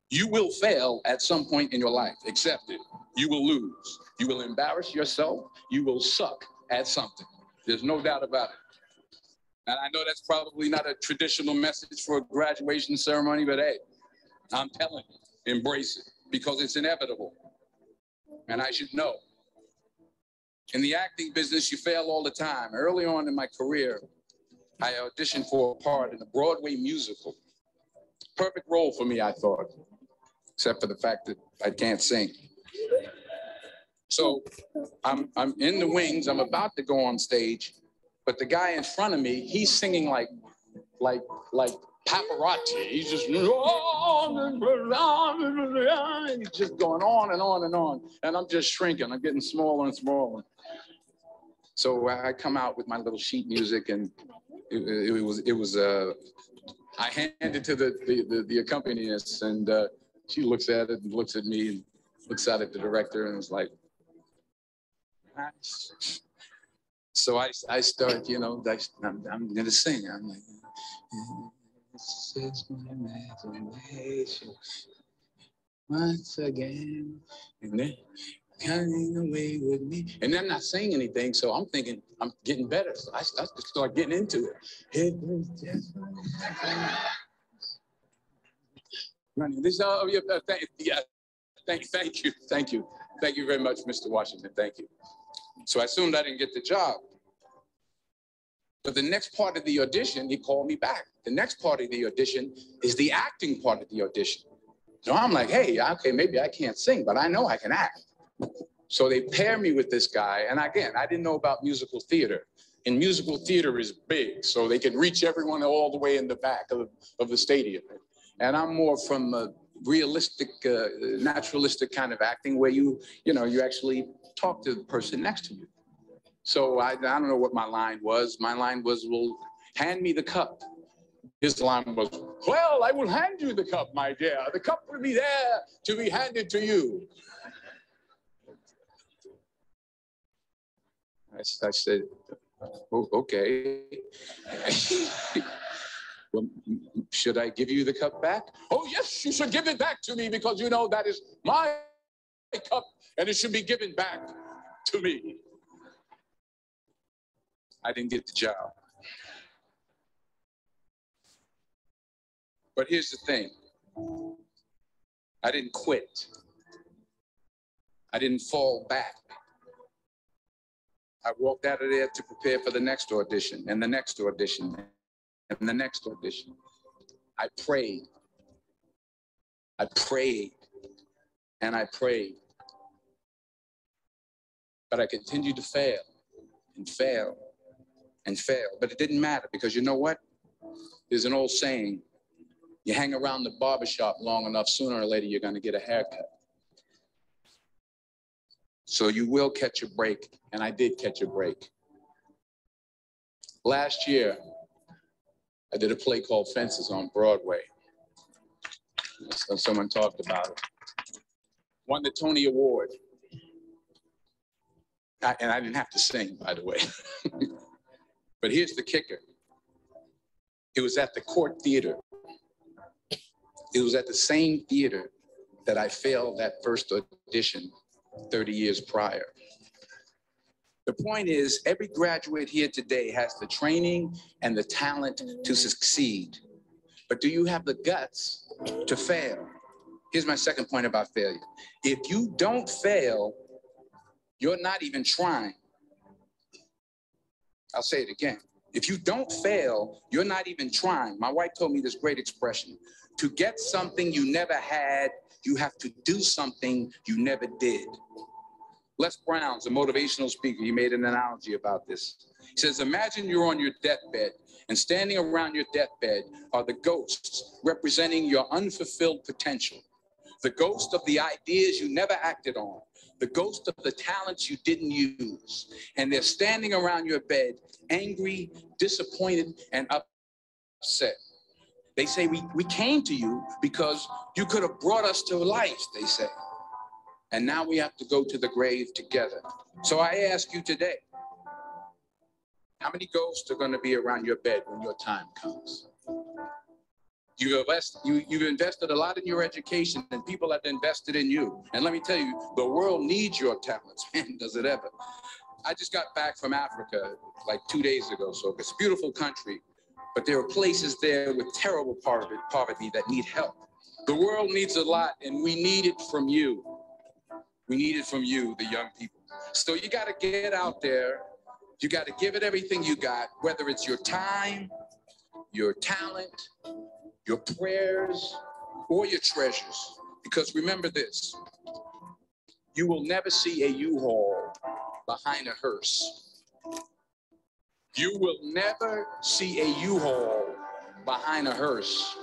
you will fail at some point in your life. Accept it. You will lose. You will embarrass yourself. You will suck at something. There's no doubt about it. And I know that's probably not a traditional message for a graduation ceremony, but hey, I'm telling you, embrace it because it's inevitable. And I should know. In the acting business, you fail all the time. Early on in my career, I auditioned for a part in a Broadway musical. Perfect role for me, I thought, except for the fact that I can't sing. So I'm, I'm in the wings, I'm about to go on stage, but the guy in front of me, he's singing like, like, like paparazzi. He's just, he's just going on and on and on. And I'm just shrinking, I'm getting smaller and smaller. So I come out with my little sheet music and it, it was, it was, uh, I handed to the, the, the, the accompanist and uh, she looks at it and looks at me and looks out at the director and is like, so I, I start, you know, I, am going to sing. I'm like, it's just my imagination. Once again, and then coming away with me. And I'm not saying anything, so I'm thinking I'm getting better. So I, I start getting into it. It was just running. This is all oh, your, uh, thank, yeah, thank, thank you, thank you. Thank you very much, Mr. Washington. Thank you. So I assumed I didn't get the job. But the next part of the audition, he called me back. The next part of the audition is the acting part of the audition. So I'm like, hey, okay, maybe I can't sing, but I know I can act. So they pair me with this guy. And again, I didn't know about musical theater. And musical theater is big, so they can reach everyone all the way in the back of, of the stadium. And I'm more from a realistic, uh, naturalistic kind of acting where you, you know, you actually talk to the person next to you. So I, I don't know what my line was. My line was, well, hand me the cup. His line was, well, I will hand you the cup, my dear. The cup will be there to be handed to you. I, I said, oh, okay. well, should I give you the cup back? Oh, yes, you should give it back to me because you know that is my cup and it should be given back to me. I didn't get the job. But here's the thing I didn't quit, I didn't fall back. I walked out of there to prepare for the next audition and the next audition and the next audition. I prayed. I prayed and I prayed. But I continued to fail and fail and fail. But it didn't matter because you know what? There's an old saying you hang around the barbershop long enough, sooner or later, you're going to get a haircut. So you will catch a break. And I did catch a break. Last year, I did a play called Fences on Broadway. someone talked about it. Won the Tony Award. I, and I didn't have to sing, by the way. but here's the kicker it was at the court theater. It was at the same theater that I failed that first audition 30 years prior. The point is, every graduate here today has the training and the talent to succeed. But do you have the guts to fail? Here's my second point about failure. If you don't fail, you're not even trying. I'll say it again. If you don't fail, you're not even trying. My wife told me this great expression to get something you never had, you have to do something you never did. Les Brown's a motivational speaker. He made an analogy about this. He says, Imagine you're on your deathbed, and standing around your deathbed are the ghosts representing your unfulfilled potential, the ghost of the ideas you never acted on, the ghost of the talents you didn't use. And they're standing around your bed, angry, disappointed, and upset. They say, we, we came to you because you could have brought us to life, they say. And now we have to go to the grave together. So I ask you today, how many ghosts are going to be around your bed when your time comes? You've invested, you, you've invested a lot in your education, and people have invested in you. And let me tell you, the world needs your talents. Man, does it ever. I just got back from Africa like two days ago. So it's a beautiful country, but there are places there with terrible poverty that need help. The world needs a lot, and we need it from you. We need it from you, the young people. So you got to get out there. You got to give it everything you got, whether it's your time, your talent, your prayers, or your treasures. Because remember this you will never see a U haul behind a hearse. You will never see a U haul behind a hearse.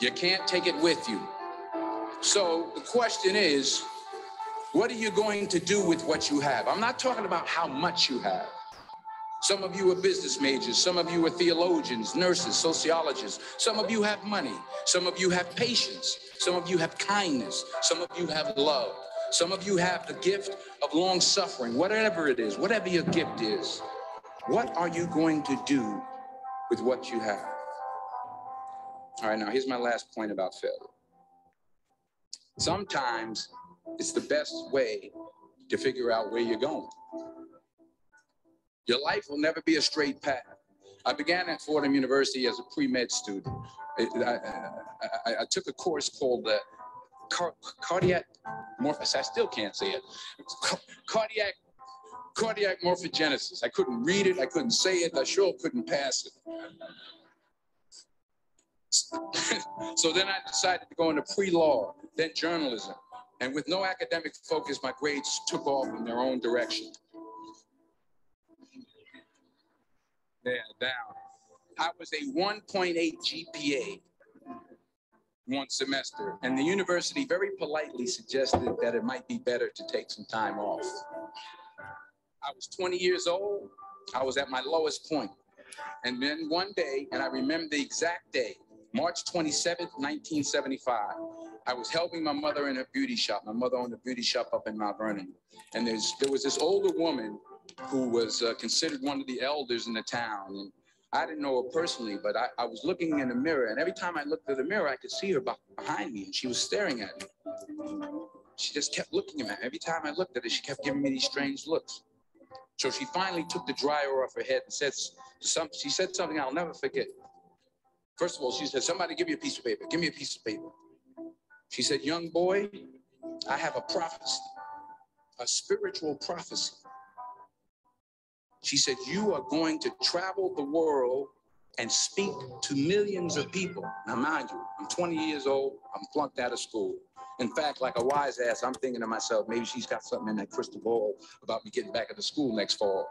You can't take it with you. So the question is, what are you going to do with what you have? I'm not talking about how much you have. Some of you are business majors. Some of you are theologians, nurses, sociologists. Some of you have money. Some of you have patience. Some of you have kindness. Some of you have love. Some of you have the gift of long suffering, whatever it is, whatever your gift is. What are you going to do with what you have? All right, now here's my last point about failure. Sometimes it's the best way to figure out where you're going. Your life will never be a straight path. I began at Fordham University as a pre-med student. I, I, I, I took a course called the uh, car, cardiac morphosis. I still can't say it. cardiac cardiac morphogenesis. I couldn't read it. I couldn't say it. I sure couldn't pass it. so then I decided to go into pre-law, then journalism. And with no academic focus, my grades took off in their own direction. I was a 1.8 GPA one semester, and the university very politely suggested that it might be better to take some time off. I was 20 years old. I was at my lowest point. And then one day, and I remember the exact day, March 27th, 1975, I was helping my mother in her beauty shop. My mother owned a beauty shop up in Mount Vernon. And there was this older woman who was uh, considered one of the elders in the town. And I didn't know her personally, but I, I was looking in the mirror, and every time I looked at the mirror, I could see her behind me, and she was staring at me. She just kept looking at me. Every time I looked at her, she kept giving me these strange looks. So she finally took the dryer off her head and said some, she said something I'll never forget. First of all, she said, Somebody give me a piece of paper. Give me a piece of paper. She said, Young boy, I have a prophecy, a spiritual prophecy she said, You are going to travel the world and speak to millions of people. Now, mind you, I'm 20 years old, I'm flunked out of school. In fact, like a wise ass, I'm thinking to myself, maybe she's got something in that crystal ball about me getting back into school next fall.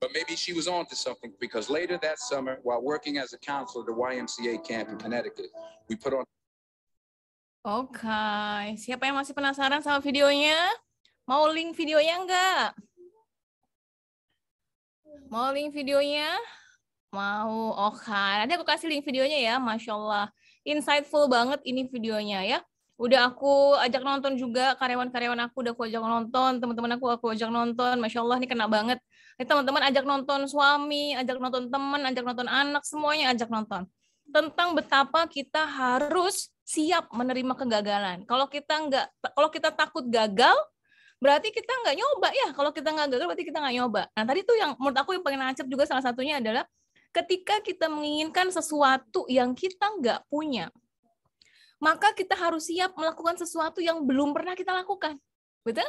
But maybe she was on to something because later that summer, while working as a counselor at the YMCA camp in Connecticut, we put on. Okay, siapa yang masih penasaran sama videonya? Mau link videonya enggak? Mau link videonya? Mau, oke. Oh, okay. Nanti aku kasih link videonya ya, Masya Allah. Insightful banget ini videonya ya. Udah aku ajak nonton juga, karyawan-karyawan aku udah aku ajak nonton, teman-teman aku aku ajak nonton, Masya Allah ini kena banget. Ini teman-teman ajak nonton suami, ajak nonton teman, ajak nonton anak, semuanya ajak nonton. Tentang betapa kita harus siap menerima kegagalan. Kalau kita enggak, kalau kita takut gagal, berarti kita nggak nyoba ya kalau kita nggak gagal berarti kita nggak nyoba nah tadi tuh yang menurut aku yang pengen nancep juga salah satunya adalah ketika kita menginginkan sesuatu yang kita nggak punya maka kita harus siap melakukan sesuatu yang belum pernah kita lakukan betul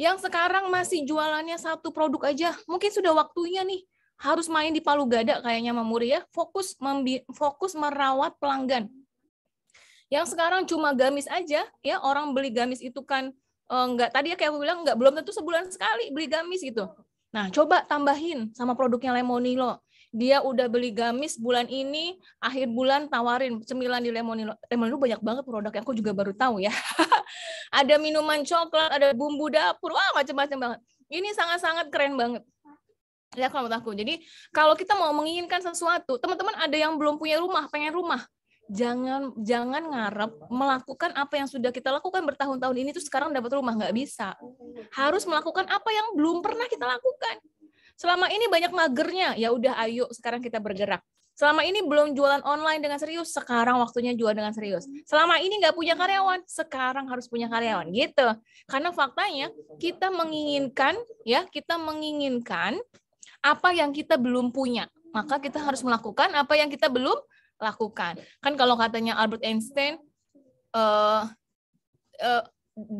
yang sekarang masih jualannya satu produk aja mungkin sudah waktunya nih harus main di Palu Gada kayaknya Mamuri ya fokus fokus merawat pelanggan yang sekarang cuma gamis aja ya orang beli gamis itu kan Oh, enggak tadi ya kayak aku bilang enggak belum tentu sebulan sekali beli gamis gitu. Nah, coba tambahin sama produknya Lemonilo. Dia udah beli gamis bulan ini, akhir bulan tawarin cemilan di Lemonilo. Lemonilo banyak banget produknya aku juga baru tahu ya. ada minuman coklat, ada bumbu dapur, wah macam-macam banget. Ini sangat-sangat keren banget. Ya kalau menurut aku. Jadi kalau kita mau menginginkan sesuatu, teman-teman ada yang belum punya rumah, pengen rumah jangan jangan ngarep melakukan apa yang sudah kita lakukan bertahun-tahun ini tuh sekarang dapat rumah nggak bisa harus melakukan apa yang belum pernah kita lakukan selama ini banyak magernya ya udah ayo sekarang kita bergerak selama ini belum jualan online dengan serius sekarang waktunya jual dengan serius selama ini nggak punya karyawan sekarang harus punya karyawan gitu karena faktanya kita menginginkan ya kita menginginkan apa yang kita belum punya maka kita harus melakukan apa yang kita belum lakukan. Kan kalau katanya Albert Einstein, uh, uh,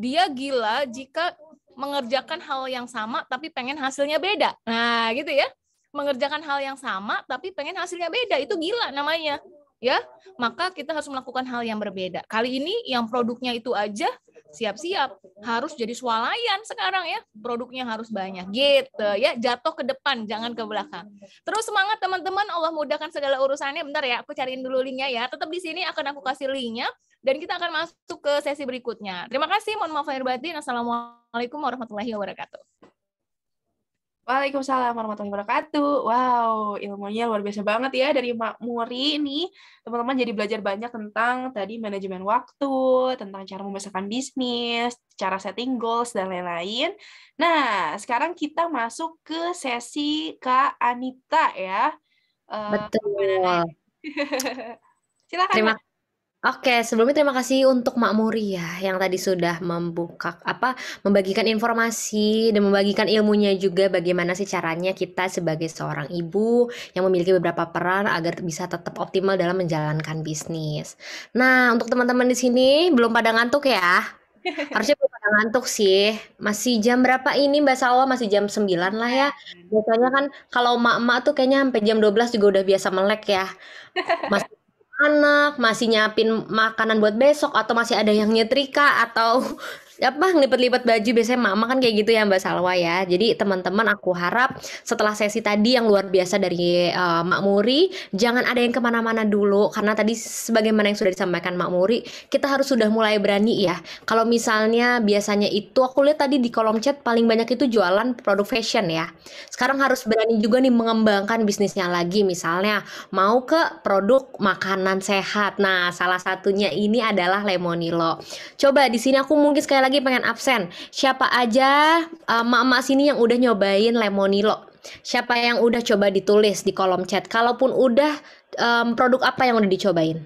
dia gila jika mengerjakan hal yang sama tapi pengen hasilnya beda. Nah, gitu ya. Mengerjakan hal yang sama tapi pengen hasilnya beda itu gila namanya. Ya, maka kita harus melakukan hal yang berbeda. Kali ini yang produknya itu aja siap-siap harus jadi swalayan sekarang ya produknya harus banyak gitu ya jatuh ke depan jangan ke belakang terus semangat teman-teman Allah mudahkan segala urusannya bentar ya aku cariin dulu linknya ya tetap di sini akan aku kasih linknya dan kita akan masuk ke sesi berikutnya terima kasih mohon maaf lahir batin assalamualaikum warahmatullahi wabarakatuh Waalaikumsalam warahmatullahi wabarakatuh. Wow, ilmunya luar biasa banget ya dari Mak Muri ini. Teman-teman jadi belajar banyak tentang tadi manajemen waktu, tentang cara membesarkan bisnis, cara setting goals, dan lain-lain. Nah, sekarang kita masuk ke sesi Kak Anita ya. Eh, Betul. Silakan. Terima kasih Oke, sebelumnya terima kasih untuk Mak Muri ya yang tadi sudah membuka apa membagikan informasi dan membagikan ilmunya juga bagaimana sih caranya kita sebagai seorang ibu yang memiliki beberapa peran agar bisa tetap optimal dalam menjalankan bisnis. Nah, untuk teman-teman di sini belum pada ngantuk ya? Harusnya belum pada ngantuk sih. Masih jam berapa ini Mbak Sawa? Masih jam 9 lah ya. Iya. Biasanya kan kalau mak-mak tuh kayaknya sampai jam 12 juga udah biasa melek ya. Masih anak, masih nyiapin makanan buat besok atau masih ada yang nyetrika atau apa ngelipet-lipet baju biasanya mama kan kayak gitu ya Mbak Salwa ya. Jadi teman-teman aku harap setelah sesi tadi yang luar biasa dari uh, Mak Muri, jangan ada yang kemana-mana dulu karena tadi sebagaimana yang sudah disampaikan Mak Muri, kita harus sudah mulai berani ya. Kalau misalnya biasanya itu aku lihat tadi di kolom chat paling banyak itu jualan produk fashion ya. Sekarang harus berani juga nih mengembangkan bisnisnya lagi misalnya mau ke produk makanan sehat. Nah, salah satunya ini adalah Lemonilo. Coba di sini aku mungkin sekali lagi pengen absen. Siapa aja eh, emak-emak uh, sini yang udah nyobain Lemonilo? Siapa yang udah coba ditulis di kolom chat? Kalaupun udah um, produk apa yang udah dicobain?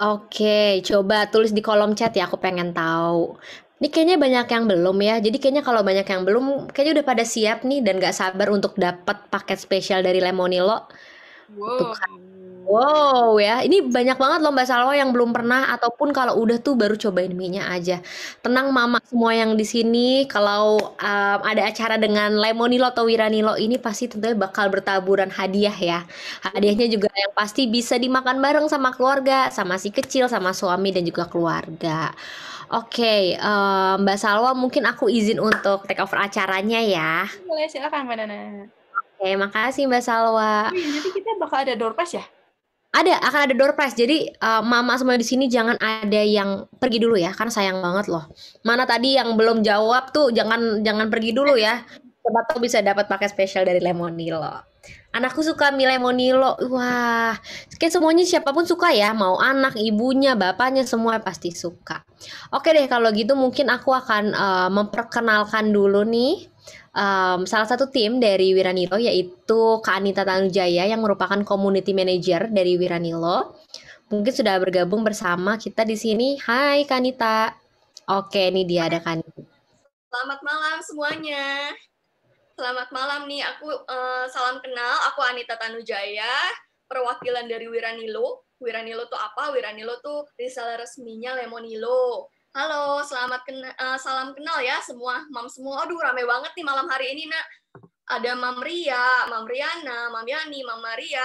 Oke, coba tulis di kolom chat ya. Aku pengen tahu. Ini kayaknya banyak yang belum ya. Jadi kayaknya kalau banyak yang belum, kayaknya udah pada siap nih dan gak sabar untuk dapat paket spesial dari Lemonilo. Wow. Tukar. Wow ya, ini banyak banget loh Mbak Salwa yang belum pernah ataupun kalau udah tuh baru cobain mie-nya aja. Tenang Mama semua yang di sini kalau um, ada acara dengan Lemonilo atau Wiranilo ini pasti tentunya bakal bertaburan hadiah ya. Hadiahnya juga yang pasti bisa dimakan bareng sama keluarga, sama si kecil, sama suami dan juga keluarga. Oke, okay, um, Mbak Salwa mungkin aku izin untuk take over acaranya ya. Boleh silakan Mbak Nana. Oke, okay, makasih Mbak Salwa. Jadi kita bakal ada door pass ya? Ada, akan ada door prize. Jadi uh, mama semua di sini jangan ada yang pergi dulu ya, karena sayang banget loh. Mana tadi yang belum jawab tuh jangan jangan pergi dulu ya. Coba tuh bisa dapat pakai spesial dari Lemonilo. Anakku suka mie Lemonilo. Wah, kayak semuanya siapapun suka ya, mau anak, ibunya, bapaknya semua pasti suka. Oke deh kalau gitu mungkin aku akan uh, memperkenalkan dulu nih um, salah satu tim dari Wiranilo yaitu Kak Anita Tanujaya yang merupakan community manager dari Wiranilo. Mungkin sudah bergabung bersama kita di sini. Hai Kak Anita. Oke, ini dia ada Kak Anita. Selamat malam semuanya. Selamat malam nih, aku uh, salam kenal, aku Anita Tanujaya, perwakilan dari Wiranilo. Wiranilo tuh apa? Wiranilo tuh reseller resminya Lemonilo Halo, selamat kena, uh, salam kenal ya semua mam semua. Aduh, rame banget nih malam hari ini, Nak. Ada Mam Ria, Mam Riana, Mam Yani, Mam Maria.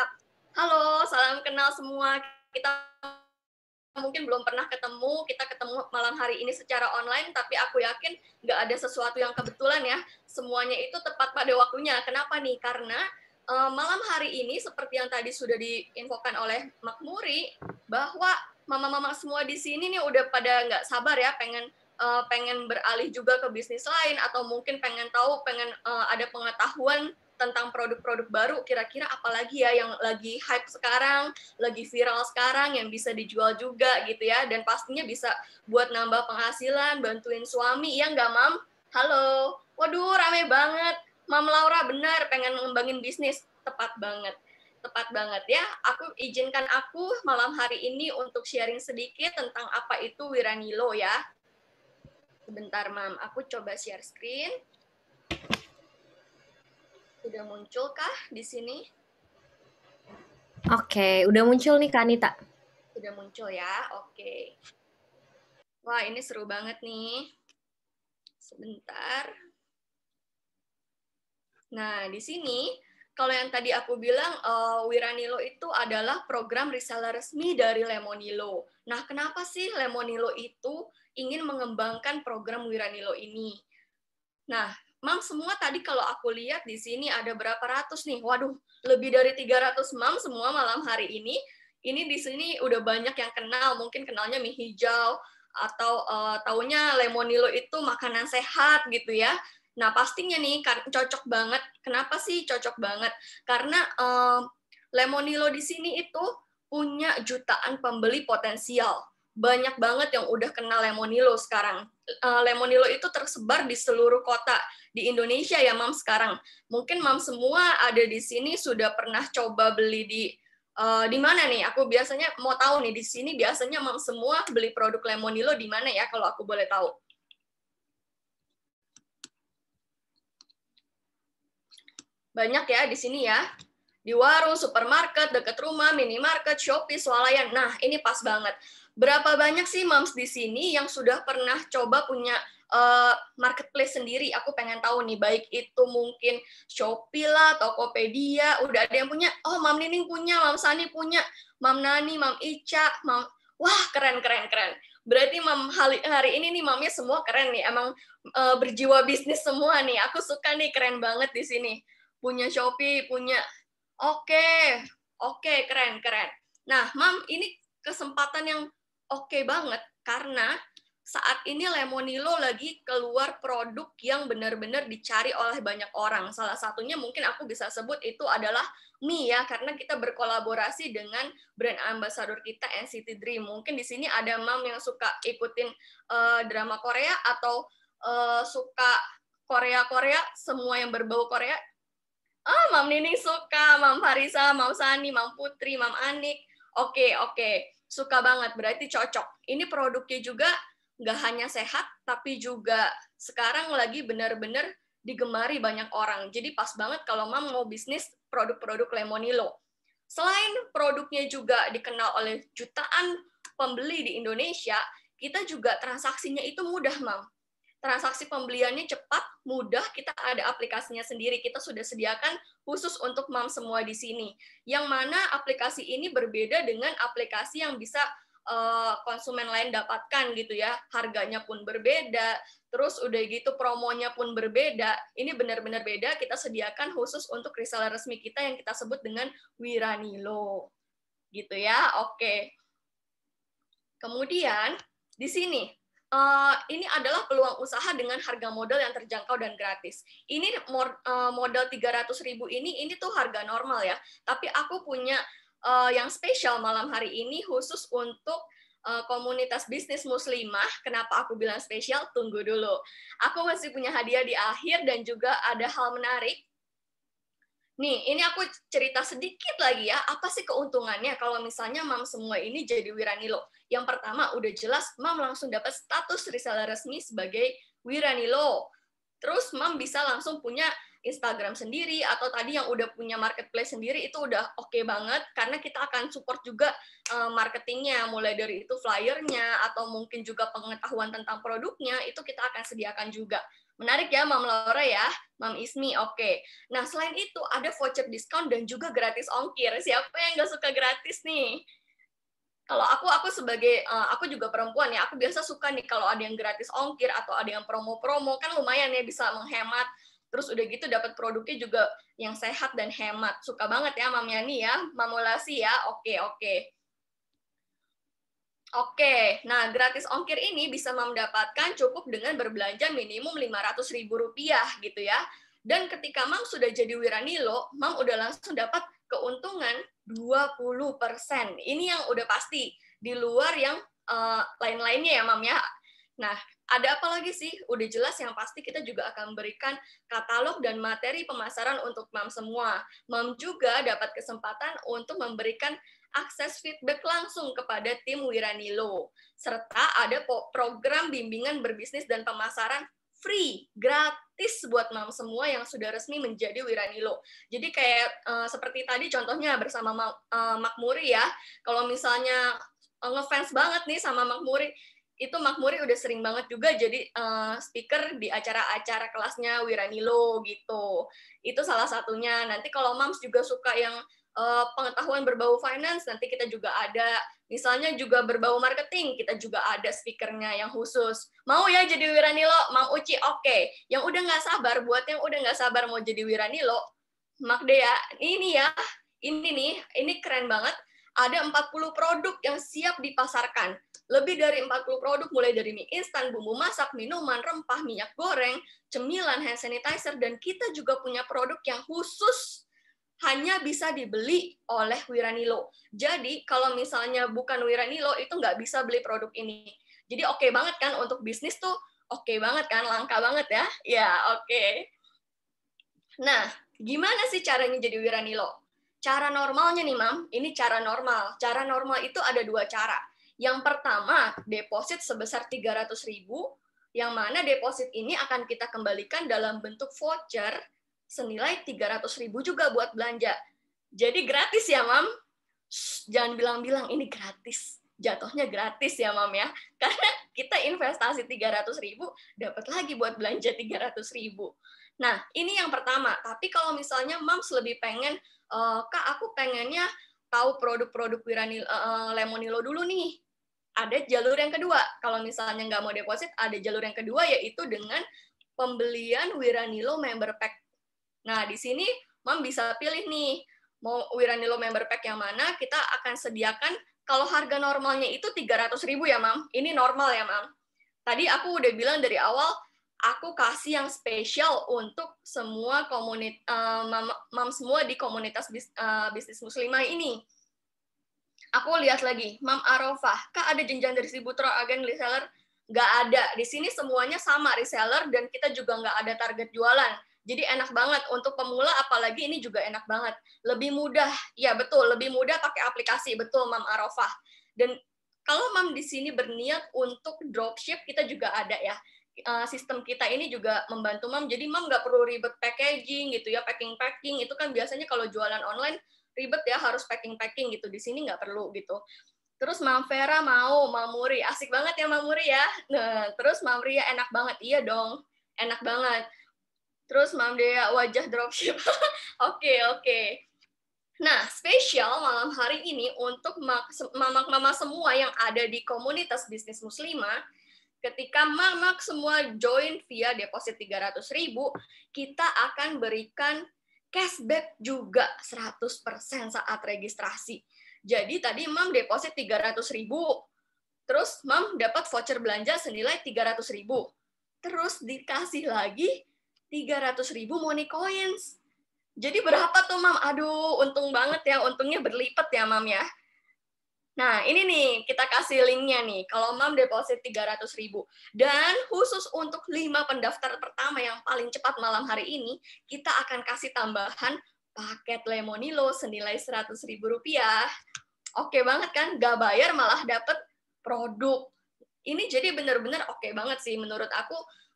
Halo, salam kenal semua. Kita mungkin belum pernah ketemu, kita ketemu malam hari ini secara online, tapi aku yakin nggak ada sesuatu yang kebetulan ya. Semuanya itu tepat pada waktunya. Kenapa nih? Karena uh, malam hari ini seperti yang tadi sudah diinfokan oleh Makmuri bahwa mama-mama semua di sini nih udah pada nggak sabar ya pengen uh, pengen beralih juga ke bisnis lain atau mungkin pengen tahu pengen uh, ada pengetahuan tentang produk-produk baru kira-kira apalagi ya yang lagi hype sekarang, lagi viral sekarang yang bisa dijual juga gitu ya dan pastinya bisa buat nambah penghasilan, bantuin suami ya nggak mam? Halo, waduh rame banget, mam Laura benar pengen ngembangin bisnis tepat banget tepat banget ya. Aku izinkan aku malam hari ini untuk sharing sedikit tentang apa itu Wiranilo ya. Sebentar, Mam. Aku coba share screen. Sudah munculkah di sini? Oke, udah muncul nih Kak Anita. Udah muncul ya, oke. Wah, ini seru banget nih. Sebentar. Nah, di sini kalau yang tadi aku bilang uh, Wiranilo itu adalah program reseller resmi dari Lemonilo. Nah, kenapa sih Lemonilo itu ingin mengembangkan program Wiranilo ini? Nah, mam semua tadi kalau aku lihat di sini ada berapa ratus nih. Waduh, lebih dari 300 mam semua malam hari ini. Ini di sini udah banyak yang kenal, mungkin kenalnya mie hijau atau uh, taunya Lemonilo itu makanan sehat gitu ya. Nah, pastinya nih cocok banget. Kenapa sih cocok banget? Karena um, Lemonilo di sini itu punya jutaan pembeli potensial. Banyak banget yang udah kenal Lemonilo sekarang. Uh, Lemonilo itu tersebar di seluruh kota di Indonesia ya, Mam sekarang. Mungkin Mam semua ada di sini sudah pernah coba beli di Uh, di mana nih? Aku biasanya mau tahu nih di sini biasanya mam semua beli produk Lemonilo di mana ya kalau aku boleh tahu? Banyak ya di sini ya. Di warung, supermarket, dekat rumah, minimarket, Shopee, swalayan. Nah, ini pas banget. Berapa banyak sih moms di sini yang sudah pernah coba punya uh, marketplace sendiri? Aku pengen tahu nih, baik itu mungkin Shopee lah, Tokopedia, udah ada yang punya. Oh, Mam Nining punya, Mam Sani punya, Mam Nani, Mam Ica, Mam... Wah, keren, keren, keren berarti mam hari, ini nih mamnya semua keren nih emang uh, berjiwa bisnis semua nih aku suka nih keren banget di sini punya Shopee, punya oke, oke, keren, keren. Nah, Mam, ini kesempatan yang oke banget karena saat ini Lemonilo lagi keluar produk yang benar-benar dicari oleh banyak orang. Salah satunya mungkin aku bisa sebut itu adalah mie ya, karena kita berkolaborasi dengan brand ambassador kita NCT Dream. Mungkin di sini ada mam yang suka ikutin uh, drama Korea atau uh, suka Korea-Korea, semua yang berbau Korea oh Mam Nining suka, Mam Farisa, Mam Sani, Mam Putri, Mam Anik. Oke, okay, oke. Okay. Suka banget, berarti cocok. Ini produknya juga nggak hanya sehat, tapi juga sekarang lagi benar-benar digemari banyak orang. Jadi pas banget kalau Mam mau bisnis produk-produk Lemonilo. Selain produknya juga dikenal oleh jutaan pembeli di Indonesia, kita juga transaksinya itu mudah, Mam transaksi pembeliannya cepat, mudah, kita ada aplikasinya sendiri. Kita sudah sediakan khusus untuk mam semua di sini. Yang mana aplikasi ini berbeda dengan aplikasi yang bisa eh, konsumen lain dapatkan gitu ya. Harganya pun berbeda, terus udah gitu promonya pun berbeda. Ini benar-benar beda, kita sediakan khusus untuk reseller resmi kita yang kita sebut dengan Wiranilo. Gitu ya. Oke. Kemudian di sini Eh, ini adalah peluang usaha dengan harga modal yang terjangkau dan gratis. Ini eh, modal 300 ribu ini, ini tuh harga normal ya. Tapi aku punya eh, yang spesial malam hari ini khusus untuk komunitas bisnis muslimah. Kenapa aku bilang spesial? Tunggu dulu. Aku masih punya hadiah di akhir dan juga ada hal menarik Nih, ini aku cerita sedikit lagi ya. Apa sih keuntungannya kalau misalnya mam semua ini jadi Wiranilo? Yang pertama, udah jelas mam langsung dapat status reseller resmi sebagai Wiranilo. Terus mam bisa langsung punya Instagram sendiri atau tadi yang udah punya marketplace sendiri itu udah oke okay banget karena kita akan support juga eh, marketingnya mulai dari itu flyernya atau mungkin juga pengetahuan tentang produknya itu kita akan sediakan juga Menarik ya, Mam Laura ya. Mam Ismi, oke. Okay. Nah, selain itu ada voucher diskon dan juga gratis ongkir. Siapa yang nggak suka gratis nih? Kalau aku, aku sebagai, eh, aku juga perempuan ya, aku biasa suka nih kalau ada yang gratis ongkir atau ada yang promo-promo, kan lumayan ya bisa menghemat terus udah gitu dapat produknya juga yang sehat dan hemat. Suka banget ya Mam Yani ya, Mamulasi ya. Oke, oke. Oke, nah gratis ongkir ini bisa mendapatkan cukup dengan berbelanja minimum Rp500.000 gitu ya. Dan ketika Mam sudah jadi Wiranilo, Mam udah langsung dapat keuntungan 20%. Ini yang udah pasti, di luar yang uh, lain-lainnya ya Mam ya. Nah, ada apa lagi sih? Udah jelas yang pasti kita juga akan berikan katalog dan materi pemasaran untuk MAM semua. MAM juga dapat kesempatan untuk memberikan akses feedback langsung kepada tim Wiranilo, serta ada program bimbingan berbisnis dan pemasaran free, gratis buat mam semua yang sudah resmi menjadi Wiranilo. Jadi kayak uh, seperti tadi contohnya bersama Ma uh, eh, Makmuri ya, kalau misalnya uh, ngefans banget nih sama Makmuri, itu Makmuri udah sering banget juga jadi uh, speaker di acara-acara kelasnya Wiranilo gitu. Itu salah satunya. Nanti kalau Mams juga suka yang uh, pengetahuan berbau finance, nanti kita juga ada misalnya juga berbau marketing, kita juga ada speakernya yang khusus. Mau ya jadi Wiranilo, Mau Uci, oke. Okay. Yang udah nggak sabar, buat yang udah nggak sabar mau jadi Wiranilo, Mak ya ini ya, ini nih, ini keren banget. Ada 40 produk yang siap dipasarkan. Lebih dari 40 produk mulai dari mie instan, bumbu masak, minuman, rempah, minyak goreng, cemilan, hand sanitizer, dan kita juga punya produk yang khusus hanya bisa dibeli oleh Wiranilo. Jadi kalau misalnya bukan Wiranilo itu nggak bisa beli produk ini. Jadi oke okay banget kan untuk bisnis tuh oke okay banget kan langka banget ya. Ya oke. Okay. Nah gimana sih caranya jadi Wiranilo? Cara normalnya nih mam, ini cara normal. Cara normal itu ada dua cara. Yang pertama deposit sebesar 300 ribu, yang mana deposit ini akan kita kembalikan dalam bentuk voucher senilai tiga ratus ribu juga buat belanja. Jadi gratis ya, Mam? Shh, jangan bilang-bilang ini gratis. Jatuhnya gratis ya, Mam ya. Karena kita investasi tiga ratus ribu, dapat lagi buat belanja tiga ratus ribu. Nah, ini yang pertama. Tapi kalau misalnya mam lebih pengen, e, Kak, aku pengennya tahu produk-produk Wirani e, eh, eh, Lemonilo dulu nih. Ada jalur yang kedua. Kalau misalnya nggak mau deposit, ada jalur yang kedua yaitu dengan pembelian Wiranilo member pack Nah, di sini Mam bisa pilih nih, mau Wiranilo member pack yang mana, kita akan sediakan kalau harga normalnya itu 300 ribu ya, Mam. Ini normal ya, Mam. Tadi aku udah bilang dari awal, aku kasih yang spesial untuk semua komunit uh, mam, mam semua di komunitas bis, uh, bisnis muslimah ini. Aku lihat lagi, Mam Arofah, kak ada jenjang dari distributor, agen, reseller? Nggak ada. Di sini semuanya sama reseller dan kita juga nggak ada target jualan jadi enak banget untuk pemula apalagi ini juga enak banget. Lebih mudah. Ya betul, lebih mudah pakai aplikasi. Betul Mam Arofah. Dan kalau Mam di sini berniat untuk dropship kita juga ada ya. Eh, sistem kita ini juga membantu Mam. Jadi Mam nggak perlu ribet packaging gitu ya, packing-packing. Itu kan biasanya kalau jualan online ribet ya harus packing-packing gitu. Di sini nggak perlu gitu. Terus Mam Vera mau, Mam Muri. Asik banget ya Mam Muri ya. Nah, terus Mam Ria enak banget. Iya dong, enak banget. Terus Mam Dea wajah dropship. Oke, oke. Okay, okay. Nah, spesial malam hari ini untuk mamak mamak semua yang ada di komunitas bisnis muslimah, ketika mamak semua join via deposit 300 ribu, kita akan berikan cashback juga 100% saat registrasi. Jadi tadi mam deposit 300 ribu, terus mam dapat voucher belanja senilai 300 ribu, terus dikasih lagi 300 ribu money coins. Jadi berapa tuh, Mam? Aduh, untung banget ya. Untungnya berlipat ya, Mam ya. Nah, ini nih kita kasih linknya nih. Kalau Mam deposit 300 ribu. Dan khusus untuk 5 pendaftar pertama yang paling cepat malam hari ini, kita akan kasih tambahan paket Lemonilo senilai 100 ribu rupiah. Oke banget kan? Gak bayar malah dapet produk. Ini jadi bener-bener oke banget sih menurut aku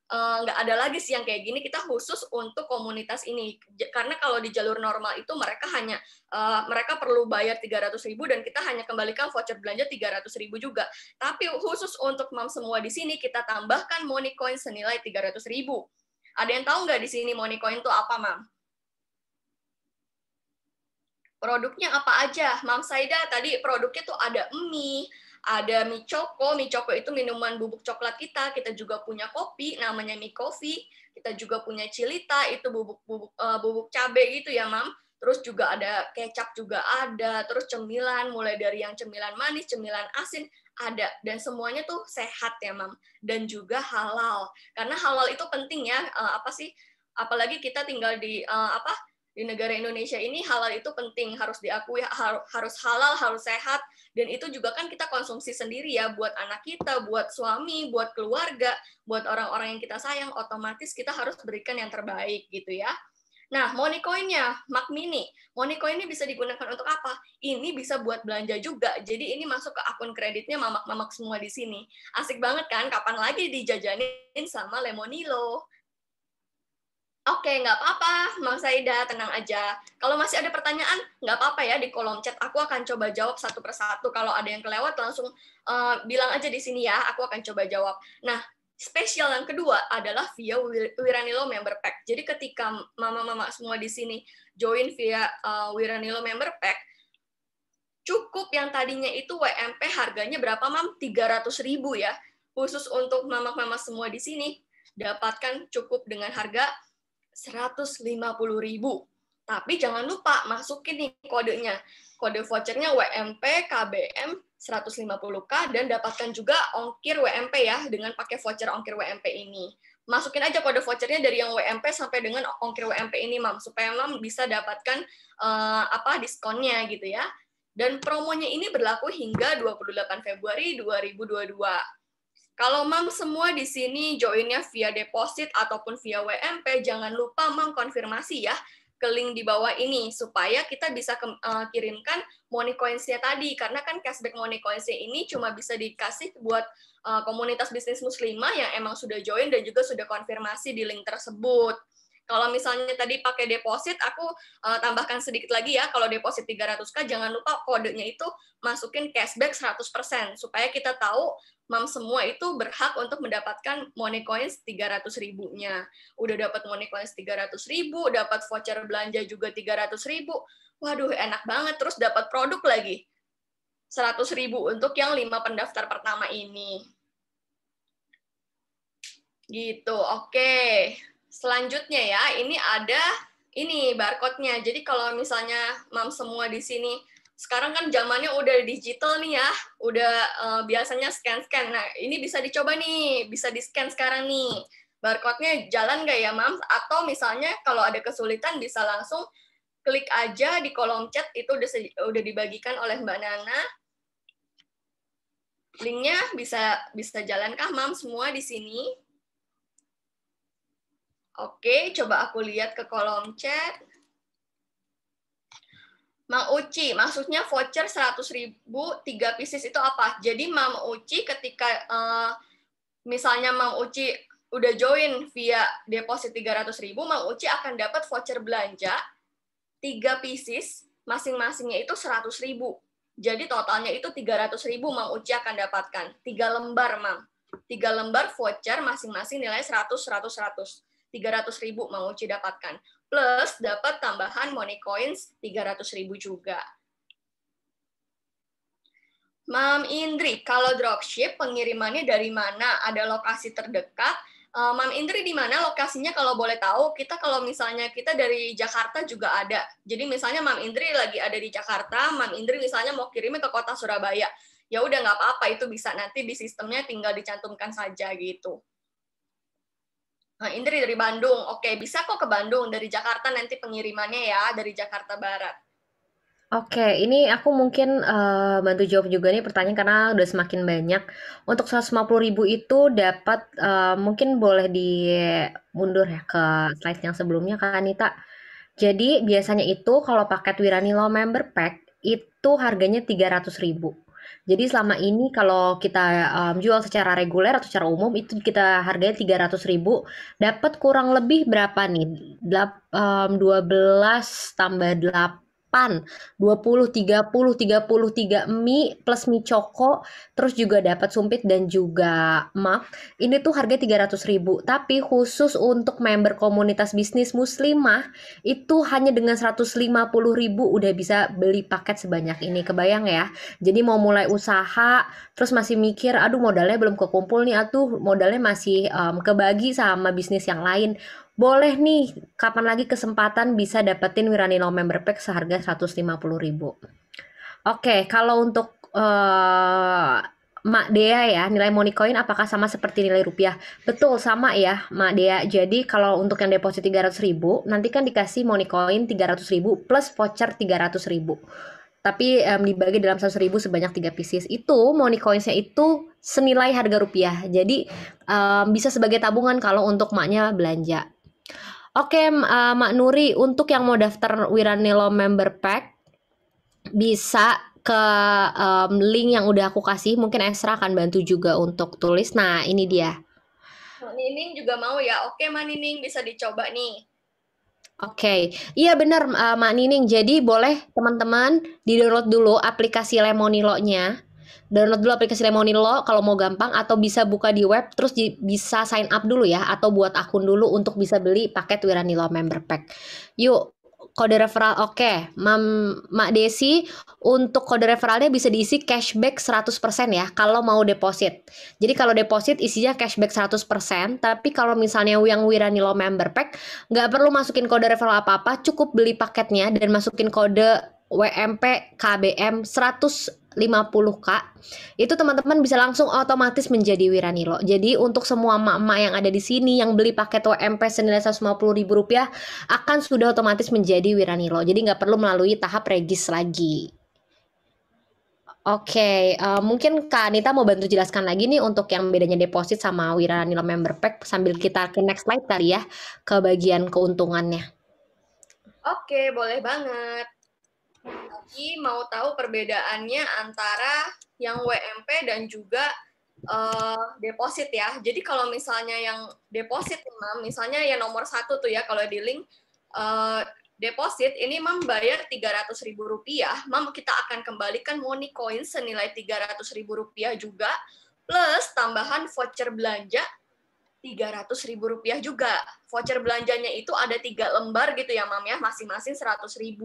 Eh, nggak uh, ada lagi sih yang kayak gini kita khusus untuk komunitas ini karena kalau di jalur normal itu mereka hanya uh, mereka perlu bayar 300 ribu dan kita hanya kembalikan voucher belanja 300 ribu juga tapi khusus untuk mam semua di sini kita tambahkan money coin senilai 300 ribu ada yang tahu nggak di sini money coin itu apa mam produknya apa aja mam Saida tadi produknya tuh ada mie ada mie choco. Mie choco itu minuman bubuk coklat kita. Kita juga punya kopi, namanya mie coffee. Kita juga punya cilita, itu bubuk bubuk uh, bubuk cabe gitu ya, Mam. Terus juga ada kecap juga ada. Terus cemilan, mulai dari yang cemilan manis, cemilan asin ada dan semuanya tuh sehat ya, Mam. Dan juga halal. Karena halal itu penting ya. Uh, apa sih? Apalagi kita tinggal di uh, apa? di negara Indonesia ini halal itu penting harus diakui harus halal harus sehat dan itu juga kan kita konsumsi sendiri ya buat anak kita buat suami buat keluarga buat orang-orang yang kita sayang otomatis kita harus berikan yang terbaik gitu ya nah money coin-nya, Mac Mini money coin ini bisa digunakan untuk apa ini bisa buat belanja juga jadi ini masuk ke akun kreditnya mamak-mamak semua di sini asik banget kan kapan lagi dijajanin sama Lemonilo Oke, nggak apa-apa, Mang Saida, tenang aja. Kalau masih ada pertanyaan, nggak apa-apa ya di kolom chat. Aku akan coba jawab satu persatu. Kalau ada yang kelewat, langsung uh, bilang aja di sini ya, aku akan coba jawab. Nah, spesial yang kedua adalah via Wiranilo Member Pack. Jadi ketika mama-mama semua di sini join via uh, eh, Wiranilo Member Pack, cukup yang tadinya itu WMP harganya berapa, Mam? 300 ribu ya. Khusus untuk mama-mama semua di sini, dapatkan cukup dengan harga 150 ribu. Tapi jangan lupa masukin nih kodenya. Kode vouchernya WMP KBM 150K dan dapatkan juga ongkir WMP ya dengan pakai voucher ongkir WMP ini. Masukin aja kode vouchernya dari yang WMP sampai dengan ongkir WMP ini, Mam, supaya Mam bisa dapatkan uh, apa diskonnya gitu ya. Dan promonya ini berlaku hingga 28 Februari 2022. Kalau Mam semua di sini joinnya via deposit ataupun via WMP, jangan lupa Mam konfirmasi ya ke link di bawah ini supaya kita bisa ke, uh, eh, kirimkan money coins-nya tadi karena kan cashback money coins ini cuma bisa dikasih buat uh, komunitas bisnis muslimah yang emang sudah join dan juga sudah konfirmasi di link tersebut. Kalau misalnya tadi pakai deposit, aku uh, tambahkan sedikit lagi ya, kalau deposit 300K jangan lupa kodenya itu masukin cashback 100% supaya kita tahu mam semua itu berhak untuk mendapatkan money coins 300 ribunya. Udah dapat money coins 300 ribu, dapat voucher belanja juga 300 ribu. Waduh, enak banget. Terus dapat produk lagi. 100 ribu untuk yang lima pendaftar pertama ini. Gitu, oke. Okay. Selanjutnya ya, ini ada ini barcode-nya. Jadi kalau misalnya mam semua di sini sekarang kan zamannya udah digital nih ya, udah uh, biasanya scan-scan. Nah, ini bisa dicoba nih, bisa di-scan sekarang nih. Barcode-nya jalan nggak ya, Mams? Atau misalnya kalau ada kesulitan bisa langsung klik aja di kolom chat, itu udah, udah dibagikan oleh Mbak Nana. Linknya bisa bisa jalankah, Mams, semua di sini? Oke, coba aku lihat ke kolom chat. Mang Uci, maksudnya voucher 100 ribu tiga pieces itu apa? Jadi Mang Uci ketika uh, misalnya Mang Uci udah join via deposit 300 ribu, Mang Uci akan dapat voucher belanja tiga pieces, masing-masingnya itu 100 ribu. Jadi totalnya itu 300 ribu Mang Uci akan dapatkan. Tiga lembar, Mang. Tiga lembar voucher masing-masing nilai 100, 100, 100. 300 ribu Mang Uci dapatkan plus dapat tambahan money coins 300.000 juga. Mam Indri, kalau dropship pengirimannya dari mana? Ada lokasi terdekat? Eh, Mam Indri di mana lokasinya kalau boleh tahu? Kita kalau misalnya kita dari Jakarta juga ada. Jadi misalnya Mam Indri lagi ada di Jakarta, Mam Indri misalnya mau kirimnya ke kota Surabaya. Ya udah nggak apa-apa, itu bisa nanti di sistemnya tinggal dicantumkan saja gitu. Nah, Indri dari Bandung. Oke, bisa kok ke Bandung dari Jakarta nanti pengirimannya ya dari Jakarta Barat. Oke, ini aku mungkin uh, bantu jawab juga nih pertanyaan karena udah semakin banyak. Untuk 150 ribu itu dapat uh, mungkin boleh diundur ya ke slide yang sebelumnya Kak Anita. Jadi biasanya itu kalau paket Wirani Law member pack itu harganya 300 ribu. Jadi selama ini kalau kita um, jual secara reguler atau secara umum itu kita harganya ribu dapat kurang lebih berapa nih? 12 mmm, tambah 8 Pan, 20, 30, 33 mie plus mie coko, terus juga dapat sumpit dan juga mak. Ini tuh harga 300 ribu, tapi khusus untuk member komunitas bisnis muslimah itu hanya dengan 150 ribu udah bisa beli paket sebanyak ini, kebayang ya. Jadi mau mulai usaha, terus masih mikir, aduh modalnya belum kekumpul nih, atuh modalnya masih um, kebagi sama bisnis yang lain boleh nih kapan lagi kesempatan bisa dapetin Wirani member Pack seharga puluh ribu. Oke, kalau untuk uh, Mak Dea ya, nilai money coin apakah sama seperti nilai rupiah? Betul, sama ya Mak Dea. Jadi kalau untuk yang deposit 300 ribu, nanti kan dikasih money coin 300 ribu plus voucher 300 ribu. Tapi um, dibagi dalam 100 ribu sebanyak 3 pieces. Itu money coinsnya itu senilai harga rupiah. Jadi um, bisa sebagai tabungan kalau untuk maknya belanja. Oke, uh, Mak Nuri, untuk yang mau daftar Wiranilo Member Pack bisa ke um, link yang udah aku kasih. Mungkin Esra akan bantu juga untuk tulis. Nah, ini dia. Mak Nining juga mau ya. Oke, Mak Nining bisa dicoba nih. Oke, okay. iya benar uh, Mak Nining. Jadi boleh teman-teman di-download dulu aplikasi Lemonilo-nya download dulu aplikasi Lemonilo lo kalau mau gampang atau bisa buka di web terus di, bisa sign up dulu ya atau buat akun dulu untuk bisa beli paket Wirani Lo Member Pack. Yuk kode referral oke okay. Mam Mak Desi untuk kode referralnya bisa diisi cashback 100% ya kalau mau deposit. Jadi kalau deposit isinya cashback 100% tapi kalau misalnya yang Wirani Lo Member Pack nggak perlu masukin kode referral apa-apa cukup beli paketnya dan masukin kode WMP KBM 150K itu teman-teman bisa langsung otomatis menjadi Wiranilo. Jadi untuk semua emak-emak yang ada di sini yang beli paket WMP senilai ribu rupiah akan sudah otomatis menjadi Wiranilo. Jadi nggak perlu melalui tahap regis lagi. Oke, okay, uh, eh, mungkin Kak Anita mau bantu jelaskan lagi nih untuk yang bedanya deposit sama Wiranilo Member Pack sambil kita ke next slide kali ya ke bagian keuntungannya. Oke, okay, boleh banget. Tapi mau tahu perbedaannya antara yang WMP dan juga uh, deposit ya. Jadi kalau misalnya yang deposit, Mam, misalnya yang nomor satu tuh ya kalau di link uh, deposit ini Mam bayar rp rupiah. Mam kita akan kembalikan money coin senilai rp rupiah juga plus tambahan voucher belanja rp rupiah juga. Voucher belanjanya itu ada tiga lembar gitu ya, Mam ya, masing-masing Rp100.000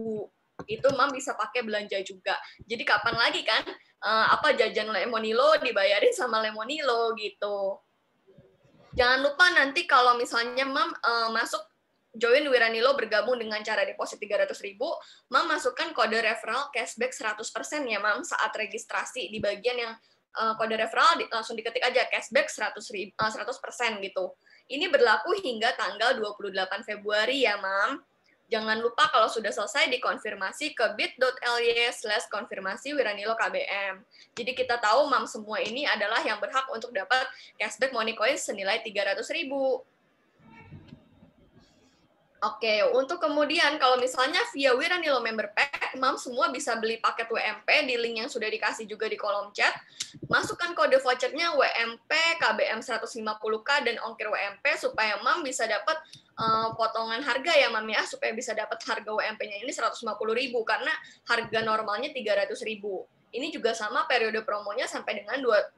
itu mam bisa pakai belanja juga. Jadi kapan lagi kan uh, apa jajan lemonilo dibayarin sama lemonilo gitu. Jangan lupa nanti kalau misalnya mam uh, masuk join Wiranilo bergabung dengan cara deposit 300 ribu, mam masukkan kode referral cashback 100% ya mam saat registrasi di bagian yang uh, kode referral di, langsung diketik aja cashback 100 ribu, uh, 100% gitu. Ini berlaku hingga tanggal 28 Februari ya mam. Jangan lupa kalau sudah selesai dikonfirmasi ke bit.ly slash konfirmasi Wiranilo KBM. Jadi kita tahu mam semua ini adalah yang berhak untuk dapat cashback Coins senilai 300 ribu. Oke, untuk kemudian kalau misalnya via Wiranilo Member Pack, Mam semua bisa beli paket WMP di link yang sudah dikasih juga di kolom chat. Masukkan kode vouchernya WMP KBM 150K dan ongkir WMP supaya Mam bisa dapat uh, potongan harga ya Mami ah supaya bisa dapat harga UMP-nya ini 150.000 karena harga normalnya 300.000. Ini juga sama periode promonya sampai dengan 28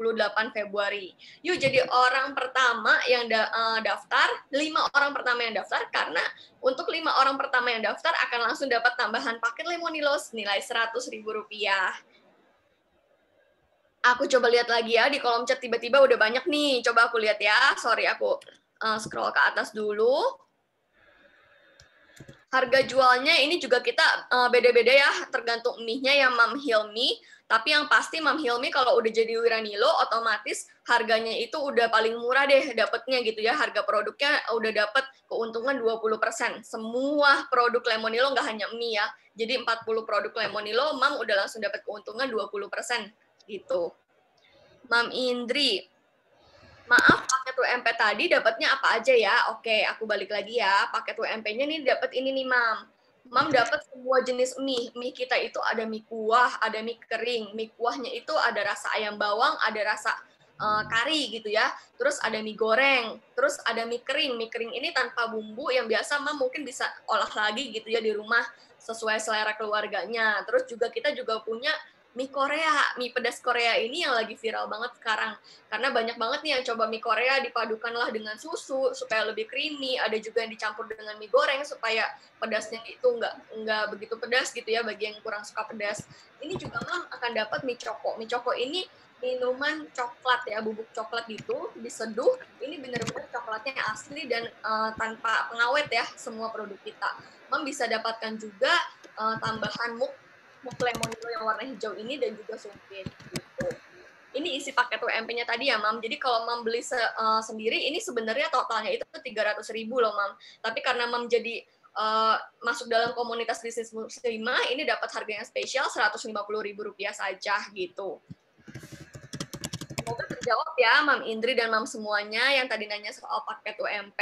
Februari. Yuk jadi orang pertama yang da eh, daftar, lima orang pertama yang daftar karena untuk lima orang pertama yang daftar akan langsung dapat tambahan paket Lemonilos nilai Rp100.000 aku coba lihat lagi ya di kolom chat tiba-tiba udah banyak nih. Coba aku lihat ya. Sorry aku eh, scroll ke atas dulu harga jualnya ini juga kita beda eh, beda-beda ya tergantung mie-nya yang Mam Hilmi tapi yang pasti Mam Hilmi kalau udah jadi Wiranilo otomatis harganya itu udah paling murah deh dapatnya gitu ya harga produknya udah dapat keuntungan 20% semua produk Lemonilo nggak hanya mie ya jadi 40 produk Lemonilo Mam udah langsung dapat keuntungan 20% gitu Mam Indri maaf paket UMP tadi dapatnya apa aja ya? Oke, aku balik lagi ya. Paket ump nya nih dapat ini nih, Mam. Mam dapat semua jenis mie. Mie kita itu ada mie kuah, ada mie kering. Mie kuahnya itu ada rasa ayam bawang, ada rasa uh, kari gitu ya. Terus ada mie goreng, terus ada mie kering. Mie kering ini tanpa bumbu yang biasa Mam mungkin bisa olah lagi gitu ya di rumah sesuai selera keluarganya. Terus juga kita juga punya mie Korea, mie pedas Korea ini yang lagi viral banget sekarang. Karena banyak banget nih yang coba mie Korea dipadukanlah dengan susu supaya lebih creamy, ada juga yang dicampur dengan mie goreng supaya pedasnya itu nggak nggak begitu pedas gitu ya bagi yang kurang suka pedas. Ini juga kan akan dapat mie coko. Mie coko ini minuman coklat ya, bubuk coklat gitu diseduh. Ini benar-benar coklatnya asli dan uh, tanpa pengawet ya semua produk kita. Mem bisa dapatkan juga uh, tambahan muk monitor yang warna hijau ini dan juga sumpit gitu. Ini isi paket WMP-nya tadi ya, Mam. Jadi kalau Mam beli se uh, sendiri, ini sebenarnya totalnya itu tiga ratus ribu loh, Mam. Tapi karena Mam jadi uh, masuk dalam komunitas bisnis muslimah, ini dapat harga yang spesial puluh ribu rupiah saja gitu. Semoga terjawab ya, Mam Indri dan Mam semuanya yang tadi nanya soal paket UMP.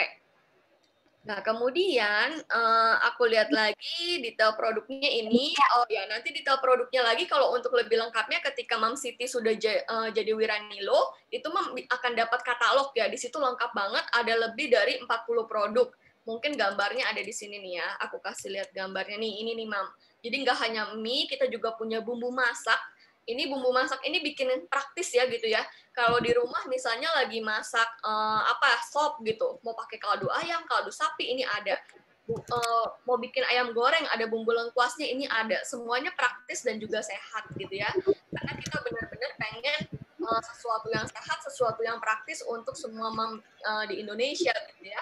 Nah, kemudian uh, aku lihat lagi detail produknya ini. Iya. Oh ya, nanti detail produknya lagi kalau untuk lebih lengkapnya ketika Mam Siti sudah uh, jadi Wiranilo, itu Mam akan dapat katalog ya. Di situ lengkap banget, ada lebih dari 40 produk. Mungkin gambarnya ada di sini nih ya. Aku kasih lihat gambarnya nih. Ini nih, Mam. Jadi nggak hanya mie, kita juga punya bumbu masak ini bumbu masak ini bikin praktis ya gitu ya. Kalau di rumah misalnya lagi masak uh, apa sop gitu, mau pakai kaldu ayam, kaldu sapi ini ada. Bu, eh, mau bikin ayam goreng ada bumbu lengkuasnya ini ada. Semuanya praktis dan juga sehat gitu ya. Karena kita benar-benar pengen uh, sesuatu yang sehat, sesuatu yang praktis untuk semua mam, di Indonesia gitu ya.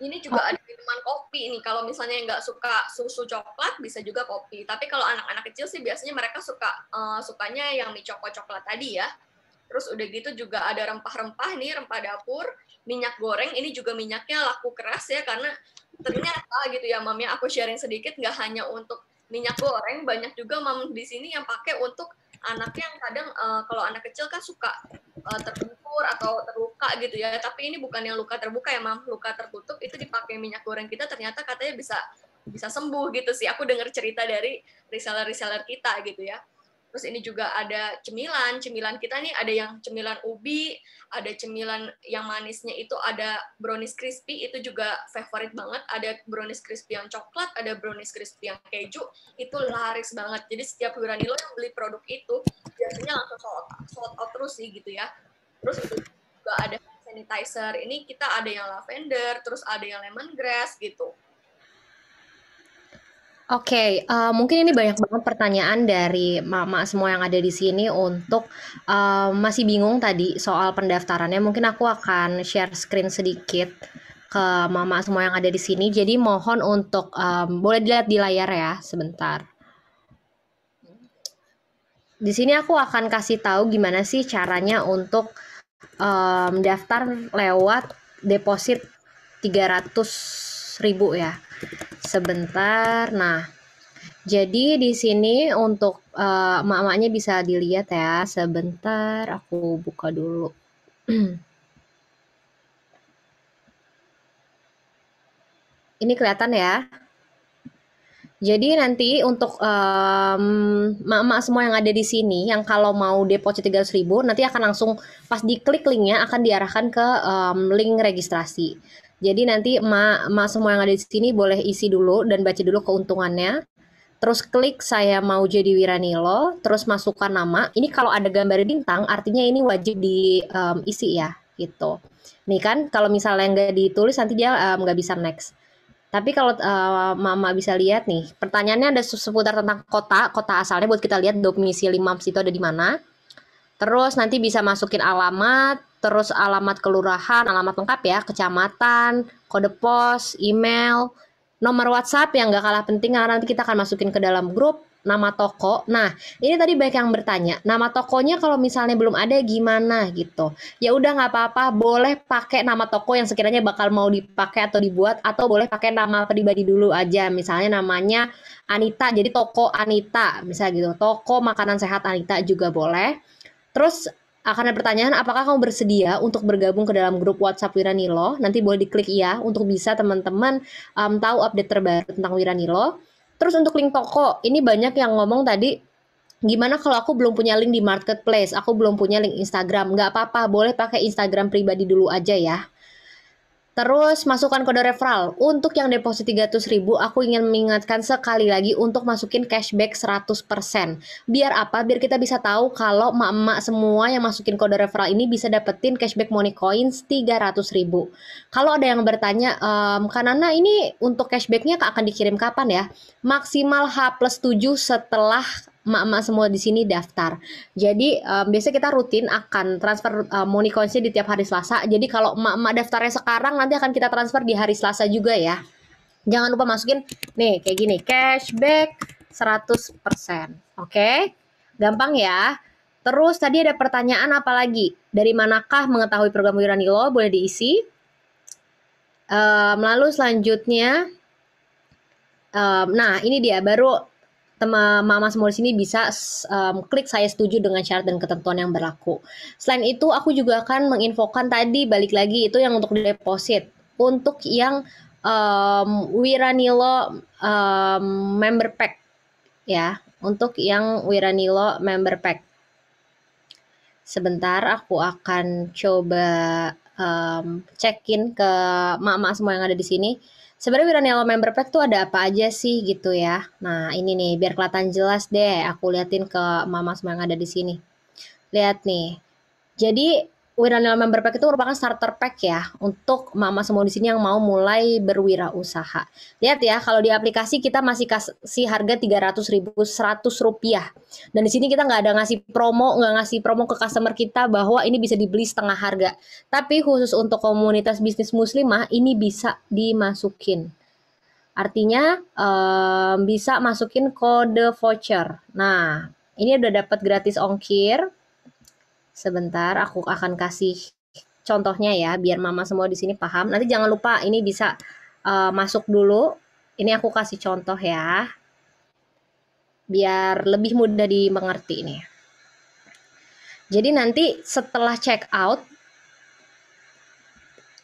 Ini juga ada minuman kopi ini Kalau misalnya nggak suka susu coklat, bisa juga kopi. Tapi kalau anak-anak kecil sih biasanya mereka suka uh, sukanya yang mie coko coklat tadi ya. Terus udah gitu juga ada rempah-rempah nih, rempah dapur, minyak goreng. Ini juga minyaknya laku keras ya karena ternyata gitu ya, Mami. Ya, aku sharing sedikit nggak hanya untuk minyak goreng banyak juga mam di sini yang pakai untuk anak yang kadang uh, kalau anak kecil kan suka uh, eh, terbentur atau terluka gitu ya tapi ini bukan yang luka terbuka ya mam luka tertutup itu dipakai minyak goreng kita ternyata katanya bisa bisa sembuh gitu sih aku dengar cerita dari reseller-reseller kita gitu ya Terus ini juga ada cemilan. Cemilan kita nih ada yang cemilan ubi, ada cemilan yang manisnya itu ada brownies crispy, itu juga favorit banget. Ada brownies crispy yang coklat, ada brownies crispy yang keju, itu laris banget. Jadi setiap lo yang beli produk itu, biasanya langsung sold, sold out terus sih gitu ya. Terus itu juga ada sanitizer, ini kita ada yang lavender, terus ada yang lemongrass gitu. Oke, uh, mungkin ini banyak banget pertanyaan dari mama semua yang ada di sini untuk uh, masih bingung tadi soal pendaftarannya. Mungkin aku akan share screen sedikit ke mama semua yang ada di sini. Jadi mohon untuk um, boleh dilihat di layar ya sebentar. Di sini aku akan kasih tahu gimana sih caranya untuk um, lewat deposit 300 ribu ya sebentar. Nah, jadi di sini untuk uh, eh, mamanya bisa dilihat ya. Sebentar, aku buka dulu. Ini kelihatan ya. Jadi nanti untuk emak-emak um, semua yang ada di sini, yang kalau mau deposit 300 ribu, nanti akan langsung pas diklik linknya akan diarahkan ke um, link registrasi. Jadi nanti emak, emak semua yang ada di sini boleh isi dulu dan baca dulu keuntungannya. Terus klik saya mau jadi Wiranilo, terus masukkan nama. Ini kalau ada gambar bintang, artinya ini wajib diisi um, ya, gitu. Nih kan, kalau misalnya nggak ditulis nanti dia nggak bisa next. Tapi kalau uh, mama bisa lihat nih, pertanyaannya ada seputar tentang kota, kota asalnya buat kita lihat domisili mams itu ada di mana. Terus nanti bisa masukin alamat, terus alamat kelurahan, alamat lengkap ya, kecamatan, kode pos, email, nomor WhatsApp yang nggak kalah penting karena nanti kita akan masukin ke dalam grup, nama toko. Nah, ini tadi banyak yang bertanya, nama tokonya kalau misalnya belum ada gimana gitu. Ya udah nggak apa-apa, boleh pakai nama toko yang sekiranya bakal mau dipakai atau dibuat atau boleh pakai nama pribadi dulu aja. Misalnya namanya Anita, jadi toko Anita, misalnya gitu. Toko makanan sehat Anita juga boleh. Terus akan ada pertanyaan apakah kamu bersedia untuk bergabung ke dalam grup WhatsApp Wiranilo. Nanti boleh diklik ya untuk bisa teman-teman um, tahu update terbaru tentang Wiranilo. Terus untuk link toko, ini banyak yang ngomong tadi gimana kalau aku belum punya link di marketplace, aku belum punya link Instagram. Nggak apa-apa, boleh pakai Instagram pribadi dulu aja ya. Terus masukkan kode referral. Untuk yang deposit 300.000 aku ingin mengingatkan sekali lagi untuk masukin cashback 100%. Biar apa? Biar kita bisa tahu kalau emak-emak semua yang masukin kode referral ini bisa dapetin cashback money coins 300.000. Kalau ada yang bertanya, ehm, Kanana ini untuk cashbacknya akan dikirim kapan ya? Maksimal H plus 7 setelah emak-emak semua di sini daftar. Jadi um, biasanya kita rutin akan transfer um, money coins di tiap hari Selasa. Jadi kalau emak-emak daftarnya sekarang nanti akan kita transfer di hari Selasa juga ya. Jangan lupa masukin nih kayak gini, cashback 100%. Oke. Okay? Gampang ya. Terus tadi ada pertanyaan apa lagi? Dari manakah mengetahui program Wirani Law boleh diisi? Um, lalu selanjutnya um, nah ini dia baru teman mama semua di sini bisa um, klik saya setuju dengan syarat dan ketentuan yang berlaku. Selain itu, aku juga akan menginfokan tadi balik lagi itu yang untuk deposit. Untuk yang um, Wiranilo um, member pack ya, untuk yang Wiranilo member pack. Sebentar, aku akan coba um, check-in ke mama semua yang ada di sini. Sebenarnya Wiranello member pack tuh ada apa aja sih gitu ya. Nah, ini nih biar kelihatan jelas deh aku liatin ke mama semua yang ada di sini. Lihat nih. Jadi member pack itu merupakan starter pack ya untuk mama semua di sini yang mau mulai berwirausaha. Lihat ya, kalau di aplikasi kita masih kasih harga Rp300.100 rupiah. Dan di sini kita nggak ada ngasih promo, nggak ngasih promo ke customer kita bahwa ini bisa dibeli setengah harga. Tapi khusus untuk komunitas bisnis muslimah ini bisa dimasukin. Artinya um, bisa masukin kode voucher. Nah, ini udah dapat gratis ongkir Sebentar, aku akan kasih contohnya ya, biar mama semua di sini paham. Nanti jangan lupa ini bisa uh, masuk dulu. Ini aku kasih contoh ya, biar lebih mudah dimengerti ini. Jadi nanti setelah check out,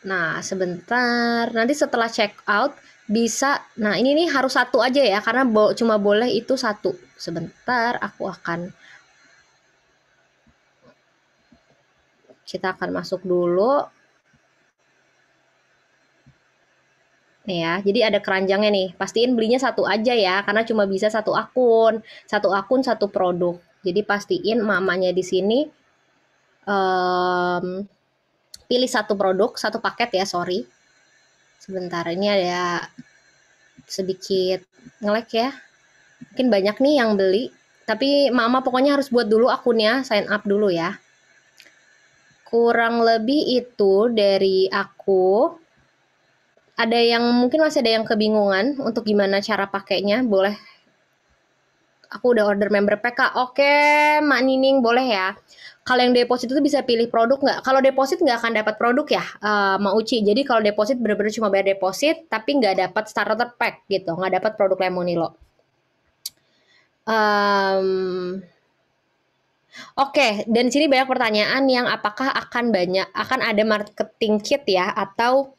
nah sebentar, nanti setelah check out bisa, nah ini nih harus satu aja ya, karena cuma boleh itu satu. Sebentar, aku akan Kita akan masuk dulu. Nih ya, jadi ada keranjangnya nih. Pastiin belinya satu aja ya, karena cuma bisa satu akun. Satu akun, satu produk. Jadi pastiin mamanya di sini um, pilih satu produk, satu paket ya, sorry. Sebentar, ini ada sedikit ngelek ya. Mungkin banyak nih yang beli. Tapi mama pokoknya harus buat dulu akunnya, sign up dulu ya kurang lebih itu dari aku. Ada yang mungkin masih ada yang kebingungan untuk gimana cara pakainya, boleh. Aku udah order member PK, oke Mak Nining boleh ya. Kalau yang deposit itu bisa pilih produk nggak? Kalau deposit nggak akan dapat produk ya, uh, Mak Uci. Jadi kalau deposit benar-benar cuma bayar deposit, tapi nggak dapat starter pack gitu, nggak dapat produk Lemonilo. Um, Oke, dan sini banyak pertanyaan yang apakah akan banyak akan ada marketing kit ya atau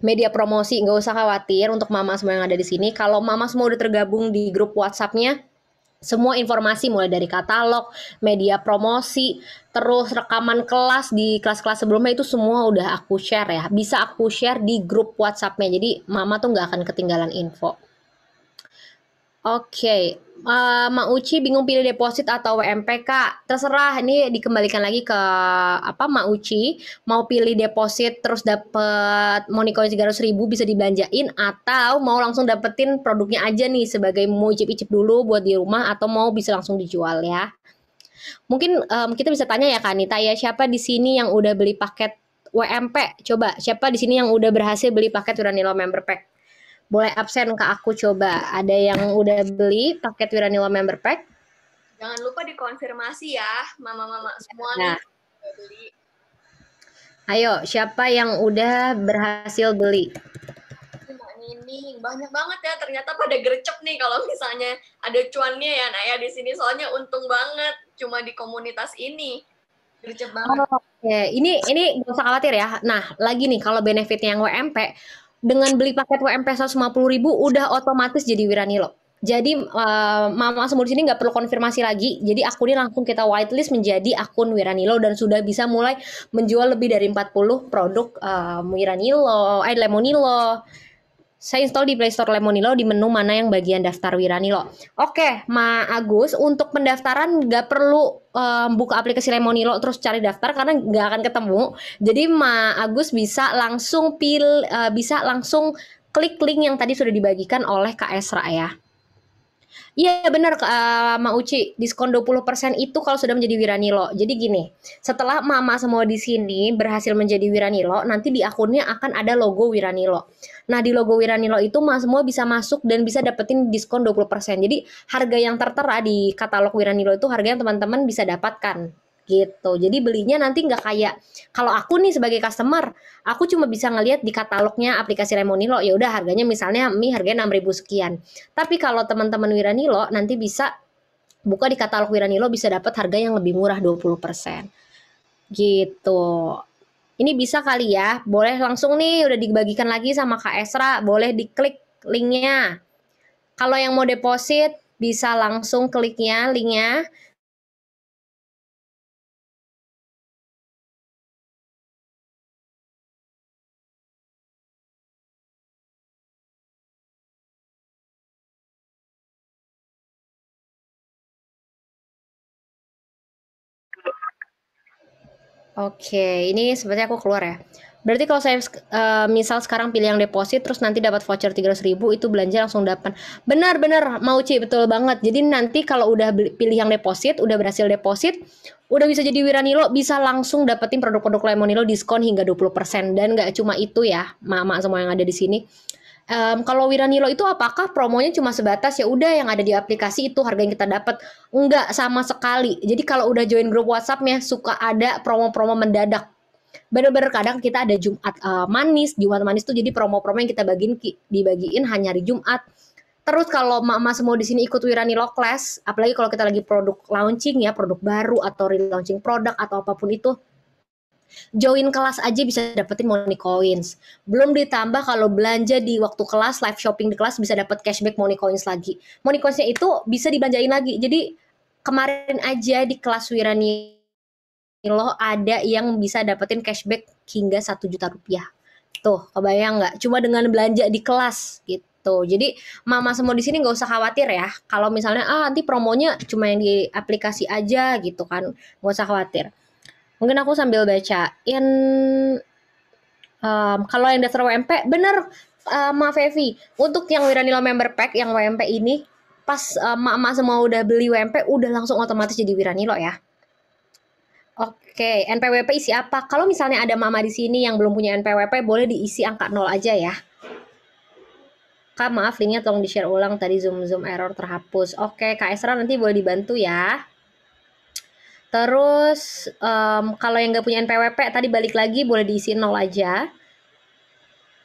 media promosi nggak usah khawatir untuk mama semua yang ada di sini kalau mama semua udah tergabung di grup WhatsAppnya semua informasi mulai dari katalog, media promosi, terus rekaman kelas di kelas-kelas sebelumnya itu semua udah aku share ya. Bisa aku share di grup WhatsAppnya, Jadi mama tuh nggak akan ketinggalan info. Oke, okay uh, Mak Uci bingung pilih deposit atau WMPK. Terserah ini dikembalikan lagi ke apa Mak Uci mau pilih deposit terus dapat coin 300 ribu bisa dibelanjain atau mau langsung dapetin produknya aja nih sebagai mau icip-icip dulu buat di rumah atau mau bisa langsung dijual ya. Mungkin um, kita bisa tanya ya kak Anita ya siapa di sini yang udah beli paket WMP? Coba siapa di sini yang udah berhasil beli paket Uranilo Member Pack? boleh absen ke aku coba. Ada yang udah beli paket Wiranila Member Pack? Jangan lupa dikonfirmasi ya, mama-mama semua nah. nih beli. Ayo, siapa yang udah berhasil beli? Ini banyak banget ya. Ternyata pada gercep nih kalau misalnya ada cuannya ya, Naya di sini. Soalnya untung banget, cuma di komunitas ini. Gercep banget. Oh, okay. ini ini gak usah khawatir ya. Nah, lagi nih kalau benefitnya yang WMP, dengan beli paket WMP 150 ribu udah otomatis jadi Wirani loh. Jadi uh, Mama Semur sini nggak perlu konfirmasi lagi. Jadi akunnya langsung kita whitelist menjadi akun Wiranilo dan sudah bisa mulai menjual lebih dari 40 produk uh, Wiranilo, eh, eh Lemonilo, saya install di Play Store Lemonilo di menu mana yang bagian daftar Wirani lo? Oke, Ma Agus, untuk pendaftaran nggak perlu um, buka aplikasi Lemonilo terus cari daftar karena nggak akan ketemu. Jadi Ma Agus bisa langsung pil, uh, bisa langsung klik link yang tadi sudah dibagikan oleh Kak Esra ya. Iya benar uh, eh, Ma Uci, diskon 20% itu kalau sudah menjadi Wiranilo. Jadi gini, setelah Mama semua di sini berhasil menjadi Wiranilo, nanti di akunnya akan ada logo Wiranilo. Nah, di logo Wiranilo itu Mas semua bisa masuk dan bisa dapetin diskon 20%. Jadi harga yang tertera di katalog Wiranilo itu harga yang teman-teman bisa dapatkan gitu. Jadi belinya nanti nggak kayak kalau aku nih sebagai customer, aku cuma bisa ngelihat di katalognya aplikasi Remonilo ya udah harganya misalnya mie harganya ribu sekian. Tapi kalau teman-teman Wiranilo nanti bisa buka di katalog Wiranilo bisa dapat harga yang lebih murah 20%. Gitu. Ini bisa kali ya, boleh langsung nih udah dibagikan lagi sama Kak Esra, boleh diklik linknya. Kalau yang mau deposit bisa langsung kliknya linknya Oke, ini sebenarnya aku keluar ya. Berarti kalau saya uh, misal sekarang pilih yang deposit terus nanti dapat voucher ratus ribu itu belanja langsung dapat. Benar-benar mau Ci betul banget. Jadi nanti kalau udah pilih yang deposit, udah berhasil deposit, udah bisa jadi Wiranilo bisa langsung dapetin produk-produk Lemonilo diskon hingga 20% dan nggak cuma itu ya, mama semua yang ada di sini um, kalau Wiranilo itu apakah promonya cuma sebatas ya udah yang ada di aplikasi itu harga yang kita dapat? Enggak sama sekali. Jadi kalau udah join grup WhatsAppnya suka ada promo-promo mendadak. Bener-bener kadang kita ada Jumat uh, manis, Jumat manis tuh jadi promo-promo yang kita bagiin dibagiin hanya hari Jumat. Terus kalau mama semua di sini ikut Wiranilo Class, apalagi kalau kita lagi produk launching ya, produk baru atau relaunching produk atau apapun itu, join kelas aja bisa dapetin money coins. Belum ditambah kalau belanja di waktu kelas, live shopping di kelas bisa dapet cashback money coins lagi. Money coinsnya itu bisa dibelanjain lagi. Jadi kemarin aja di kelas Wirani lo ada yang bisa dapetin cashback hingga satu juta rupiah. Tuh, kebayang nggak? Cuma dengan belanja di kelas gitu gitu. Jadi mama semua di sini nggak usah khawatir ya. Kalau misalnya ah nanti promonya cuma yang di aplikasi aja gitu kan, nggak usah khawatir mungkin aku sambil bacain um, kalau yang dasar WMP bener uh, Ma Fevi untuk yang Wiranila member pack yang WMP ini pas uh, mak semua udah beli WMP udah langsung otomatis jadi Wiranilo ya Oke, NPWP isi apa? Kalau misalnya ada mama di sini yang belum punya NPWP, boleh diisi angka nol aja ya. Kak, maaf linknya tolong di-share ulang tadi zoom-zoom error terhapus. Oke, Kak Esra nanti boleh dibantu ya. Terus um, kalau yang nggak punya NPWP tadi balik lagi boleh diisi nol aja.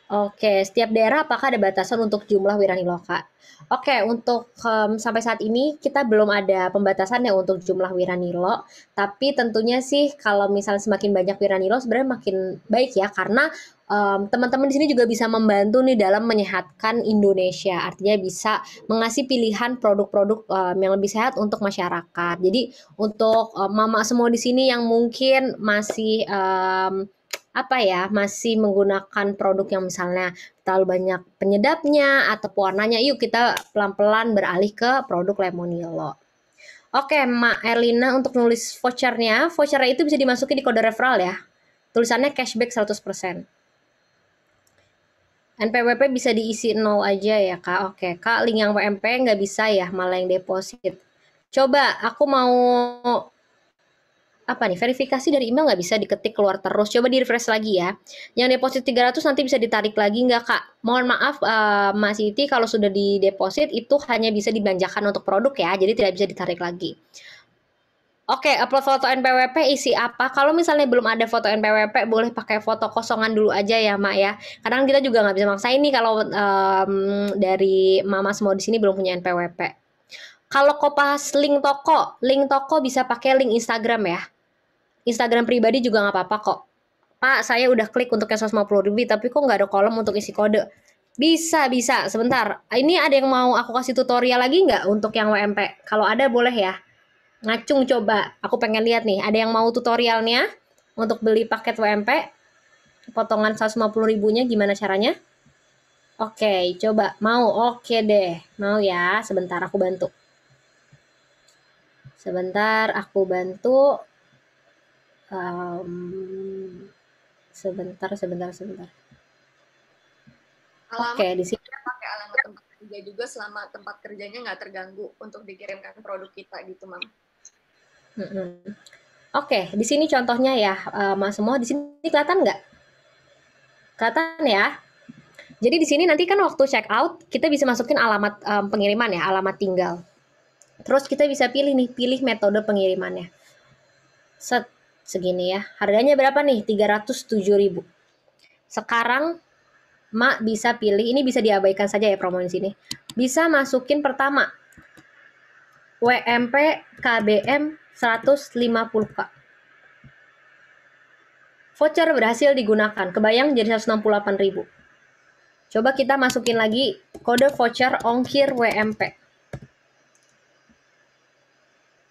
Oke, setiap daerah apakah ada batasan untuk jumlah wiraniloka? Oke, untuk um, sampai saat ini kita belum ada pembatasan ya untuk jumlah wiranilo, tapi tentunya sih kalau misalnya semakin banyak wiranilo sebenarnya makin baik ya karena um, teman-teman di sini juga bisa membantu nih dalam menyehatkan Indonesia. Artinya bisa mengasih pilihan produk-produk um, yang lebih sehat untuk masyarakat. Jadi untuk um, mama semua di sini yang mungkin masih um, apa ya masih menggunakan produk yang misalnya terlalu banyak penyedapnya atau pewarnanya yuk kita pelan-pelan beralih ke produk Lemonilo. Oke, Mak Erlina untuk nulis vouchernya, vouchernya itu bisa dimasuki di kode referral ya. Tulisannya cashback 100%. NPWP bisa diisi nol aja ya kak. Oke kak, link yang WMP nggak bisa ya, malah yang deposit. Coba aku mau apa nih verifikasi dari email nggak bisa diketik keluar terus coba di refresh lagi ya yang deposit 300 nanti bisa ditarik lagi nggak kak mohon maaf uh, Mas Siti kalau sudah di deposit itu hanya bisa dibanjakan untuk produk ya jadi tidak bisa ditarik lagi Oke, okay, upload foto NPWP isi apa? Kalau misalnya belum ada foto NPWP, boleh pakai foto kosongan dulu aja ya, Mak ya. Kadang kita juga nggak bisa maksa ini kalau um, dari Mama semua di sini belum punya NPWP. Kalau kopas link toko, link toko bisa pakai link Instagram ya. Instagram pribadi juga nggak apa-apa kok. Pak, saya udah klik untuk yang 150 ribu, tapi kok nggak ada kolom untuk isi kode. Bisa, bisa. Sebentar. Ini ada yang mau aku kasih tutorial lagi nggak untuk yang WMP? Kalau ada boleh ya. Ngacung coba, aku pengen lihat nih, ada yang mau tutorialnya untuk beli paket WMP? Potongan 150 ribunya gimana caranya? Oke, coba mau. Oke deh, mau ya. Sebentar aku bantu. Sebentar aku bantu. Um, sebentar, sebentar, sebentar. Oke, Oke, di sini pakai alamat tempat kerja juga selama tempat kerjanya nggak terganggu untuk dikirimkan produk kita gitu, Mam. Oke, di sini contohnya ya, uh, Mas semua, di sini kelihatan nggak? Kelihatan ya? Jadi di sini nanti kan waktu check out, kita bisa masukin alamat, um, pengiriman ya, alamat tinggal. Terus kita bisa pilih nih, pilih metode pengirimannya. Set, segini ya. Harganya berapa nih? Rp307.000. Sekarang Mak bisa pilih, ini bisa diabaikan saja ya promo di sini. Bisa masukin pertama, WMP KBM 150 kak, Voucher berhasil digunakan, kebayang jadi 168 ribu. Coba kita masukin lagi kode voucher ongkir WMP.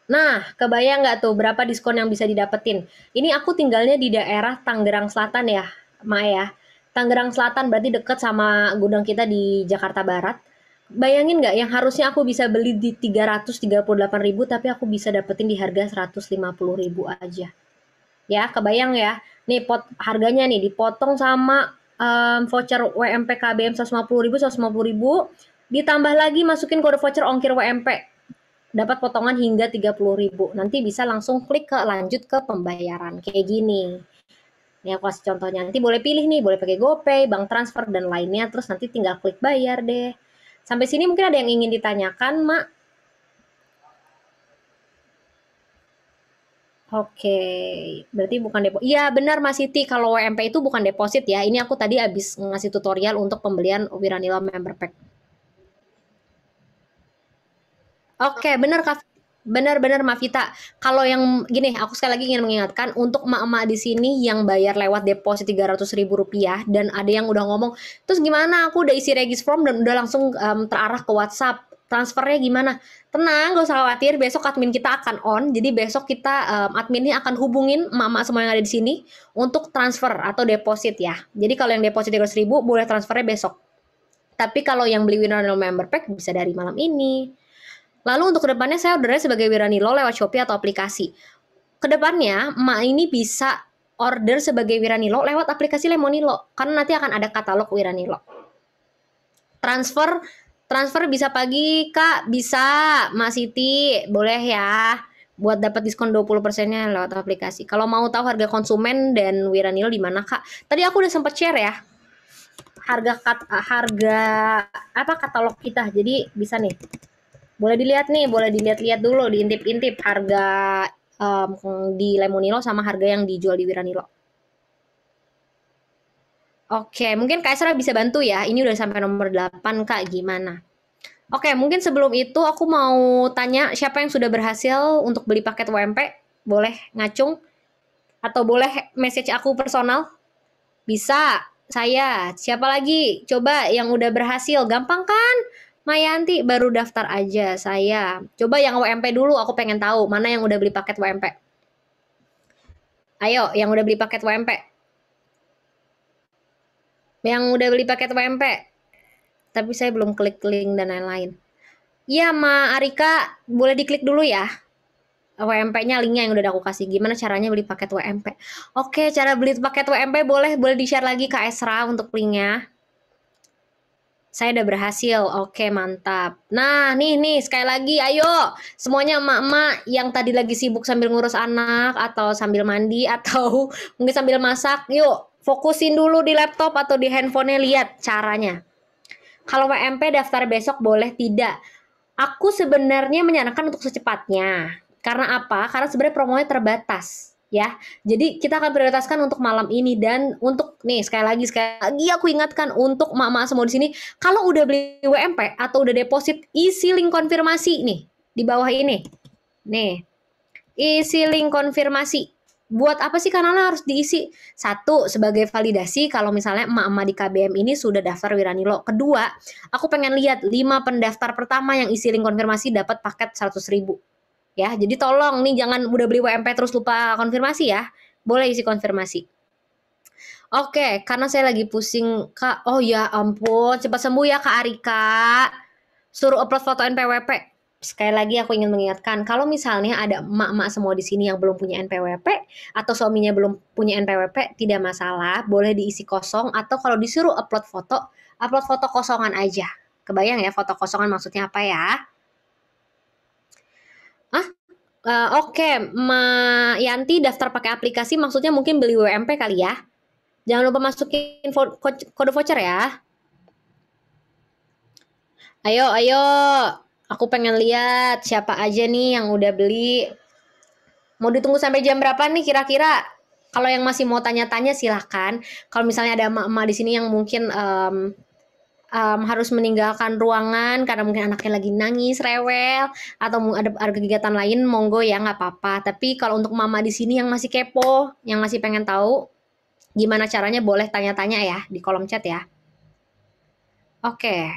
Nah, kebayang nggak tuh berapa diskon yang bisa didapetin? Ini aku tinggalnya di daerah Tangerang Selatan ya, Maya. Tangerang Selatan berarti deket sama gudang kita di Jakarta Barat bayangin nggak yang harusnya aku bisa beli di 338 ribu tapi aku bisa dapetin di harga 150 ribu aja ya kebayang ya nih pot harganya nih dipotong sama um, voucher WMP KBM 150 ribu 150 ribu ditambah lagi masukin kode voucher ongkir WMP dapat potongan hingga 30 ribu nanti bisa langsung klik ke lanjut ke pembayaran kayak gini ini aku kasih contohnya nanti boleh pilih nih boleh pakai GoPay bank transfer dan lainnya terus nanti tinggal klik bayar deh Sampai sini mungkin ada yang ingin ditanyakan, Mak? Oke, berarti bukan depo. Iya benar Mas Siti, kalau WMP itu bukan deposit ya. Ini aku tadi habis ngasih tutorial untuk pembelian Wiranila Member Pack. Oke, benar Kak Benar-benar Mavita. Kalau yang gini, aku sekali lagi ingin mengingatkan untuk emak-emak di sini yang bayar lewat deposit tiga ratus ribu rupiah dan ada yang udah ngomong, terus gimana aku udah isi regis form dan udah langsung um, terarah ke WhatsApp transfernya gimana? Tenang, gak usah khawatir. Besok admin kita akan on. Jadi besok kita um, adminnya akan hubungin mama semua yang ada di sini untuk transfer atau deposit ya. Jadi kalau yang deposit ratus ribu boleh transfernya besok. Tapi kalau yang beli winner member pack bisa dari malam ini Lalu untuk kedepannya saya ordernya sebagai Wiranilo lewat Shopee atau aplikasi. Kedepannya emak ini bisa order sebagai Wiranilo lewat aplikasi Lemonilo karena nanti akan ada katalog Wiranilo. Transfer transfer bisa pagi kak bisa Mas Siti boleh ya buat dapat diskon 20%-nya lewat aplikasi. Kalau mau tahu harga konsumen dan Wiranilo di mana Kak? Tadi aku udah sempet share ya. Harga kat, harga apa katalog kita. Jadi bisa nih boleh dilihat nih boleh dilihat-lihat dulu diintip-intip harga um, di Lemonilo sama harga yang dijual di Wiranilo Oke, mungkin Kak Esra bisa bantu ya. Ini udah sampai nomor 8, Kak. Gimana? Oke, mungkin sebelum itu aku mau tanya siapa yang sudah berhasil untuk beli paket WMP? Boleh ngacung? Atau boleh message aku personal? Bisa, saya. Siapa lagi? Coba yang udah berhasil. Gampang kan? Mayanti baru daftar aja saya. Coba yang WMP dulu, aku pengen tahu mana yang udah beli paket WMP. Ayo, yang udah beli paket WMP. Yang udah beli paket WMP. Tapi saya belum klik link dan lain-lain. Iya, Ma Arika, boleh diklik dulu ya. WMP-nya linknya yang udah aku kasih gimana caranya beli paket WMP. Oke, cara beli paket WMP boleh boleh di-share lagi ke Esra untuk linknya. Saya udah berhasil. Oke, mantap. Nah, nih nih sekali lagi ayo semuanya emak-emak yang tadi lagi sibuk sambil ngurus anak atau sambil mandi atau mungkin sambil masak, yuk fokusin dulu di laptop atau di handphonenya lihat caranya. Kalau WMP daftar besok boleh tidak? Aku sebenarnya menyarankan untuk secepatnya. Karena apa? Karena sebenarnya promonya terbatas ya. Jadi kita akan prioritaskan untuk malam ini dan untuk nih sekali lagi sekali lagi aku ingatkan untuk mama semua di sini kalau udah beli WMP atau udah deposit isi link konfirmasi nih di bawah ini. Nih. Isi link konfirmasi buat apa sih karena harus diisi? Satu, sebagai validasi kalau misalnya emak-emak di KBM ini sudah daftar Wiranilo. Kedua, aku pengen lihat lima pendaftar pertama yang isi link konfirmasi dapat paket 100 ribu ya. Jadi tolong nih jangan udah beli WMP terus lupa konfirmasi ya. Boleh isi konfirmasi. Oke, karena saya lagi pusing Kak. Oh ya ampun, cepat sembuh ya Kak Arika. Suruh upload foto NPWP. Sekali lagi aku ingin mengingatkan, kalau misalnya ada emak-emak semua di sini yang belum punya NPWP atau suaminya belum punya NPWP, tidak masalah, boleh diisi kosong atau kalau disuruh upload foto, upload foto kosongan aja. Kebayang ya foto kosongan maksudnya apa ya? Eh, oke, okay. Ma Yanti daftar pakai aplikasi maksudnya mungkin beli WMP kali ya. Jangan lupa masukin kode voucher ya. Ayo, ayo. Aku pengen lihat siapa aja nih yang udah beli. Mau ditunggu sampai jam berapa nih kira-kira? Kalau yang masih mau tanya-tanya silahkan. Kalau misalnya ada emak-emak di sini yang mungkin um, um, harus meninggalkan ruangan karena mungkin anaknya lagi nangis, rewel, atau ada, ada kegiatan lain, monggo ya nggak apa-apa. Tapi kalau untuk mama di sini yang masih kepo, yang masih pengen tahu gimana caranya boleh tanya-tanya ya di kolom chat ya. Oke.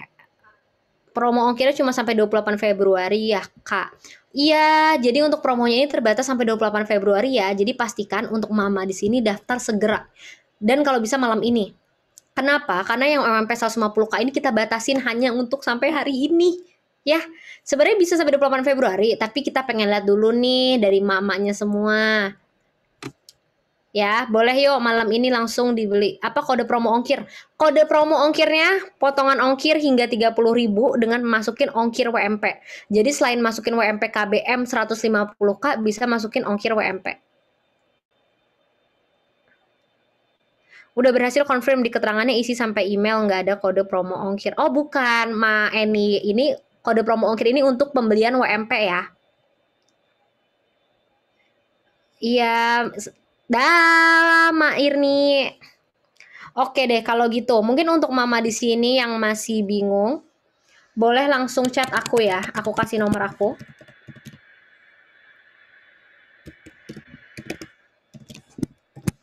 Promo ongkirnya cuma sampai 28 Februari ya, Kak. Iya, jadi untuk promonya ini terbatas sampai 28 Februari ya. Jadi pastikan untuk mama di sini daftar segera. Dan kalau bisa malam ini, Kenapa? Karena yang MMP 150K ini kita batasin hanya untuk sampai hari ini. Ya, sebenarnya bisa sampai 28 Februari, tapi kita pengen lihat dulu nih dari mamanya semua. Ya, boleh yuk malam ini langsung dibeli. Apa kode promo ongkir? Kode promo ongkirnya potongan ongkir hingga 30.000 dengan masukin ongkir WMP. Jadi selain masukin WMP KBM 150K bisa masukin ongkir WMP. udah berhasil confirm di keterangannya isi sampai email nggak ada kode promo ongkir. Oh bukan, Ma Eni ini kode promo ongkir ini untuk pembelian WMP ya. Iya, dah Ma Irni. Oke deh kalau gitu. Mungkin untuk mama di sini yang masih bingung, boleh langsung chat aku ya. Aku kasih nomor aku.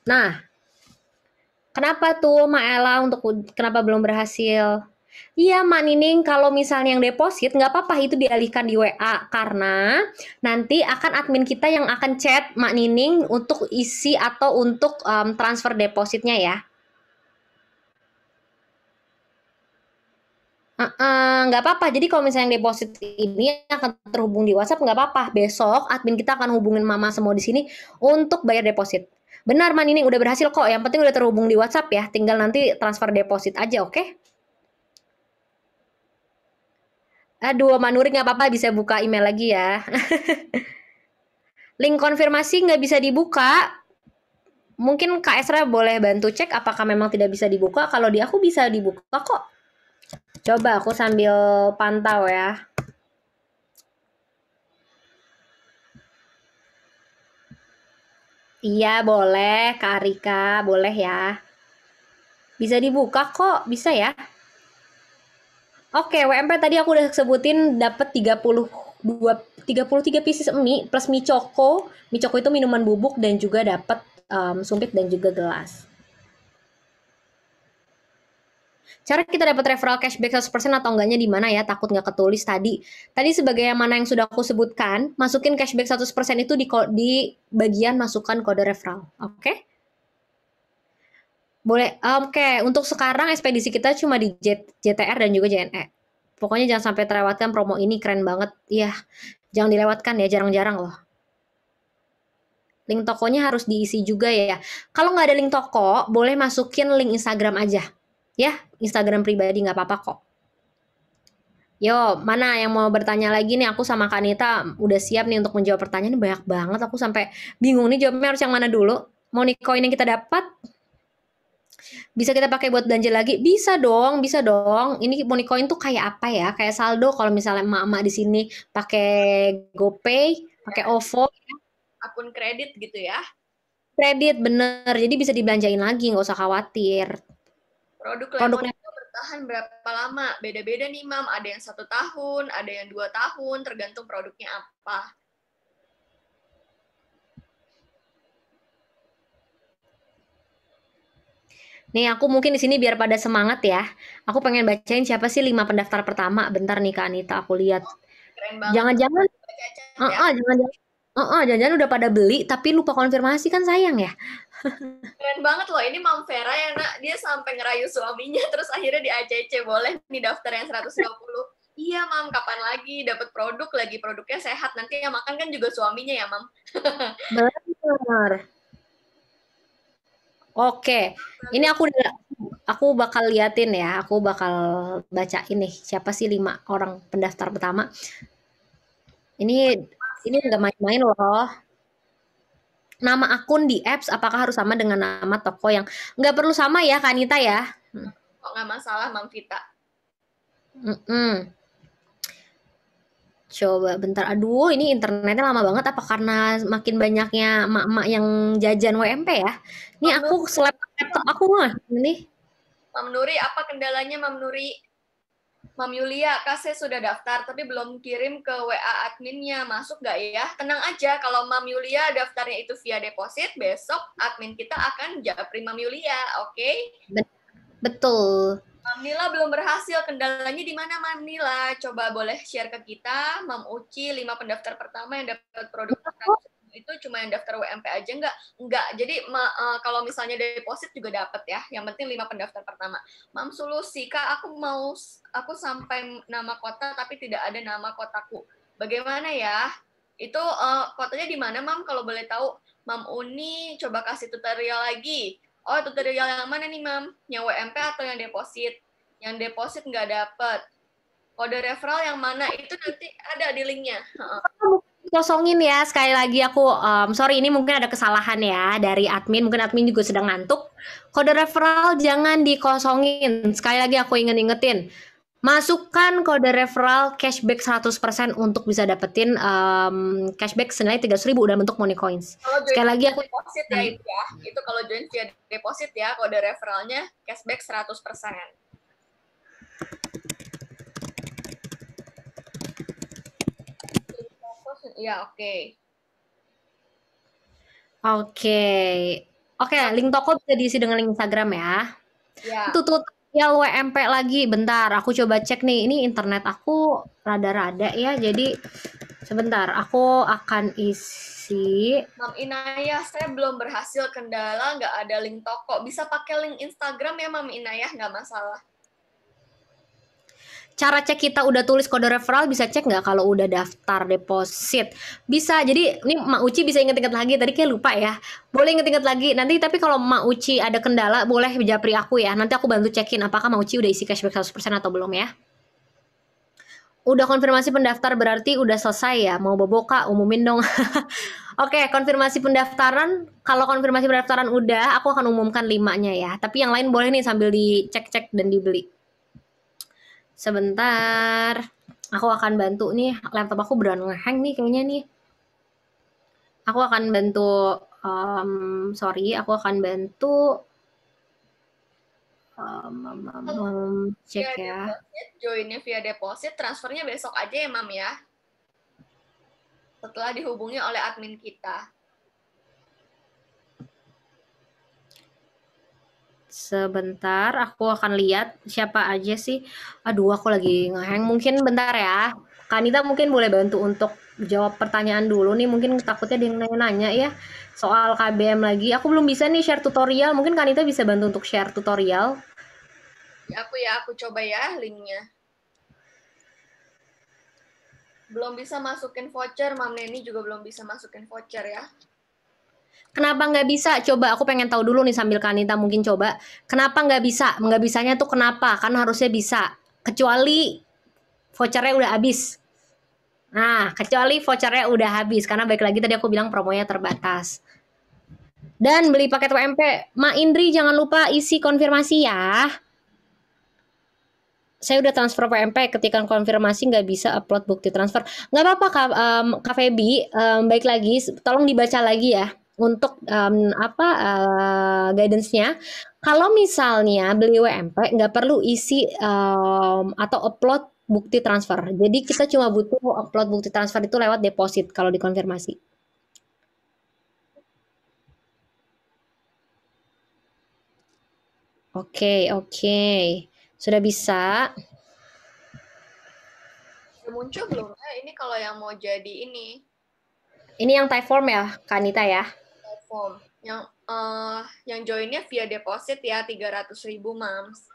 Nah, Kenapa tuh Mak Ella untuk kenapa belum berhasil? Iya Mak Nining, kalau misalnya yang deposit nggak apa-apa itu dialihkan di WA karena nanti akan admin kita yang akan chat Mak Nining untuk isi atau untuk um, transfer depositnya ya. nggak uh, uh, apa-apa. Jadi kalau misalnya deposit ini akan terhubung di WhatsApp nggak apa-apa. Besok admin kita akan hubungin mama semua di sini untuk bayar deposit. Benar Man ini udah berhasil kok. Yang penting udah terhubung di WhatsApp ya. Tinggal nanti transfer deposit aja, oke? Okay? Aduh, Manuri nggak apa-apa bisa buka email lagi ya. Link konfirmasi nggak bisa dibuka. Mungkin Kak Esra boleh bantu cek apakah memang tidak bisa dibuka. Kalau di aku bisa dibuka kok. Coba aku sambil pantau ya. Iya, boleh Kak Arika, boleh ya. Bisa dibuka kok, bisa ya. Oke, WMP tadi aku udah sebutin dapat 30 dua tiga puluh tiga pieces mie plus mie coko mie coko itu minuman bubuk dan juga dapat um, mmm, sumpit dan juga gelas Cara kita dapat referral cashback 100% atau enggaknya di mana ya? Takut nggak ketulis tadi. Tadi sebagai yang mana yang sudah aku sebutkan, masukin cashback 100% itu di, di bagian masukkan kode referral. Oke? Okay? Boleh. Oke, okay. untuk sekarang ekspedisi kita cuma di JTR dan juga JNE. Pokoknya jangan sampai terlewatkan promo ini keren banget. Iya, jangan dilewatkan ya, jarang-jarang loh link tokonya harus diisi juga ya. Kalau nggak ada link toko, boleh masukin link Instagram aja. Ya, Instagram pribadi nggak apa-apa kok. Yo, mana yang mau bertanya lagi nih? Aku sama Kanita udah siap nih untuk menjawab pertanyaan. Ini banyak banget. Aku sampai bingung nih jawabnya harus yang mana dulu. Mau nih koin yang kita dapat? Bisa kita pakai buat belanja lagi? Bisa dong, bisa dong. Ini money coin tuh kayak apa ya? Kayak saldo kalau misalnya emak-emak di sini pakai GoPay, pakai iya. OVO, ya. akun kredit gitu ya. Kredit bener, jadi bisa dibelanjain lagi, nggak usah khawatir. Produk, produk lemon itu bertahan berapa lama? Beda-beda nih, Mam. Ada yang satu tahun, ada yang dua tahun, tergantung produknya apa. Nih aku mungkin di sini biar pada semangat ya. Aku pengen bacain siapa sih lima pendaftar pertama. Bentar nih Kak Anita, aku lihat. Oh, jangan-jangan, oh, jangan-jangan, ya. jangan-jangan udah pada beli tapi lupa konfirmasi kan sayang ya. Keren banget loh, ini Mam Vera ya nak, dia sampai ngerayu suaminya, terus akhirnya di ACC boleh nih daftar yang 120. Iya mam, kapan lagi dapat produk lagi produknya sehat nanti yang makan kan juga suaminya ya mam. Benar. Oke, ini aku udah, aku bakal liatin ya, aku bakal baca ini siapa sih lima orang pendaftar pertama. Ini ini nggak main-main loh nama akun di apps apakah harus sama dengan nama toko yang nggak perlu sama ya Kanita ya? Hmm. Kok nggak masalah Mam Vita? Mm -mm. Coba bentar, aduh ini internetnya lama banget apa karena makin banyaknya mak-mak yang jajan WMP ya? Ini aku selap laptop aku mah ini. Mam Nuri, apa kendalanya Mam Nuri? Mam Yulia, Kak saya sudah daftar tapi belum kirim ke WA adminnya, masuk nggak ya? Tenang aja, kalau Mam Yulia daftarnya itu via deposit, besok admin kita akan japri Mam Yulia, oke? Okay? Betul. Mam Nila belum berhasil, kendalanya di mana Mam Nila? Coba boleh share ke kita, Mam Uci, lima pendaftar pertama yang dapat produk itu cuma yang daftar WMP aja nggak? Nggak. Jadi ma, uh, e, kalau misalnya deposit juga dapat ya. Yang penting lima pendaftar pertama. Mam solusi, Kak, aku mau aku sampai nama kota tapi tidak ada nama kotaku. Bagaimana ya? Itu uh, kotanya di mana, Mam? Kalau boleh tahu, Mam Uni coba kasih tutorial lagi. Oh, tutorial yang mana nih, Mam? Yang WMP atau yang deposit? Yang deposit nggak dapat. Kode referral yang mana? Itu nanti ada di linknya kosongin ya sekali lagi aku um, sorry ini mungkin ada kesalahan ya dari admin mungkin admin juga sedang ngantuk kode referral jangan dikosongin sekali lagi aku ingin ingetin masukkan kode referral cashback 100% untuk bisa dapetin um, cashback senilai 300 ribu dalam bentuk money coins. Kalau Sekali lagi aku deposit ya itu ya. Itu kalau join via deposit ya kode referralnya cashback 100%. Ya, oke. Okay. Oke. Okay. Oke, okay, link toko bisa diisi dengan link Instagram ya. Ya. Tutorial WMP lagi, bentar. Aku coba cek nih. Ini internet aku rada-rada ya. Jadi sebentar, aku akan isi. Mam Inayah, saya belum berhasil kendala, nggak ada link toko. Bisa pakai link Instagram ya, Mam Inayah, nggak masalah cara cek kita udah tulis kode referral bisa cek nggak kalau udah daftar deposit bisa jadi ini Mak Uci bisa inget-inget lagi tadi kayak lupa ya boleh inget-inget lagi nanti tapi kalau Mak Uci ada kendala boleh japri aku ya nanti aku bantu cekin apakah Mak Uci udah isi cashback 100% atau belum ya udah konfirmasi pendaftar berarti udah selesai ya mau boboka umumin dong oke konfirmasi pendaftaran kalau konfirmasi pendaftaran udah aku akan umumkan limanya ya tapi yang lain boleh nih sambil dicek-cek dan dibeli Sebentar. Aku akan bantu nih. Laptop aku beran ngehang nih kayaknya nih. Aku akan bantu. Um, sorry, aku akan bantu. Um, um, um, cek via ya. Deposit, joinnya via deposit, transfernya besok aja ya, Mam ya. Setelah dihubungi oleh admin kita. Sebentar, aku akan lihat siapa aja sih. Aduh, aku lagi ngeheng. Mungkin bentar ya. Kanita mungkin boleh bantu untuk jawab pertanyaan dulu nih. Mungkin takutnya dia nanya-nanya ya soal KBM lagi. Aku belum bisa nih share tutorial. Mungkin Kanita bisa bantu untuk share tutorial. Ya, aku ya, aku coba ya linknya. Belum bisa masukin voucher, Mam Neni juga belum bisa masukin voucher ya kenapa nggak bisa coba aku pengen tahu dulu nih sambil kanita mungkin coba kenapa nggak bisa nggak bisanya tuh kenapa kan harusnya bisa kecuali vouchernya udah habis nah kecuali vouchernya udah habis karena baik lagi tadi aku bilang promonya terbatas dan beli paket WMP Ma Indri jangan lupa isi konfirmasi ya saya udah transfer PMP ketika konfirmasi nggak bisa upload bukti transfer nggak apa-apa kak um, kak Feby. um, baik lagi tolong dibaca lagi ya untuk um, apa uh, guidance-nya kalau misalnya beli WMP nggak perlu isi um, atau upload bukti transfer jadi kita cuma butuh upload bukti transfer itu lewat deposit kalau dikonfirmasi Oke, okay, oke. Okay. Sudah bisa. muncul belum? Eh, ini kalau yang mau jadi ini. Ini yang type form ya, Kanita ya? vakum. Yang uh, yang joinnya via deposit ya 300 ribu mams.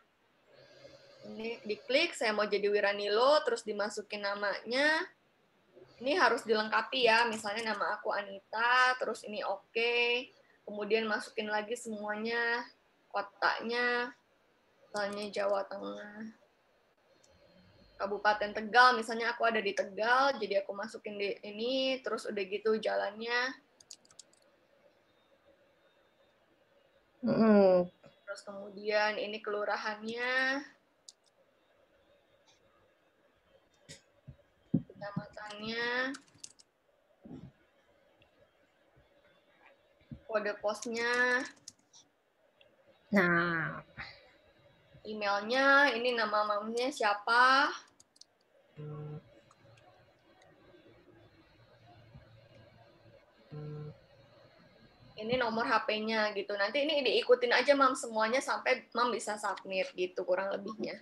Ini diklik, saya mau jadi Wiranilo, terus dimasukin namanya. Ini harus dilengkapi ya, misalnya nama aku Anita, terus ini oke. Okay. Kemudian masukin lagi semuanya, kotaknya misalnya Jawa Tengah. Kabupaten Tegal, misalnya aku ada di Tegal, jadi aku masukin di ini, terus udah gitu jalannya Mm. Terus kemudian ini kelurahannya, kecamatannya, kode posnya. Nah, emailnya ini nama mamanya siapa? ini nomor HP-nya gitu. Nanti ini diikutin aja mam semuanya sampai mam bisa submit gitu kurang lebihnya.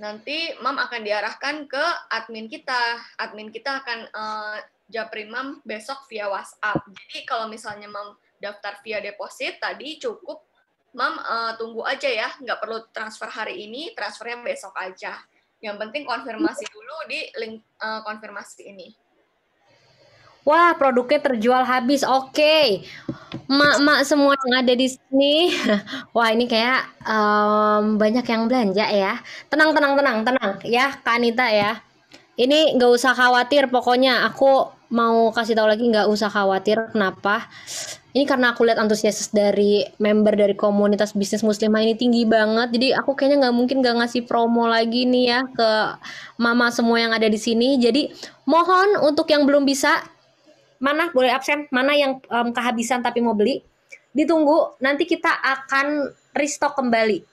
Nanti mam akan diarahkan ke admin kita. Admin kita akan uh, japri mam besok via WhatsApp. Jadi kalau misalnya mam daftar via deposit tadi cukup mam uh, tunggu aja ya, nggak perlu transfer hari ini, transfernya besok aja. Yang penting konfirmasi dulu di link uh, konfirmasi ini. Wah, produknya terjual habis. Oke. Okay. Mak-mak semua yang ada di sini. Wah, ini kayak um, banyak yang belanja ya. Tenang, tenang, tenang, tenang ya, Kanita ya. Ini nggak usah khawatir pokoknya aku mau kasih tahu lagi nggak usah khawatir kenapa ini karena aku lihat antusias dari member dari komunitas bisnis muslimah ini tinggi banget jadi aku kayaknya nggak mungkin nggak ngasih promo lagi nih ya ke mama semua yang ada di sini jadi mohon untuk yang belum bisa mana boleh absen, mana yang um, kehabisan tapi mau beli, ditunggu. Nanti kita akan restock kembali.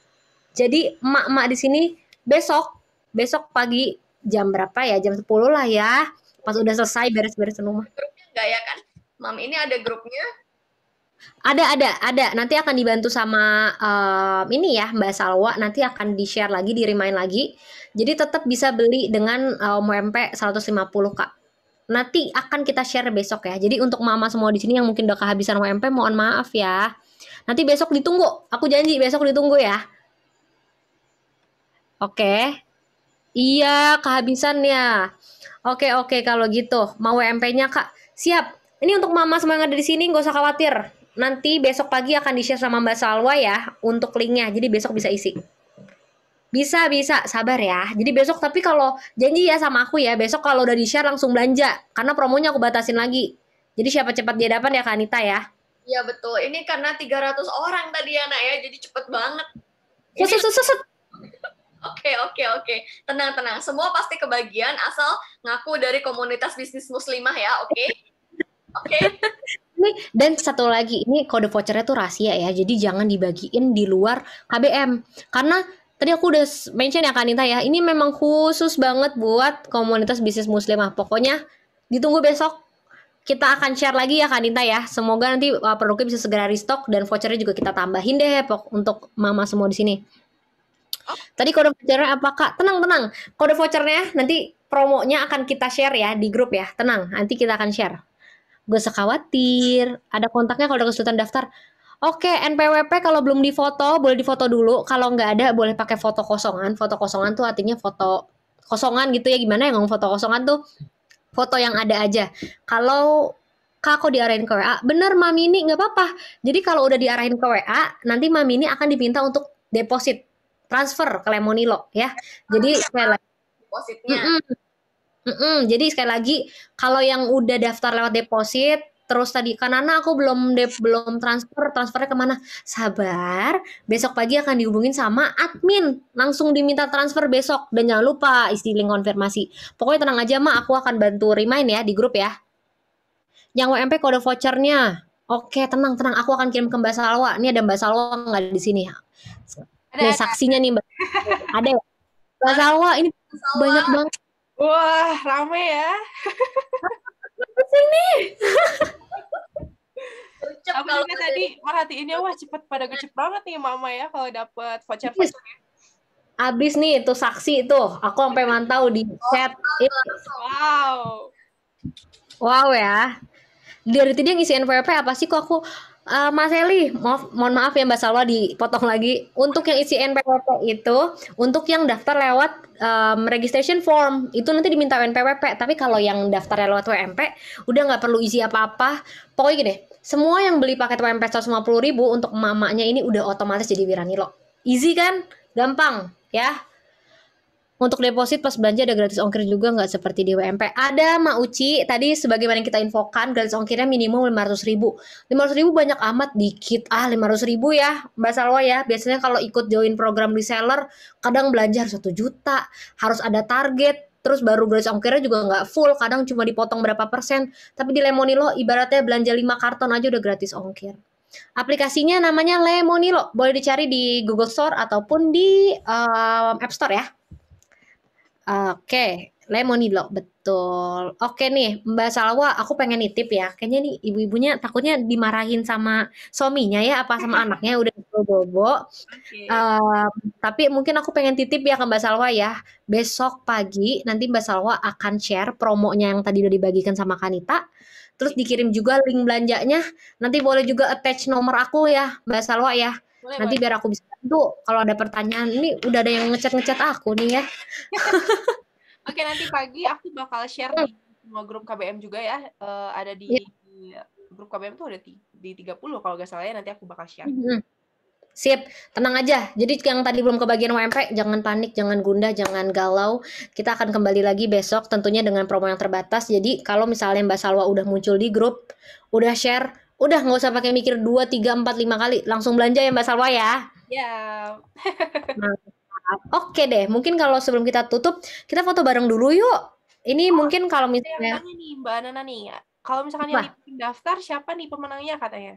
Jadi emak-emak di sini besok, besok pagi jam berapa ya? Jam 10 lah ya. Pas udah selesai beres-beres rumah. Grupnya enggak ya kan? Mam ini ada grupnya? Ada, ada, ada. Nanti akan dibantu sama um, ini ya Mbak Salwa. Nanti akan di share lagi, di remind lagi. Jadi tetap bisa beli dengan um, UMP 150 kak. Nanti akan kita share besok ya. Jadi untuk mama semua di sini yang mungkin udah kehabisan WMP mohon maaf ya. Nanti besok ditunggu. Aku janji besok ditunggu ya. Oke. Iya, kehabisan ya. Oke, oke kalau gitu. Mau WMP-nya, Kak? Siap. Ini untuk mama semua yang ada di sini nggak usah khawatir. Nanti besok pagi akan di-share sama Mbak Salwa ya untuk linknya. Jadi besok bisa isi. Bisa, bisa. Sabar ya. Jadi besok tapi kalau janji ya sama aku ya, besok kalau udah di-share langsung belanja. Karena promonya aku batasin lagi. Jadi siapa cepat dia dapat ya Kak Anita ya. Iya betul. Ini karena 300 orang tadi ya Nak ya, jadi cepet banget. Ini... Ya, oke, oke, oke. Tenang, tenang. Semua pasti kebagian asal ngaku dari komunitas bisnis muslimah ya, oke? Oke. Ini dan satu lagi, ini kode vouchernya tuh rahasia ya. Jadi jangan dibagiin di luar KBM. Karena tadi aku udah mention ya Kanita ya, ini memang khusus banget buat komunitas bisnis muslimah. Pokoknya ditunggu besok kita akan share lagi ya Kanita ya. Semoga nanti uh, produknya bisa segera restock dan vouchernya juga kita tambahin deh pok untuk mama semua di sini. Tadi kode vouchernya apa kak? Tenang tenang, kode vouchernya nanti promonya akan kita share ya di grup ya. Tenang, nanti kita akan share. Gue sekhawatir, ada kontaknya kalau ada kesulitan daftar. Oke, NPWP kalau belum difoto boleh difoto dulu. Kalau nggak ada boleh pakai foto kosongan. Foto kosongan tuh artinya foto kosongan gitu ya. Gimana ya ngomong foto kosongan tuh? Foto yang ada aja. Kalau Kak kok diarahin ke WA, bener Mami ini nggak apa-apa. Jadi kalau udah diarahin ke WA, nanti Mami ini akan diminta untuk deposit transfer ke Lemonilo ya. Jadi oh, iya, sekali lagi depositnya. Mm -mm. Mm -mm. Jadi sekali lagi kalau yang udah daftar lewat deposit terus tadi karena aku belum de, belum transfer transfernya kemana sabar besok pagi akan dihubungin sama admin langsung diminta transfer besok dan jangan lupa isi link konfirmasi pokoknya tenang aja mak aku akan bantu remind ya di grup ya yang WMP kode vouchernya oke tenang tenang aku akan kirim ke Mbak Salwa ini ada Mbak Salwa nggak di sini ya ada, nih saksinya nih Mbak ada ya Mbak Salwa ini Salwa. banyak banget wah rame ya Apa sih nih? Aku juga tadi merhatiinnya wah cepet pada gecep banget nih mama ya kalau dapet voucher voucher. Abis nih itu saksi tuh, aku sampai mantau di oh, chat. Iya. Wow. Wow ya. Dari tadi yang ngisi NVP apa sih kok aku uh, Mas Eli, maaf, mohon maaf ya Mbak Salwa dipotong lagi. Untuk yang isi NPWP itu, untuk yang daftar lewat um, registration form itu nanti diminta NPWP. Tapi kalau yang daftar lewat WMP, udah nggak perlu isi apa-apa. Pokoknya gini, semua yang beli paket WMP 150 ribu untuk mamanya ini udah otomatis jadi Wiranilo. Easy kan? Gampang ya. Untuk deposit pas belanja ada gratis ongkir juga nggak seperti di WMP? Ada Ma Uci, tadi sebagaimana kita infokan gratis ongkirnya minimum 500 ribu. 500 ribu banyak amat, dikit. Ah 500 ribu ya Mbak Salwa ya, biasanya kalau ikut join program reseller kadang belanja harus 1 juta, harus ada target, terus baru gratis ongkirnya juga nggak full kadang cuma dipotong berapa persen tapi di Lemonilo ibaratnya belanja 5 karton aja udah gratis ongkir aplikasinya namanya Lemonilo boleh dicari di Google Store ataupun di um, App Store ya Oke, Lemonilo, betul. Oke nih, Mbak Salwa, aku pengen nitip ya. Kayaknya nih ibu-ibunya takutnya dimarahin sama suaminya ya, apa sama anaknya udah bobo. Okay. Uh, tapi mungkin aku pengen titip ya ke Mbak Salwa ya. Besok pagi nanti Mbak Salwa akan share promonya yang tadi udah dibagikan sama Kanita. Terus dikirim juga link belanjanya. Nanti boleh juga attach nomor aku ya, Mbak Salwa ya boleh, Nanti boleh. biar aku bisa bantu kalau ada pertanyaan. Ini udah ada yang ngecat-ngecat aku nih ya. Oke, nanti pagi aku bakal share di semua grup KBM juga ya. Uh, ada di, yeah. di grup KBM tuh ada di, di 30 kalau nggak salah ya. Nanti aku bakal share. Hmm. Sip, tenang aja. Jadi yang tadi belum kebagian WMP, jangan panik, jangan gundah, jangan galau. Kita akan kembali lagi besok tentunya dengan promo yang terbatas. Jadi kalau misalnya Mbak Salwa udah muncul di grup, udah share, udah nggak usah pakai mikir dua tiga empat lima kali langsung belanja ya Mbak Salwa ya ya nah, Oke deh, mungkin kalau sebelum kita tutup, kita foto bareng dulu yuk. Ini oh, mungkin kalau misalnya... Yang nih, Mbak Nana nih, kalau misalkan yang daftar, siapa nih pemenangnya katanya?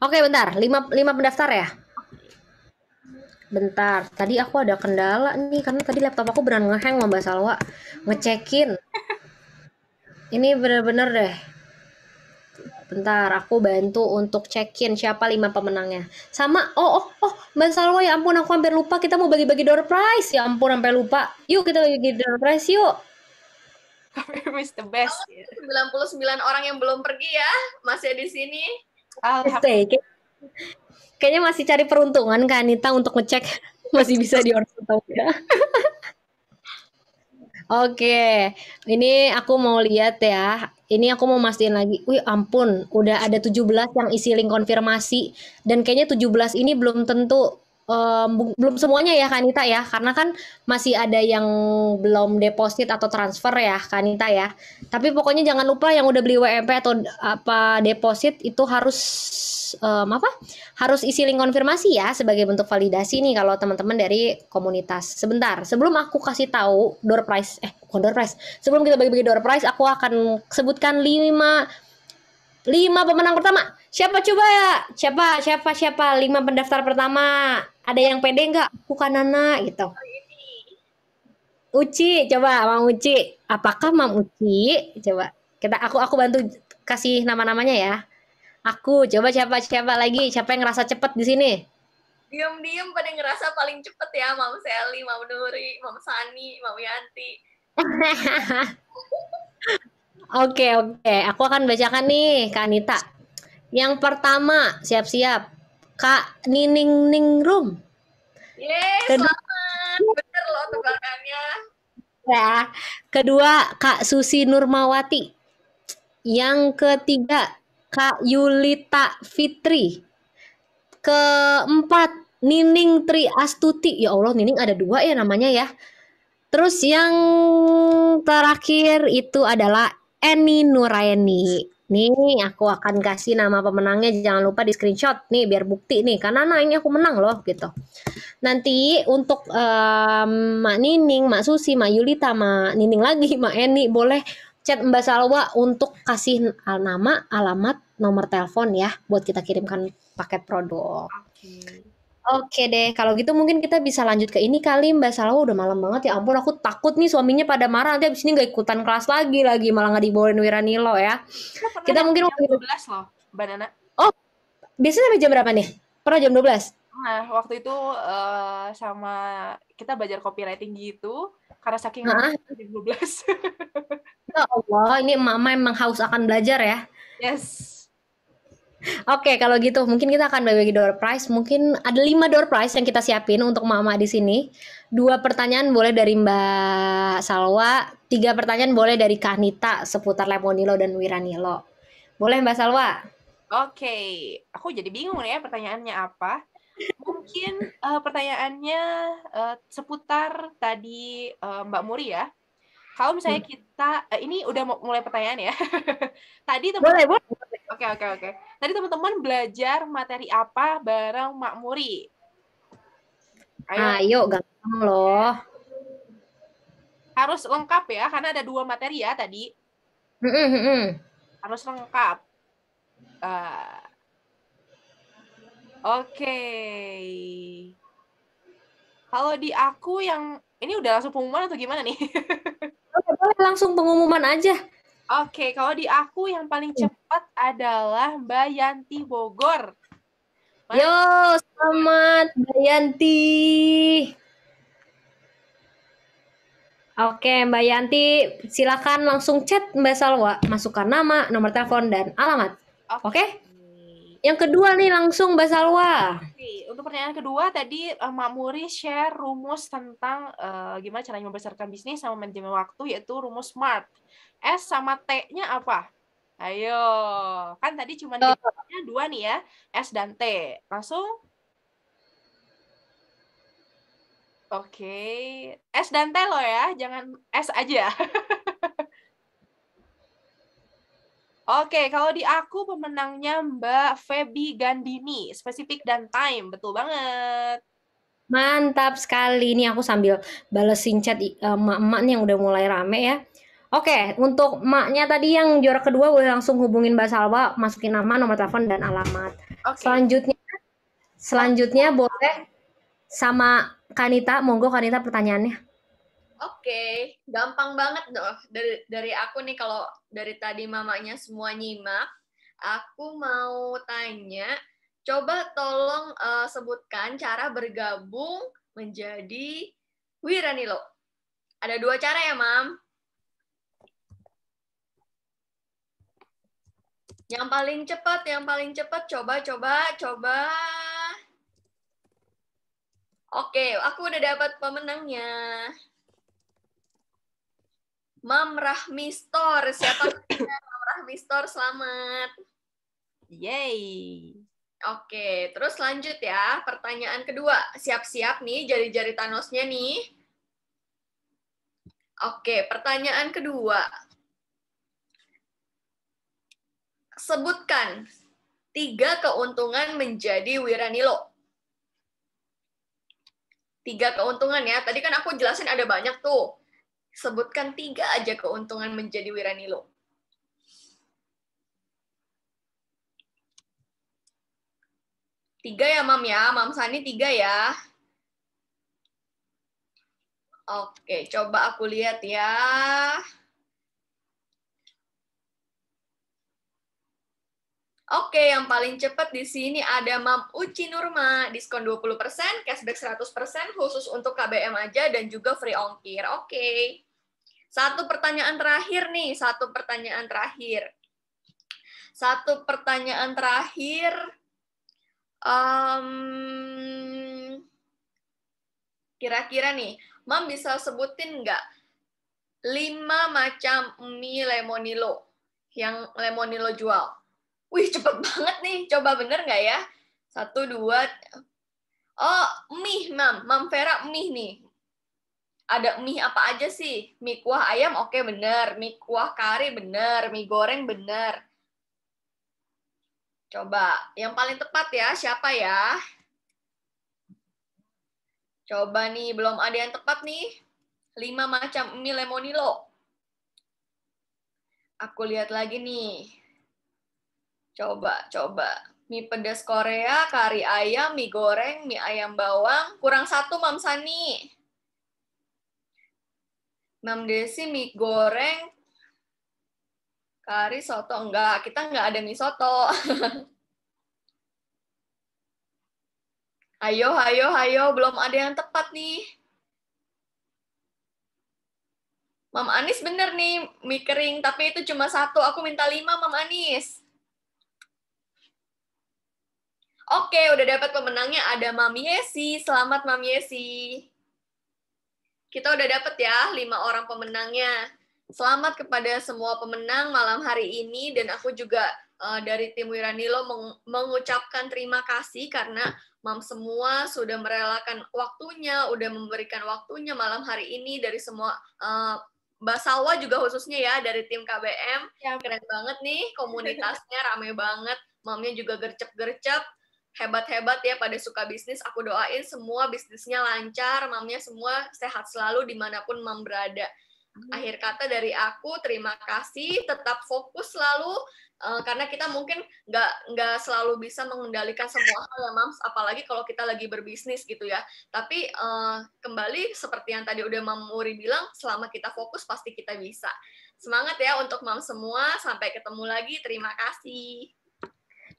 Oke, bentar. Lima, lima pendaftar ya? Bentar, tadi aku ada kendala nih, karena tadi laptop aku berani ngeheng Mbak Salwa. Ngecekin. Ini bener-bener deh bentar aku bantu untuk cekin siapa lima pemenangnya sama oh oh oh mbak Salwa ya ampun aku hampir lupa kita mau bagi-bagi door prize ya ampun sampai lupa yuk kita bagi door prize yuk Miss the best. Ya. Oh, 99 orang yang belum pergi ya, masih di sini. Oke, Kayaknya masih cari peruntungan kan, Anita untuk ngecek masih bisa order atau enggak. Oke, ini aku mau lihat ya ini aku mau mastiin lagi. Wih ampun, udah ada 17 yang isi link konfirmasi dan kayaknya 17 ini belum tentu um, belum semuanya ya Kanita ya, karena kan masih ada yang belum deposit atau transfer ya Kanita ya. Tapi pokoknya jangan lupa yang udah beli WMP atau apa deposit itu harus um, apa? Harus isi link konfirmasi ya sebagai bentuk validasi nih kalau teman-teman dari komunitas. Sebentar, sebelum aku kasih tahu door prize eh bukan door prize. Sebelum kita bagi-bagi door prize, aku akan sebutkan lima lima pemenang pertama siapa coba ya siapa siapa siapa lima pendaftar pertama ada yang pede nggak bukan Nana gitu Uci coba Mam Uci apakah Mam Uci coba kita aku aku bantu kasih nama namanya ya Aku. Coba siapa siapa lagi? Siapa yang ngerasa cepet di sini? Diam-diam pada ngerasa paling cepet ya, Mam Sally, Mam Nuri, Mam Sani, Mam Yanti. Oke, oke. Aku akan bacakan nih, Kak Anita. Yang pertama, siap-siap. Kak Nining Ningrum. yes Kedua... selamat. Bener loh tebakannya. Ya. Kedua, Kak Susi Nurmawati. Yang ketiga, Kak Yulita Fitri. Keempat, Nining Tri Astuti. Ya Allah, Nining ada dua ya namanya ya. Terus yang terakhir itu adalah Eni Nuraini. Nih, aku akan kasih nama pemenangnya. Jangan lupa di screenshot nih biar bukti nih. Karena nanya aku menang loh gitu. Nanti untuk um, Mak Nining, Mak Susi, Mak Yulita, Mak Nining lagi, Mak Eni boleh chat Mbak Salwa untuk kasih nama, alamat, nomor telepon ya buat kita kirimkan paket produk. Okay. Oke deh, kalau gitu mungkin kita bisa lanjut ke ini kali Mbak Salwa udah malam banget ya ampun aku takut nih suaminya pada marah nanti abis ini gak ikutan kelas lagi lagi malah gak dibolehin Wiranilo ya. Kita mungkin jam 12 loh Mbak Nana. Oh, biasanya sampai jam berapa nih? Pernah jam 12? Nah, waktu itu uh, sama kita belajar copywriting gitu karena saking jam 12. Masya Allah, ini mama emang haus akan belajar ya. Yes. Oke, okay, kalau gitu mungkin kita akan bagi door prize. Mungkin ada lima door prize yang kita siapin untuk Mama di sini. Dua pertanyaan boleh dari Mbak Salwa, tiga pertanyaan boleh dari Kanita seputar Lemonilo dan Wiranilo. Boleh Mbak Salwa? Oke, okay. aku jadi bingung ya pertanyaannya apa. Mungkin uh, pertanyaannya uh, seputar tadi uh, Mbak Muri ya. Kalau misalnya hmm. kita eh, ini udah mulai pertanyaan ya. Tadi teman Boleh, Oke, oke, oke. Tadi teman-teman belajar materi apa bareng Mak Muri? Ayo. Ayo, gampang loh. Harus lengkap ya, karena ada dua materi ya tadi. Hmm, hmm, Harus lengkap. Uh, Oke. Okay. Kalau di aku yang ini udah langsung pengumuman atau gimana nih? Oke, boleh langsung pengumuman aja. Oke, kalau di aku yang paling hmm. cepat adalah Mbak Yanti Bogor. Mas. Yo, selamat Mbak Yanti. Oke, Mbak Yanti, silakan langsung chat Mbak Salwa, masukkan nama, nomor telepon, dan alamat. Oke? Okay. Yang kedua nih langsung Mbak Salwa. Untuk pertanyaan kedua tadi eh, Mak Muri share rumus tentang uh, gimana caranya membesarkan bisnis sama manajemen waktu yaitu rumus SMART. S sama T-nya apa? Ayo, kan tadi cuma oh. dua nih ya, S dan T. Langsung. Oke, okay. S dan T loh ya, jangan S aja. Oke, kalau di aku pemenangnya Mbak Feby Gandini, spesifik dan time, betul banget. Mantap sekali. Ini aku sambil balesin chat eh, emak-emak uh, yang udah mulai rame ya. Oke, untuk emaknya tadi yang juara kedua boleh langsung hubungin Mbak Salwa, masukin nama, nomor telepon dan alamat. Okay. Selanjutnya selanjutnya boleh sama Kanita, monggo Kanita pertanyaannya. Oke, okay. gampang banget dong dari dari aku nih kalau dari tadi mamanya semua nyimak. Aku mau tanya, coba tolong uh, sebutkan cara bergabung menjadi wira Wiranilo. Ada dua cara ya, Mam. Yang paling cepat, yang paling cepat coba coba coba. Oke, okay, aku udah dapat pemenangnya. Mam Rahmi Store. Siapa Mam Rahmi Store? Selamat. Yay. Oke, terus lanjut ya. Pertanyaan kedua. Siap-siap nih jari-jari Thanos-nya nih. Oke, pertanyaan kedua. Sebutkan tiga keuntungan menjadi Wiranilo. Tiga keuntungan ya. Tadi kan aku jelasin ada banyak tuh sebutkan tiga aja keuntungan menjadi Wiranilo. Tiga ya, Mam ya. Mam Sani tiga ya. Oke, coba aku lihat ya. Oke, yang paling cepat di sini ada Mam Uci Nurma, diskon 20%, cashback 100%, khusus untuk KBM aja dan juga free ongkir. Oke. Satu pertanyaan terakhir nih, satu pertanyaan terakhir. Satu pertanyaan terakhir. kira kira-kira nih, Mam bisa sebutin nggak lima macam mie lemonilo yang lemonilo jual? Wih, cepet banget nih. Coba bener nggak ya? Satu, dua. Oh, mie, Mam. Mam Vera mie nih ada mie apa aja sih? Mie kuah ayam oke okay, bener, mie kuah kari bener, mie goreng bener. Coba, yang paling tepat ya, siapa ya? Coba nih, belum ada yang tepat nih. Lima macam mie lemonilo. Aku lihat lagi nih. Coba, coba. Mie pedas Korea, kari ayam, mie goreng, mie ayam bawang. Kurang satu, Mam Sani. 6 desi mie goreng, kari soto. Enggak, kita enggak ada mie soto. ayo, ayo, ayo. Belum ada yang tepat nih. Mam Anis bener nih, mie kering. Tapi itu cuma satu. Aku minta lima, Mam Anis. Oke, udah dapat pemenangnya ada Mam Yesi. Selamat Mam Yesi. Kita udah dapet ya lima orang pemenangnya. Selamat kepada semua pemenang malam hari ini dan aku juga uh, dari tim Wiranilo meng mengucapkan terima kasih karena mam semua sudah merelakan waktunya, udah memberikan waktunya malam hari ini dari semua uh, Basawa juga khususnya ya dari tim KBM. Ya. Keren banget nih komunitasnya, rame banget. Mamnya juga gercep-gercep hebat-hebat ya pada suka bisnis. Aku doain semua bisnisnya lancar, mamnya semua sehat selalu dimanapun mam berada. Hmm. Akhir kata dari aku, terima kasih. Tetap fokus selalu uh, karena kita mungkin nggak nggak selalu bisa mengendalikan semua hal ya, Mams. Apalagi kalau kita lagi berbisnis gitu ya. Tapi uh, kembali seperti yang tadi udah Mam Uri bilang, selama kita fokus pasti kita bisa. Semangat ya untuk Mam semua. Sampai ketemu lagi. Terima kasih.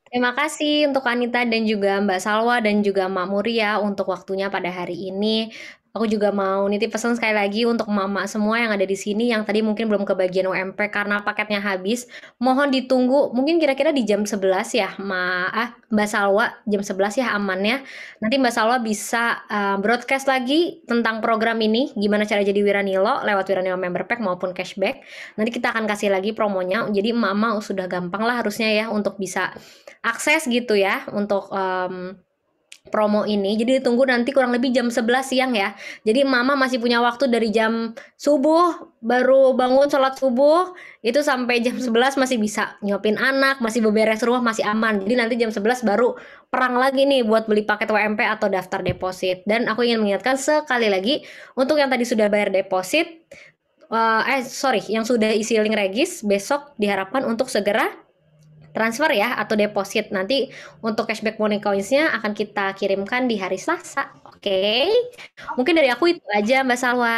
Terima kasih untuk Anita dan juga Mbak Salwa dan juga Mbak Muria untuk waktunya pada hari ini. Aku juga mau nitip pesan sekali lagi untuk mama semua yang ada di sini yang tadi mungkin belum ke bagian UMP karena paketnya habis. Mohon ditunggu mungkin kira-kira di jam 11 ya Ma, ah, Mbak Salwa jam 11 ya amannya. Nanti Mbak Salwa bisa uh, broadcast lagi tentang program ini gimana cara jadi Wiranilo lewat Wiranilo Member Pack maupun cashback. Nanti kita akan kasih lagi promonya. Jadi mama sudah gampang lah harusnya ya untuk bisa akses gitu ya untuk um, promo ini. Jadi tunggu nanti kurang lebih jam 11 siang ya. Jadi mama masih punya waktu dari jam subuh baru bangun sholat subuh itu sampai jam 11 hmm. masih bisa nyopin anak, masih beberes rumah masih aman. Jadi nanti jam 11 baru perang lagi nih buat beli paket WMP atau daftar deposit. Dan aku ingin mengingatkan sekali lagi untuk yang tadi sudah bayar deposit eh, eh sorry yang sudah isi link regis besok diharapkan untuk segera transfer ya atau deposit. Nanti untuk cashback money coinsnya akan kita kirimkan di hari Selasa. Oke. Okay? Mungkin dari aku itu aja Mbak Salwa.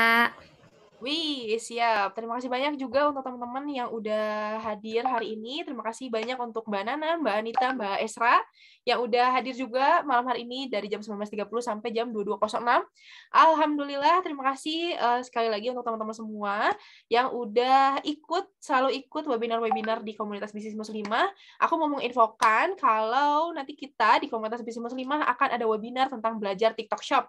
Wih, siap. Terima kasih banyak juga untuk teman-teman yang udah hadir hari ini. Terima kasih banyak untuk Mbak Nana, Mbak Anita, Mbak Esra yang udah hadir juga malam hari ini dari jam 19.30 sampai jam 22.06. Alhamdulillah, terima kasih uh, sekali lagi untuk teman-teman semua yang udah ikut, selalu ikut webinar-webinar di komunitas bisnis muslimah. Aku mau menginfokan kalau nanti kita di komunitas bisnis muslimah akan ada webinar tentang belajar TikTok Shop.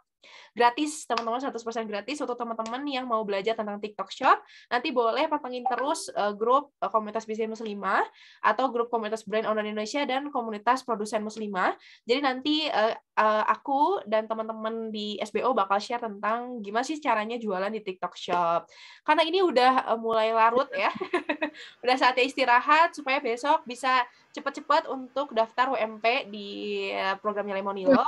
Gratis, teman-teman 100% gratis untuk teman-teman yang mau belajar tentang TikTok Shop, nanti boleh pantengin terus uh, grup uh, komunitas bisnis muslimah atau grup komunitas brand online Indonesia dan komunitas produsen muslimah. Jadi nanti uh, uh, aku dan teman-teman di SBO bakal share tentang gimana sih caranya jualan di TikTok Shop. Karena ini udah uh, mulai larut ya. udah saatnya istirahat supaya besok bisa cepat-cepat untuk daftar UMP di programnya Lemonilo.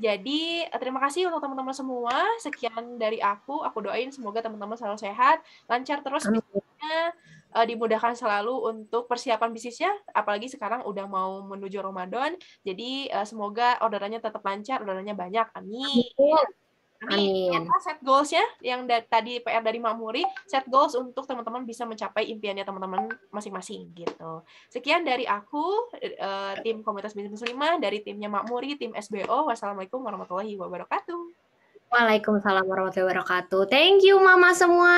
Jadi eh, terima kasih untuk teman-teman semua. Sekian dari aku. Aku doain semoga teman-teman selalu sehat, lancar terus bisnisnya, uh, dimudahkan selalu untuk persiapan bisnisnya. Apalagi sekarang udah mau menuju Ramadan. Jadi uh, semoga orderannya tetap lancar, orderannya banyak. Amin. Amin. Amin. apa set goalsnya yang da tadi PR dari Mak Muri, set goals untuk teman-teman bisa mencapai impiannya teman-teman masing-masing gitu. Sekian dari aku, uh, tim Komunitas Bisnis Muslimah, dari timnya Mak Muri, tim SBO. Wassalamualaikum warahmatullahi wabarakatuh. Waalaikumsalam warahmatullahi wabarakatuh. Thank you mama semua.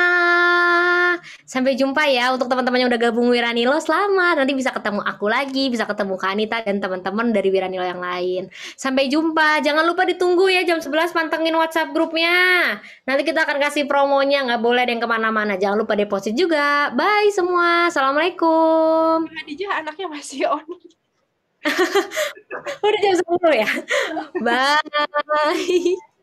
Sampai jumpa ya untuk teman-teman yang udah gabung Wiranilo selamat. Nanti bisa ketemu aku lagi, bisa ketemu Kanita dan teman-teman dari Wiranilo yang lain. Sampai jumpa. Jangan lupa ditunggu ya jam 11 pantengin WhatsApp grupnya. Nanti kita akan kasih promonya nggak boleh ada yang kemana-mana. Jangan lupa deposit juga. Bye semua. Assalamualaikum. Hadijah anaknya masih on. Udah jam 10 ya. Bye.